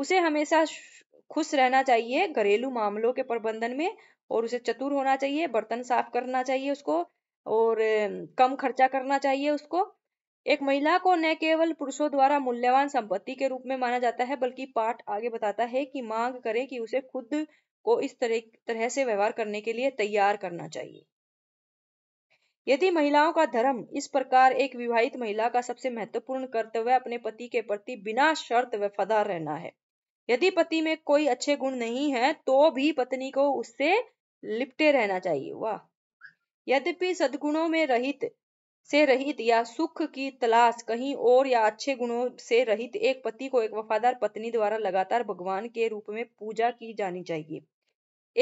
[SPEAKER 1] उसे हमेशा खुश रहना चाहिए घरेलू मामलों के प्रबंधन में और उसे चतुर होना चाहिए बर्तन साफ करना चाहिए उसको और कम खर्चा करना चाहिए उसको एक महिला को न केवल पुरुषों द्वारा मूल्यवान संपत्ति के रूप में माना जाता है बल्कि पाठ आगे बताता है कि मांग करें कि उसे खुद को इस तरह तरह से व्यवहार करने के लिए तैयार करना चाहिए यदि महिलाओं का धर्म इस प्रकार एक विवाहित महिला का सबसे महत्वपूर्ण कर्तव्य अपने पति के प्रति बिना शर्त वफादार रहना है यदि पति में कोई अच्छे गुण नहीं है तो भी पत्नी को उससे लिपटे रहना चाहिए वाह यद्यपि सदगुणों में रहित से रहित या सुख की तलाश कहीं और या अच्छे गुणों से रहित एक पति को एक वफादार पत्नी द्वारा लगातार भगवान के रूप में पूजा की जानी चाहिए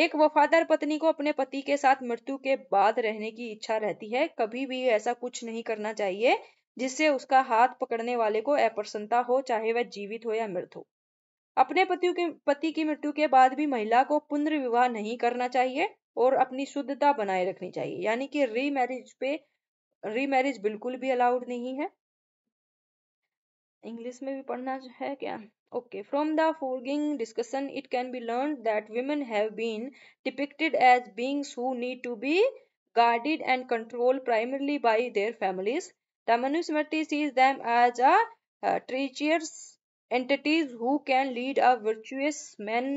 [SPEAKER 1] एक वफादार पत्नी को अपने पति के साथ मृत्यु के बाद रहने की इच्छा रहती है कभी भी ऐसा कुछ नहीं करना चाहिए जिससे उसका हाथ पकड़ने वाले को अप्रसन्नता हो चाहे वह जीवित हो या मृत हो अपने पति के पति की मृत्यु के बाद भी महिला को पुनर्विवाह नहीं करना चाहिए और अपनी शुद्धता बनाए रखनी चाहिए यानी कि रीमैरिज पे रीमैरिज बिल्कुल भी अलाउड नहीं है English में भी पढ़ना है क्या okay from the foregoing discussion it can be learned that women have been depicted as beings who need to be guarded and controlled primarily by their families the manusmriti sees them as a uh, uh, treacherous entities who can lead a virtuous man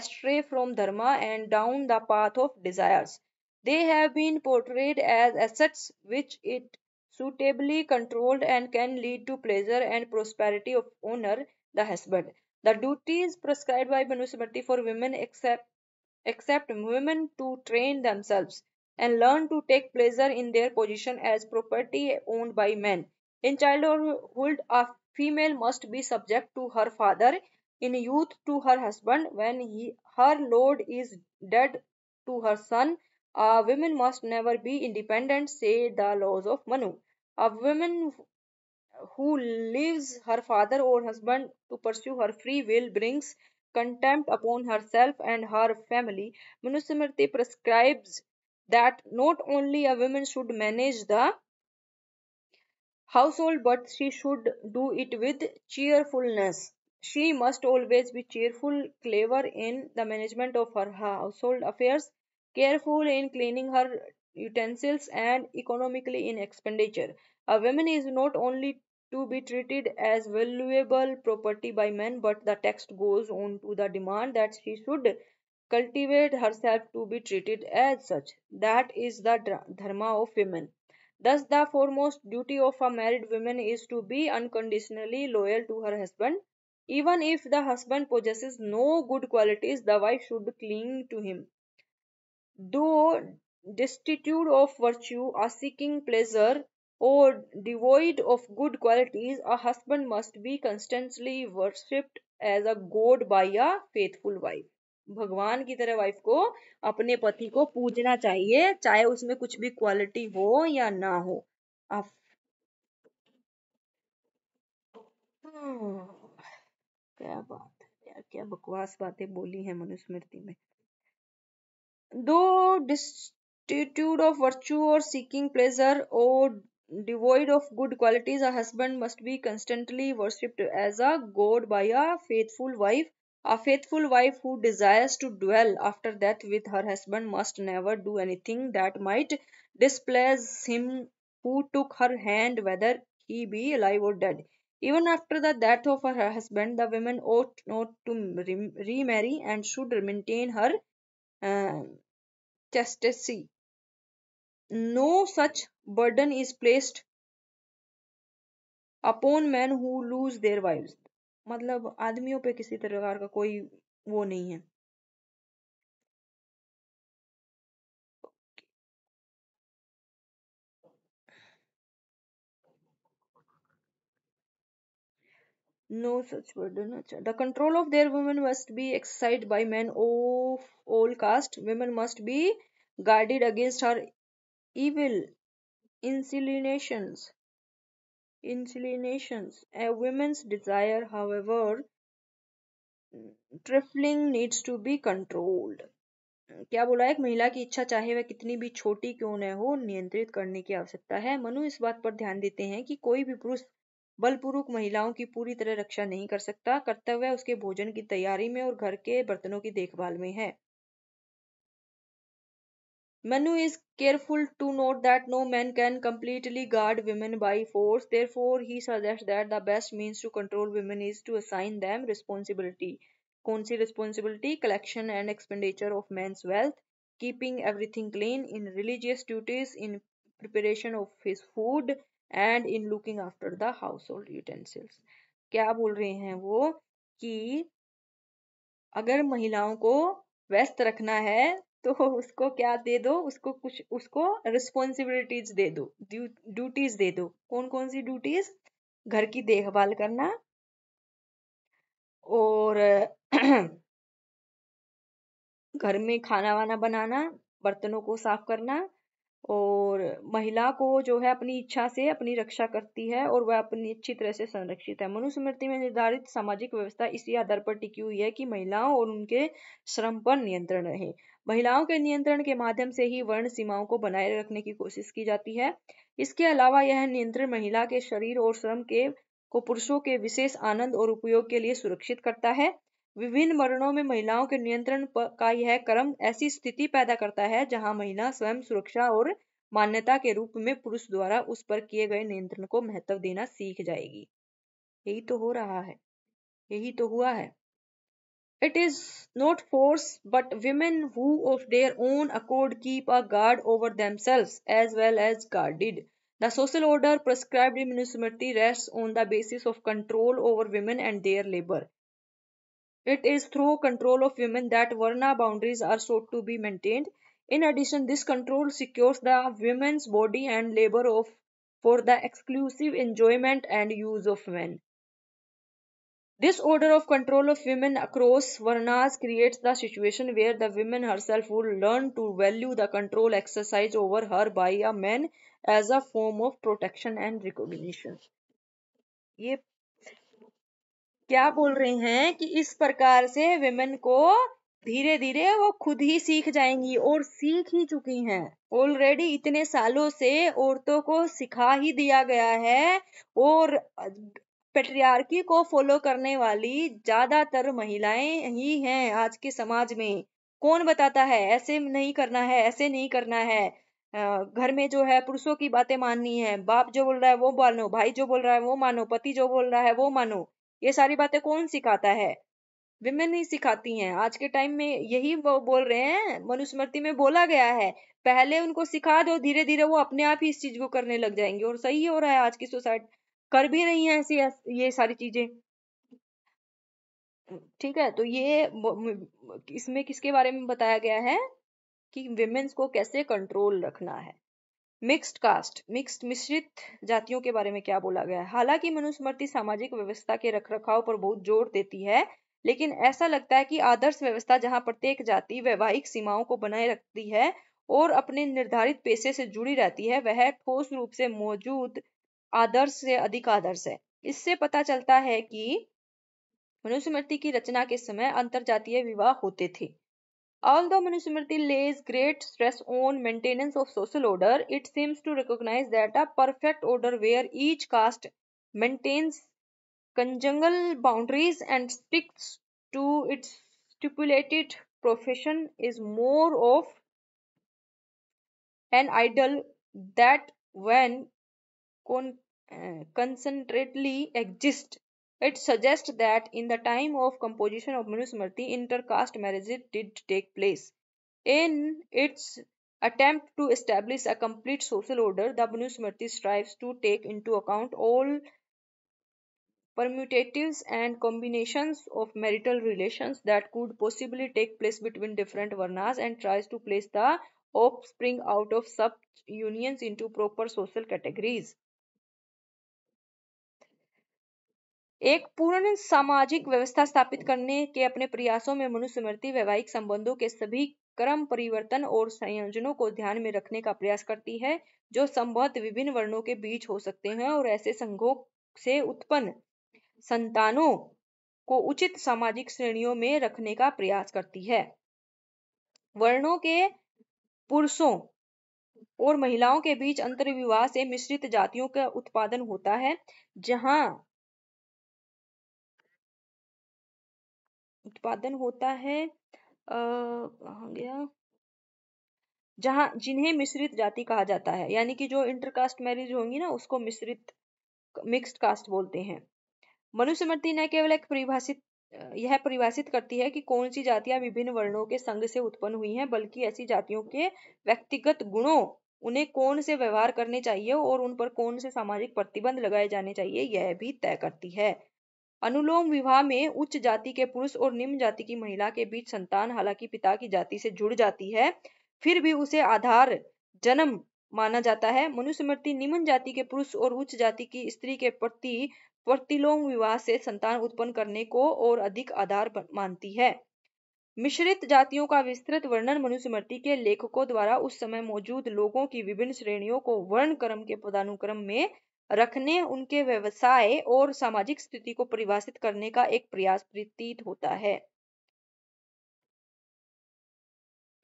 [SPEAKER 1] astray from dharma and down the path of desires they have been portrayed as assets which it suitably controlled and can lead to pleasure and prosperity of owner, the husband. The duties prescribed by Manusmriti for women except, except women to train themselves and learn to take pleasure in their position as property owned by men. In childhood, a female must be subject to her father, in youth to her husband. When he, her lord is dead, to her son. A woman must never be independent, say the laws of Manu. A woman who leaves her father or husband to pursue her free will brings contempt upon herself and her family. Manusmriti prescribes that not only a woman should manage the household but she should do it with cheerfulness. She must always be cheerful, clever in the management of her household affairs, careful in cleaning her utensils and economically in expenditure. A woman is not only to be treated as valuable property by men but the text goes on to the demand that she should cultivate herself to be treated as such. That is the dharma of women. Thus, the foremost duty of a married woman is to be unconditionally loyal to her husband. Even if the husband possesses no good qualities, the wife should cling to him. Though destitute of virtue, are seeking pleasure, or devoid of good qualities, a husband must be constantly worshipped as a god by a faithful wife भगवान की तरह wife को अपने पति को पूजना चाहिए चाहे उसमें कुछ भी क्वालिटी हो या ना हो आप क्या बात है यार क्या बकवास बातें बोली है मनुस्मृति में those this destitute of virtue or seeking pleasure or devoid of good qualities, a husband must be constantly worshipped as a god by a faithful wife. A faithful wife who desires to dwell after death with her husband must never do anything that might displease him who took her hand, whether he be alive or dead. Even after the death of her husband, the woman ought not to remarry and should maintain her uh, chastity. no such burden is placed upon men who lose their wives मतलब आदमियों पे किसी प्रकार का कोई वो नहीं है नो सच बर्डन अच्छा the control of their women must be exercise by men of all caste women must be guarded against her evil, inclinations, inclinations. A woman's desire, however, trifling needs to be controlled क्या बोला एक महिला की इच्छा चाहे वह कितनी भी छोटी क्यों न हो नियंत्रित करने की आवश्यकता है मनु इस बात पर ध्यान देते हैं कि कोई भी पुरुष बलपूर्वक महिलाओं की पूरी तरह रक्षा नहीं कर सकता कर्तव्य उसके भोजन की तैयारी में और घर के बर्तनों की देखभाल में है Manu is careful to note that no man can completely guard women by force. Therefore, he suggests that the best means to control women is to assign them responsibility. कौन सी responsibility? Collection and expenditure of men's wealth, keeping everything clean, in religious duties, in preparation of his food, and in looking after the household utensils. क्या बोल रहे हैं वो कि अगर महिलाओं को व्यस्त रखना है तो उसको क्या दे दो उसको कुछ उसको रिस्पॉन्सिबिलिटीज दे दो ड्यूटीज दे दो कौन कौन सी ड्यूटीज घर की देखभाल करना और घर में खाना वाना बनाना बर्तनों को साफ करना और महिला को जो है अपनी इच्छा से अपनी रक्षा करती है और वह अपनी अच्छी तरह से संरक्षित है मनुस्मृति में निर्धारित सामाजिक व्यवस्था इसी आधार पर टिकी हुई है कि महिलाओं और उनके श्रम पर नियंत्रण रहे महिलाओं के नियंत्रण के माध्यम से ही वर्ण सीमाओं को बनाए रखने की कोशिश की जाती है इसके अलावा यह नियंत्रण महिला के शरीर और श्रम के को पुरुषों के विशेष आनंद और उपयोग के लिए सुरक्षित करता है विभिन्न मरणों में महिलाओं के नियंत्रण का यह क्रम ऐसी स्थिति पैदा करता है जहां महिला स्वयं सुरक्षा और मान्यता के रूप में पुरुष द्वारा उस पर किए गए नियंत्रण को महत्व देना सीख जाएगी यही तो हो रहा है यही तो हुआ है it is not force but women who of their own accord keep a guard over themselves as well as guarded the social order prescribed in municipality rests on the basis of control over women and their labour It is through control of women that Varna boundaries are sought to be maintained. In addition, this control secures the women's body and labor of for the exclusive enjoyment and use of men. This order of control of women across Varnas creates the situation where the woman herself would learn to value the control exercised over her by a man as a form of protection and recognition. क्या बोल रहे हैं कि इस प्रकार से women को धीरे धीरे वो खुद ही सीख जाएंगी और सीख ही चुकी हैं ऑलरेडी इतने सालों से औरतों को सिखा ही दिया गया है और पेट्रियार्की को फॉलो करने वाली ज्यादातर महिलाएं ही हैं आज के समाज में कौन बताता है ऐसे नहीं करना है ऐसे नहीं करना है घर में जो है पुरुषों की बातें माननी है बाप जो बोल रहा है वो मानो भाई जो बोल रहा है वो मानो पति जो बोल रहा है वो मानो ये सारी बातें कौन सिखाता है विमेन ही सिखाती हैं आज के टाइम में यही वो बोल रहे हैं मनुस्मृति में बोला गया है पहले उनको सिखा दो धीरे धीरे वो अपने आप ही इस चीज को करने लग जाएंगे और सही हो रहा है आज की सोसाइटी कर भी रही है ऐसी ये सारी चीजें ठीक है तो ये इसमें किसके बारे में बताया गया है कि विमेन्स को कैसे कंट्रोल रखना है मिक्स्ड कास्ट मिक्स्ड मिश्रित जातियों के बारे में क्या बोला गया है हालांकि मनुस्मृति सामाजिक व्यवस्था के रखरखाव पर बहुत जोर देती है लेकिन ऐसा लगता है कि आदर्श व्यवस्था जहां प्रत्येक जाति वैवाहिक सीमाओं को बनाए रखती है और अपने निर्धारित पेशे से जुड़ी रहती है वह ठोस रूप से मौजूद आदर्श से अधिक आदर्श है इससे पता चलता है कि मनुस्मृति की रचना के समय अंतर विवाह होते थे Although municipality lays great stress on maintenance of social order, it seems to recognize that a perfect order where each caste maintains conjugal boundaries and sticks to its stipulated profession is more of an ideal that when con- uh, concentratedly exists it suggests that in the time of composition of Manusmriti, intercaste marriages did take place. In its attempt to establish a complete social order, the Manusmriti strives to take into account all permutatives and combinations of marital relations that could possibly take place between different varnas and tries to place the offspring out of such unions into proper social categories. एक पूर्ण सामाजिक व्यवस्था स्थापित करने के अपने प्रयासों में मनुस्मृति वैवाहिक संबंधों के सभी क्रम परिवर्तन और संयोजनों को ध्यान में रखने का प्रयास करती है जो संभवत विभिन्न वर्णों के बीच हो सकते हैं और ऐसे संघों से उत्पन्न संतानों को उचित सामाजिक श्रेणियों में रखने का प्रयास करती है वर्णों के पुरुषों और महिलाओं के बीच विवाह से मिश्रित जातियों का उत्पादन होता है जहां उत्पादन होता है अः गया जहां जिन्हें मिश्रित जाति कहा जाता है यानी कि जो इंटरकास्ट मैरिज होंगी ना उसको मिश्रित मिक्स्ड कास्ट बोलते हैं मनुस्मृति न केवल एक परिभाषित यह परिभाषित करती है कि कौन सी जातियां विभिन्न वर्णों के संघ से उत्पन्न हुई हैं बल्कि ऐसी जातियों के व्यक्तिगत गुणों उन्हें कौन से व्यवहार करने चाहिए और उन पर कौन से सामाजिक प्रतिबंध लगाए जाने चाहिए यह भी तय करती है अनुलोम विवाह में उच्च जाति के पुरुष और निम्न जाति की महिला के बीच संतान हालांकि पिता की जाति से जुड़ जाती है फिर भी उसे आधार जन्म माना जाता है मनुस्मृति निम्न जाति के पुरुष और उच्च जाति की स्त्री के प्रति प्रतिलोम विवाह से संतान उत्पन्न करने को और अधिक आधार मानती है मिश्रित जातियों का विस्तृत वर्णन मनुस्मृति के लेखकों द्वारा उस समय मौजूद लोगों की विभिन्न श्रेणियों को वर्ण क्रम के पदानुक्रम में रखने उनके व्यवसाय और सामाजिक स्थिति को परिभाषित करने का एक प्रयास प्रतीत होता है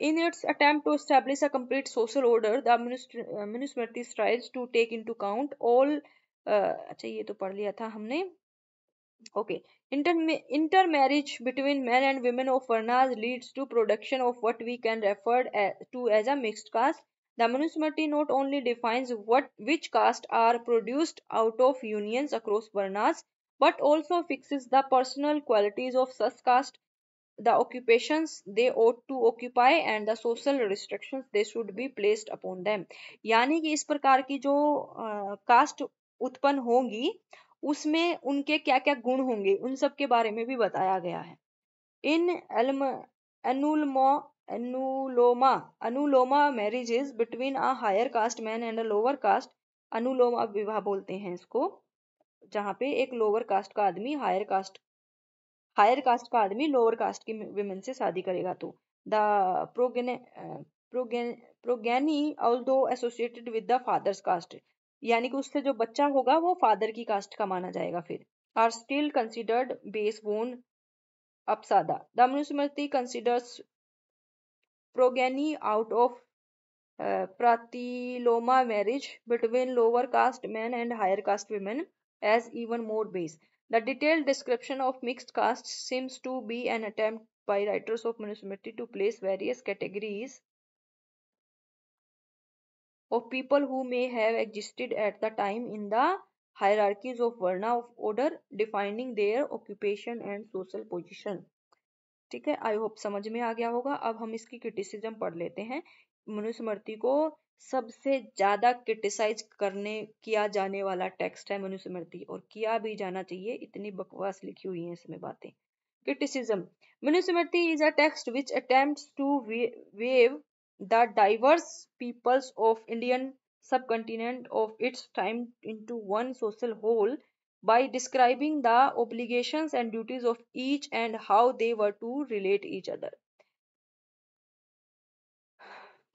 [SPEAKER 1] In its attempt to establish a complete social order, the municipality strives to take into account all अच्छा ये तो पढ़ लिया था हमने okay inter intermarriage between men and women of varnas leads to production of what we can refer to as a mixed caste The manusmriti not only defines what which castes are produced out of unions across varnas, but also fixes the personal qualities of such castes, the occupations they ought to occupy and the social restrictions they should be placed upon them. यानी कि इस प्रकार की जो cast उत्पन्न होंगी उसमें उनके क्या क्या गुण होंगे उन सब के बारे में भी बताया गया है in anuloma anuloma anuloma marriages between a higher caste man and a lower caste अनुलोमा विवाह बोलते हैं इसको जहाँ पे एक लोअर कास्ट का आदमी हायर कास्ट हायर कास्ट का आदमी लोअर कास्ट की विमेन से शादी करेगा तो the progeny progeny though associated with the father's caste यानी कि उससे जो बच्चा होगा वो फादर की कास्ट का माना जाएगा फिर are still considered base born apasada the municipality considers progeny out of uh, pratiloma marriage between lower caste men and higher caste women as even more base. The detailed description of mixed castes seems to be an attempt by writers of municipality to place various categories of people who may have existed at the time in the hierarchies of Varna of order, defining their occupation and social position. ठीक है I hope समझ में आ गया होगा अब हम इसकी criticism पढ़ लेते हैं मनुस्मृति को सबसे ज्यादा क्रिटिसाइज करने किया जाने वाला टेक्स्ट है मनुस्मृति और किया भी जाना चाहिए इतनी बकवास लिखी हुई है इसमें बातें criticism Manusmriti is a text which attempts to weave the diverse peoples of Indian subcontinent of its time into one social whole by describing the obligations and duties of each and how they were to relate each other.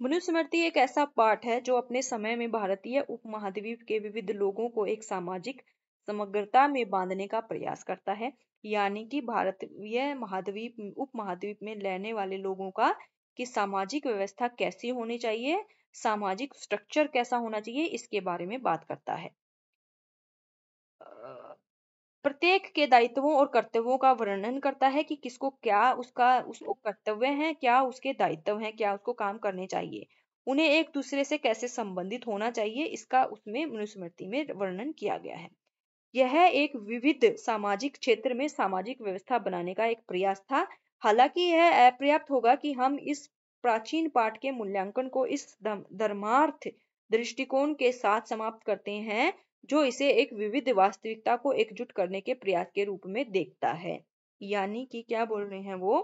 [SPEAKER 1] Manusmriti एक ऐसा पाठ है जो अपने समय में भारतीय उपमहाद्वीप के विविध लोगों को एक सामाजिक समग्रता में बांधने का प्रयास करता है यानी कि भारतीय महाद्वीप उपमहाद्वीप में रहने वाले लोगों का कि सामाजिक व्यवस्था कैसी होनी चाहिए सामाजिक स्ट्रक्चर कैसा होना चाहिए इसके बारे में बात करता है प्रत्येक के दायित्वों और कर्तव्यों का वर्णन करता है कि किसको क्या उसका उसको कर्तव्य है क्या उसके दायित्व है क्या उसको काम करने चाहिए उन्हें एक दूसरे से कैसे संबंधित होना चाहिए इसका उसमें मनुस्मृति में वर्णन किया गया है यह एक विविध सामाजिक क्षेत्र में सामाजिक व्यवस्था बनाने का एक प्रयास था हालांकि यह अपर्याप्त होगा कि हम इस प्राचीन पाठ के मूल्यांकन को इस धर्मार्थ दृष्टिकोण के साथ समाप्त करते हैं जो इसे एक विविध वास्तविकता को एकजुट करने के प्रयास के रूप में देखता है यानी कि क्या बोल रहे हैं वो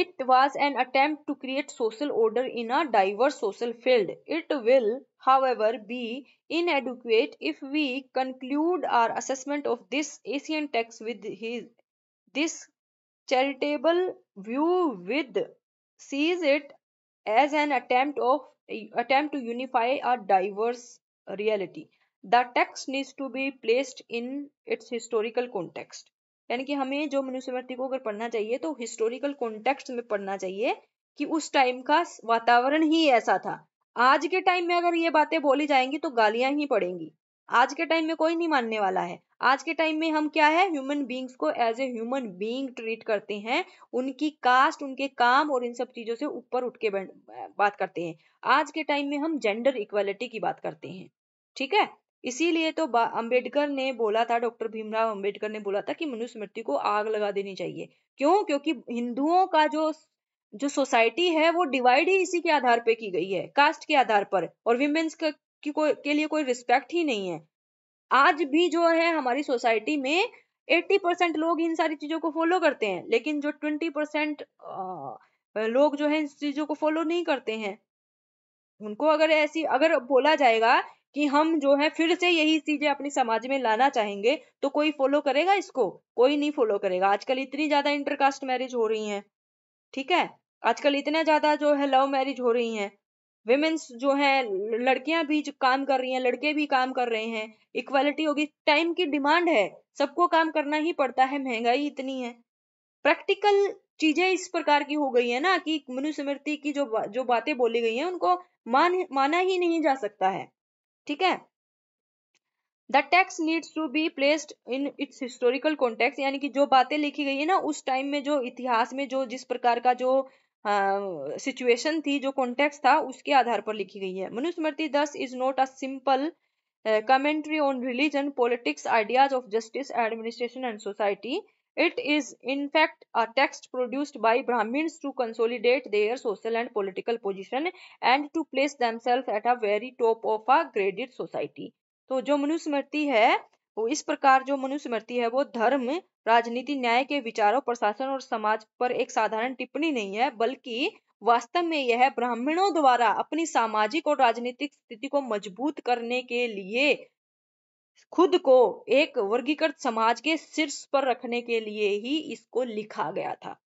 [SPEAKER 1] it was an attempt to create social order in a diverse social field it will ever be inadequate if we conclude our assessment of this ancient text with his this charitable view with sees it as an attempt of attempt to unify our diverse reality The text needs to be placed in its historical context. यानी कि हमें जो मनुष्यवर्ती को अगर पढ़ना चाहिए तो historical context में पढ़ना चाहिए कि उस टाइम का वातावरण ही ऐसा था आज के टाइम में अगर ये बातें बोली जाएंगी तो गालियां ही पड़ेंगी आज के टाइम में कोई नहीं मानने वाला है आज के टाइम में हम क्या है ह्यूमन बींग्स को as a human being treat करते हैं उनकी कास्ट उनके काम और इन सब चीज़ों से ऊपर उठ के बात करते हैं आज के टाइम में हम जेंडर इक्वालिटी की बात करते हैं ठीक है इसीलिए तो अंबेडकर ने बोला था डॉक्टर भीमराव अंबेडकर ने बोला था कि मनुष्य मृत्यु को आग लगा देनी चाहिए क्यों क्योंकि हिंदुओं का जो जो सोसाइटी है वो डिवाइड ही इसी के आधार पे की गई है कास्ट के आधार पर और विमेन्स के, के लिए कोई रिस्पेक्ट ही नहीं है आज भी जो है हमारी सोसाइटी में 80 परसेंट लोग इन सारी चीजों को फॉलो करते हैं लेकिन जो 20 परसेंट लोग जो है इन चीजों को फॉलो नहीं करते हैं उनको अगर ऐसी अगर बोला जाएगा कि हम जो है फिर से यही चीजें अपने समाज में लाना चाहेंगे तो कोई फॉलो करेगा इसको कोई नहीं फॉलो करेगा आजकल इतनी ज्यादा इंटरकास्ट मैरिज हो रही है ठीक है आजकल इतना ज्यादा जो है लव मैरिज हो रही है वेमेन्स जो है लड़कियां भी जो काम कर रही हैं लड़के भी काम कर रहे हैं इक्वालिटी होगी टाइम की डिमांड है सबको काम करना ही पड़ता है महंगाई इतनी है प्रैक्टिकल चीजें इस प्रकार की हो गई है ना कि मनुस्मृति की जो जो बातें बोली गई हैं उनको मान माना ही नहीं जा सकता है ठीक है the text needs to be placed in its historical context यानी कि जो बातें लिखी गई है ना उस टाइम में जो इतिहास में जो जिस प्रकार का जो सिचुएशन थी जो कॉन्टेक्स्ट था उसके आधार पर लिखी गई है Manusmriti this is not a simple commentary on religion politics ideas of justice administration and society it is in fact a text produced by Brahmins to consolidate their social and political position and to place them at a very top of a graded society तो जो मनुस्मृति है तो इस प्रकार जो मनुस्मृति है वो धर्म राजनीति न्याय के विचारों प्रशासन और समाज पर एक साधारण टिप्पणी नहीं है बल्कि वास्तव में यह ब्राह्मणों द्वारा अपनी सामाजिक और राजनीतिक स्थिति को मजबूत करने के लिए खुद को एक वर्गीकृत समाज के शीर्ष पर रखने के लिए ही इसको लिखा गया था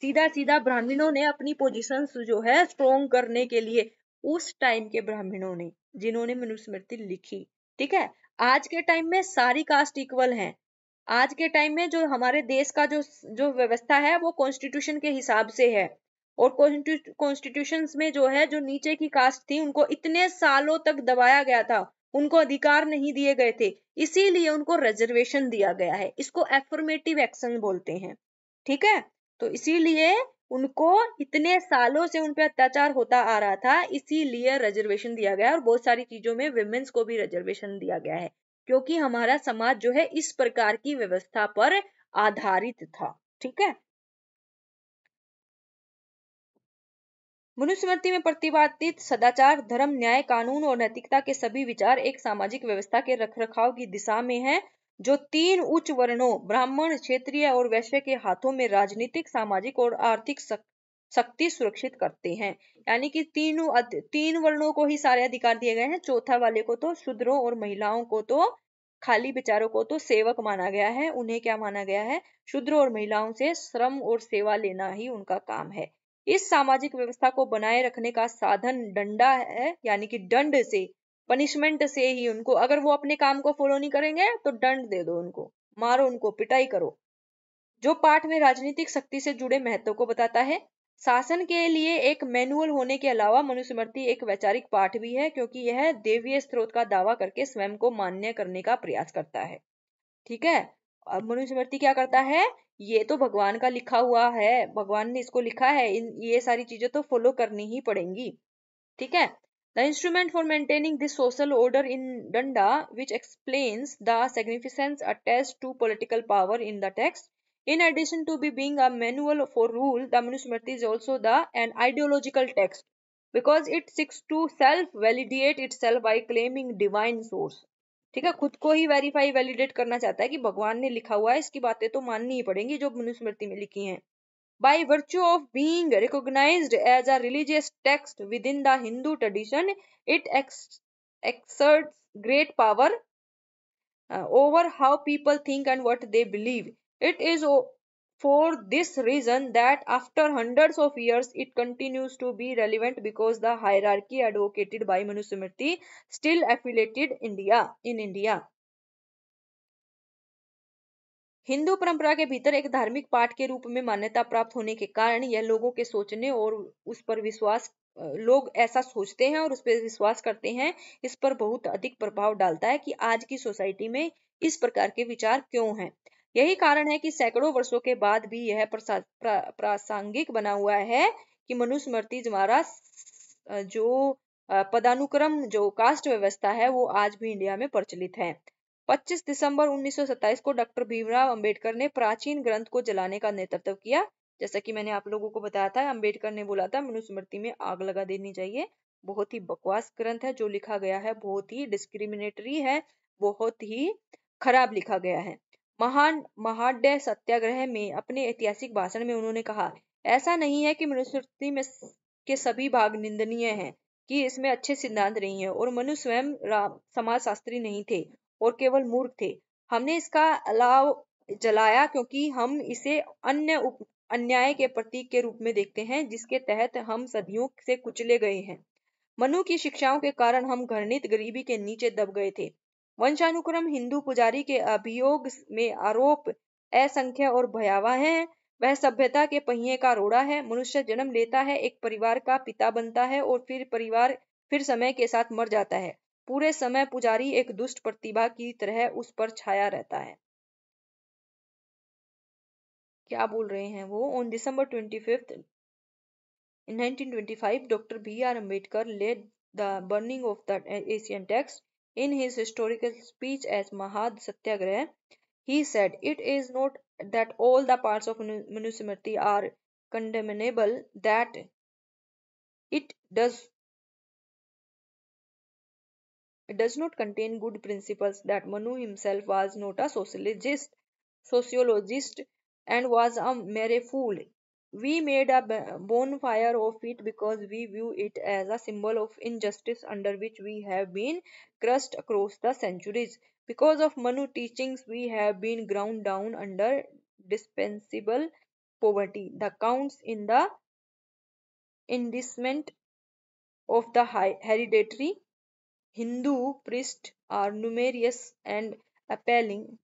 [SPEAKER 1] सीधा सीधा ब्राह्मणों ने अपनी पोजिशन जो है स्ट्रोंग करने के लिए उस टाइम के ब्राह्मणों ने जिन्होंने मनुस्मृति लिखी ठीक है आज के टाइम में सारी कास्ट इक्वल हैं आज के टाइम में जो हमारे देश का जो जो व्यवस्था है वो कॉन्स्टिट्यूशन के हिसाब से है और कॉन्स्टिट्यूशन में जो है जो नीचे की कास्ट थी उनको इतने सालों तक दबाया गया था उनको अधिकार नहीं दिए गए थे इसीलिए उनको रिजर्वेशन दिया गया है इसको एफर्मेटिव एक्शन बोलते हैं ठीक है तो इसीलिए उनको इतने सालों से उन पर अत्याचार होता आ रहा था इसीलिए रिजर्वेशन दिया गया और बहुत सारी चीजों में विमेन्स को भी रिजर्वेशन दिया गया है क्योंकि हमारा समाज जो है इस प्रकार की व्यवस्था पर आधारित था ठीक है मनुस्मृति में प्रतिपादित सदाचार धर्म न्याय कानून और नैतिकता के सभी विचार एक सामाजिक व्यवस्था के रखरखाव की दिशा में है जो तीन उच्च वर्णों ब्राह्मण क्षेत्रीय और वैश्य के हाथों में राजनीतिक सामाजिक और आर्थिक शक्ति सुरक्षित करते हैं यानी कि तीनों तीन वर्णों को ही सारे अधिकार दिए गए हैं चौथा वाले को तो शूद्रों और महिलाओं को तो खाली बेचारों को तो सेवक माना गया है उन्हें क्या माना गया है शूद्र और महिलाओं से श्रम और सेवा लेना ही उनका काम है इस सामाजिक व्यवस्था को बनाए रखने का साधन डंडा है यानी कि दंड से पनिशमेंट से ही उनको अगर वो अपने काम को फॉलो नहीं करेंगे तो दंड दे दो उनको मारो उनको पिटाई करो जो पाठ में राजनीतिक शक्ति से जुड़े महत्व को बताता है शासन के लिए एक मैनुअल होने के अलावा मनुस्मृति एक वैचारिक पाठ भी है क्योंकि यह देवीय स्रोत का दावा करके स्वयं को मान्य करने का प्रयास करता है ठीक है अब मनुस्मृति क्या करता है ये तो भगवान का लिखा हुआ है भगवान ने इसको लिखा है इन ये सारी चीजें तो फॉलो करनी ही पड़ेंगी ठीक है The instrument for maintaining this social order in Danda, which explains the significance attached to political power in the text. In addition to be being a manual for rule, the Manusmriti is also the an ideological text because it seeks to self-validate itself by claiming divine source. ठीक है खुद को ही verify validate करना चाहता है कि भगवान ने लिखा हुआ है इसकी बातें तो माननी ही पड़ेंगी जो मनुस्मृति में लिखी हैं by virtue of being recognized as a religious text within the Hindu tradition, it ex exerts great power uh, over how people think and what they believe. It is for this reason that after hundreds of years it continues to be relevant because the hierarchy advocated by Manusmriti still affiliated India in India. Hindu परंपरा के भीतर एक धार्मिक पाठ के रूप में मान्यता प्राप्त होने के कारण यह लोगों के सोचने और उस पर विश्वास लोग ऐसा सोचते हैं और उस पर विश्वास करते हैं इस पर बहुत अधिक प्रभाव डालता है कि आज की सोसाइटी में इस प्रकार के विचार क्यों हैं यही कारण है कि सैकड़ों वर्षों के बाद भी यह प्रासंगिक प्रा, बना हुआ है कि मनुस्मृति हमारा जो पदानुक्रम जो कास्ट व्यवस्था है वो आज भी इंडिया में प्रचलित है 25 दिसंबर 1927 को डॉक्टर भीमराव अंबेडकर ने प्राचीन ग्रंथ को जलाने का नेतृत्व किया जैसा कि मैंने आप लोगों को बताया था अंबेडकर ने बोला था मनुस्मृति में आग लगा देनी चाहिए बहुत ही बकवास ग्रंथ है जो लिखा गया है बहुत ही डिस्क्रिमिनेटरी है बहुत ही खराब लिखा गया है महान महाड्य सत्याग्रह में अपने ऐतिहासिक भाषण में उन्होंने कहा ऐसा नहीं है कि मनुस्मृति में के सभी भाग निंदनीय है कि इसमें अच्छे सिद्धांत नहीं है और मनु स्वयं समाजशास्त्री नहीं थे और केवल मूर्ख थे हमने इसका अलाव जलाया क्योंकि हम इसे अन्य उप, अन्याय के प्रतीक के रूप में देखते हैं जिसके तहत हम सदियों से कुचले गए हैं मनु की शिक्षाओं के कारण हम घृणित गरीबी के नीचे दब गए थे वंशानुक्रम हिंदू पुजारी के अभियोग में आरोप असंख्य और भयावह है वह सभ्यता के पहिए का रोड़ा है मनुष्य जन्म लेता है एक परिवार का पिता बनता है और फिर परिवार फिर समय के साथ मर जाता है पूरे समय पुजारी एक दुष्ट प्रतिभा की तरह उस पर छाया रहता है क्या बोल रहे हैं वो on December twenty Ambedkar led the burning of the ancient text in his historical speech as Mahad Satyagraha he said it is not that all the parts of Manusmriti are condemnable that
[SPEAKER 2] it does
[SPEAKER 1] It does not contain good principles that Manu himself was not a sociologist, sociologist and was a mere fool. We made a bonfire of it because we view it as a symbol of injustice under which we have been crushed across the centuries. Because of Manu teachings, we have been ground down under dispensable poverty. The counts in the indictment of the hereditary Hindu priests are numerous and appalling.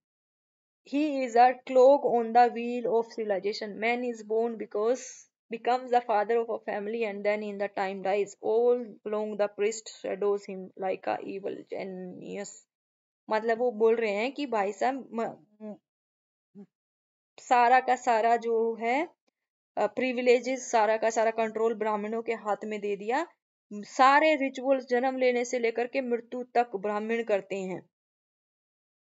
[SPEAKER 1] He is a clog on the wheel of civilization. Man is born because becomes the father of a family and then in the time dies. All along the priest shadows him like a evil genius. मतलब वो बोल रहे हैं कि भाई साहब सारा का सारा जो है प्रिविलेजेस सारा का सारा कंट्रोल ब्राह्मणों के हाथ में दे दिया सारे रिचुअल्स जन्म लेने से लेकर के मृत्यु तक ब्राह्मण करते हैं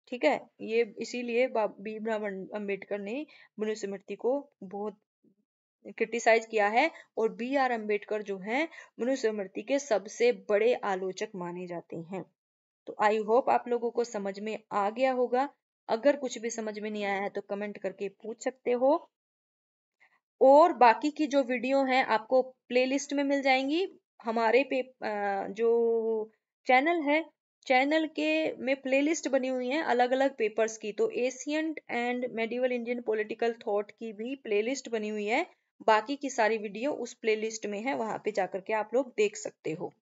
[SPEAKER 1] ठीक है ये इसीलिए भीमराव अं, अंबेडकर ने मृत्यु को बहुत क्रिटिसाइज किया है और बी आर अम्बेडकर जो हैं मृत्यु के सबसे बड़े आलोचक माने जाते हैं तो आई होप आप लोगों को समझ में आ गया होगा अगर कुछ भी समझ में नहीं आया है तो कमेंट करके पूछ सकते हो और बाकी की जो वीडियो हैं आपको प्लेलिस्ट में मिल जाएंगी हमारे पे जो चैनल है चैनल के में प्लेलिस्ट बनी हुई है अलग अलग पेपर्स की तो ancient and medieval Indian political thought की भी प्लेलिस्ट बनी हुई है बाकी की सारी वीडियो उस प्लेलिस्ट में है वहां पे जाकर के आप लोग देख सकते हो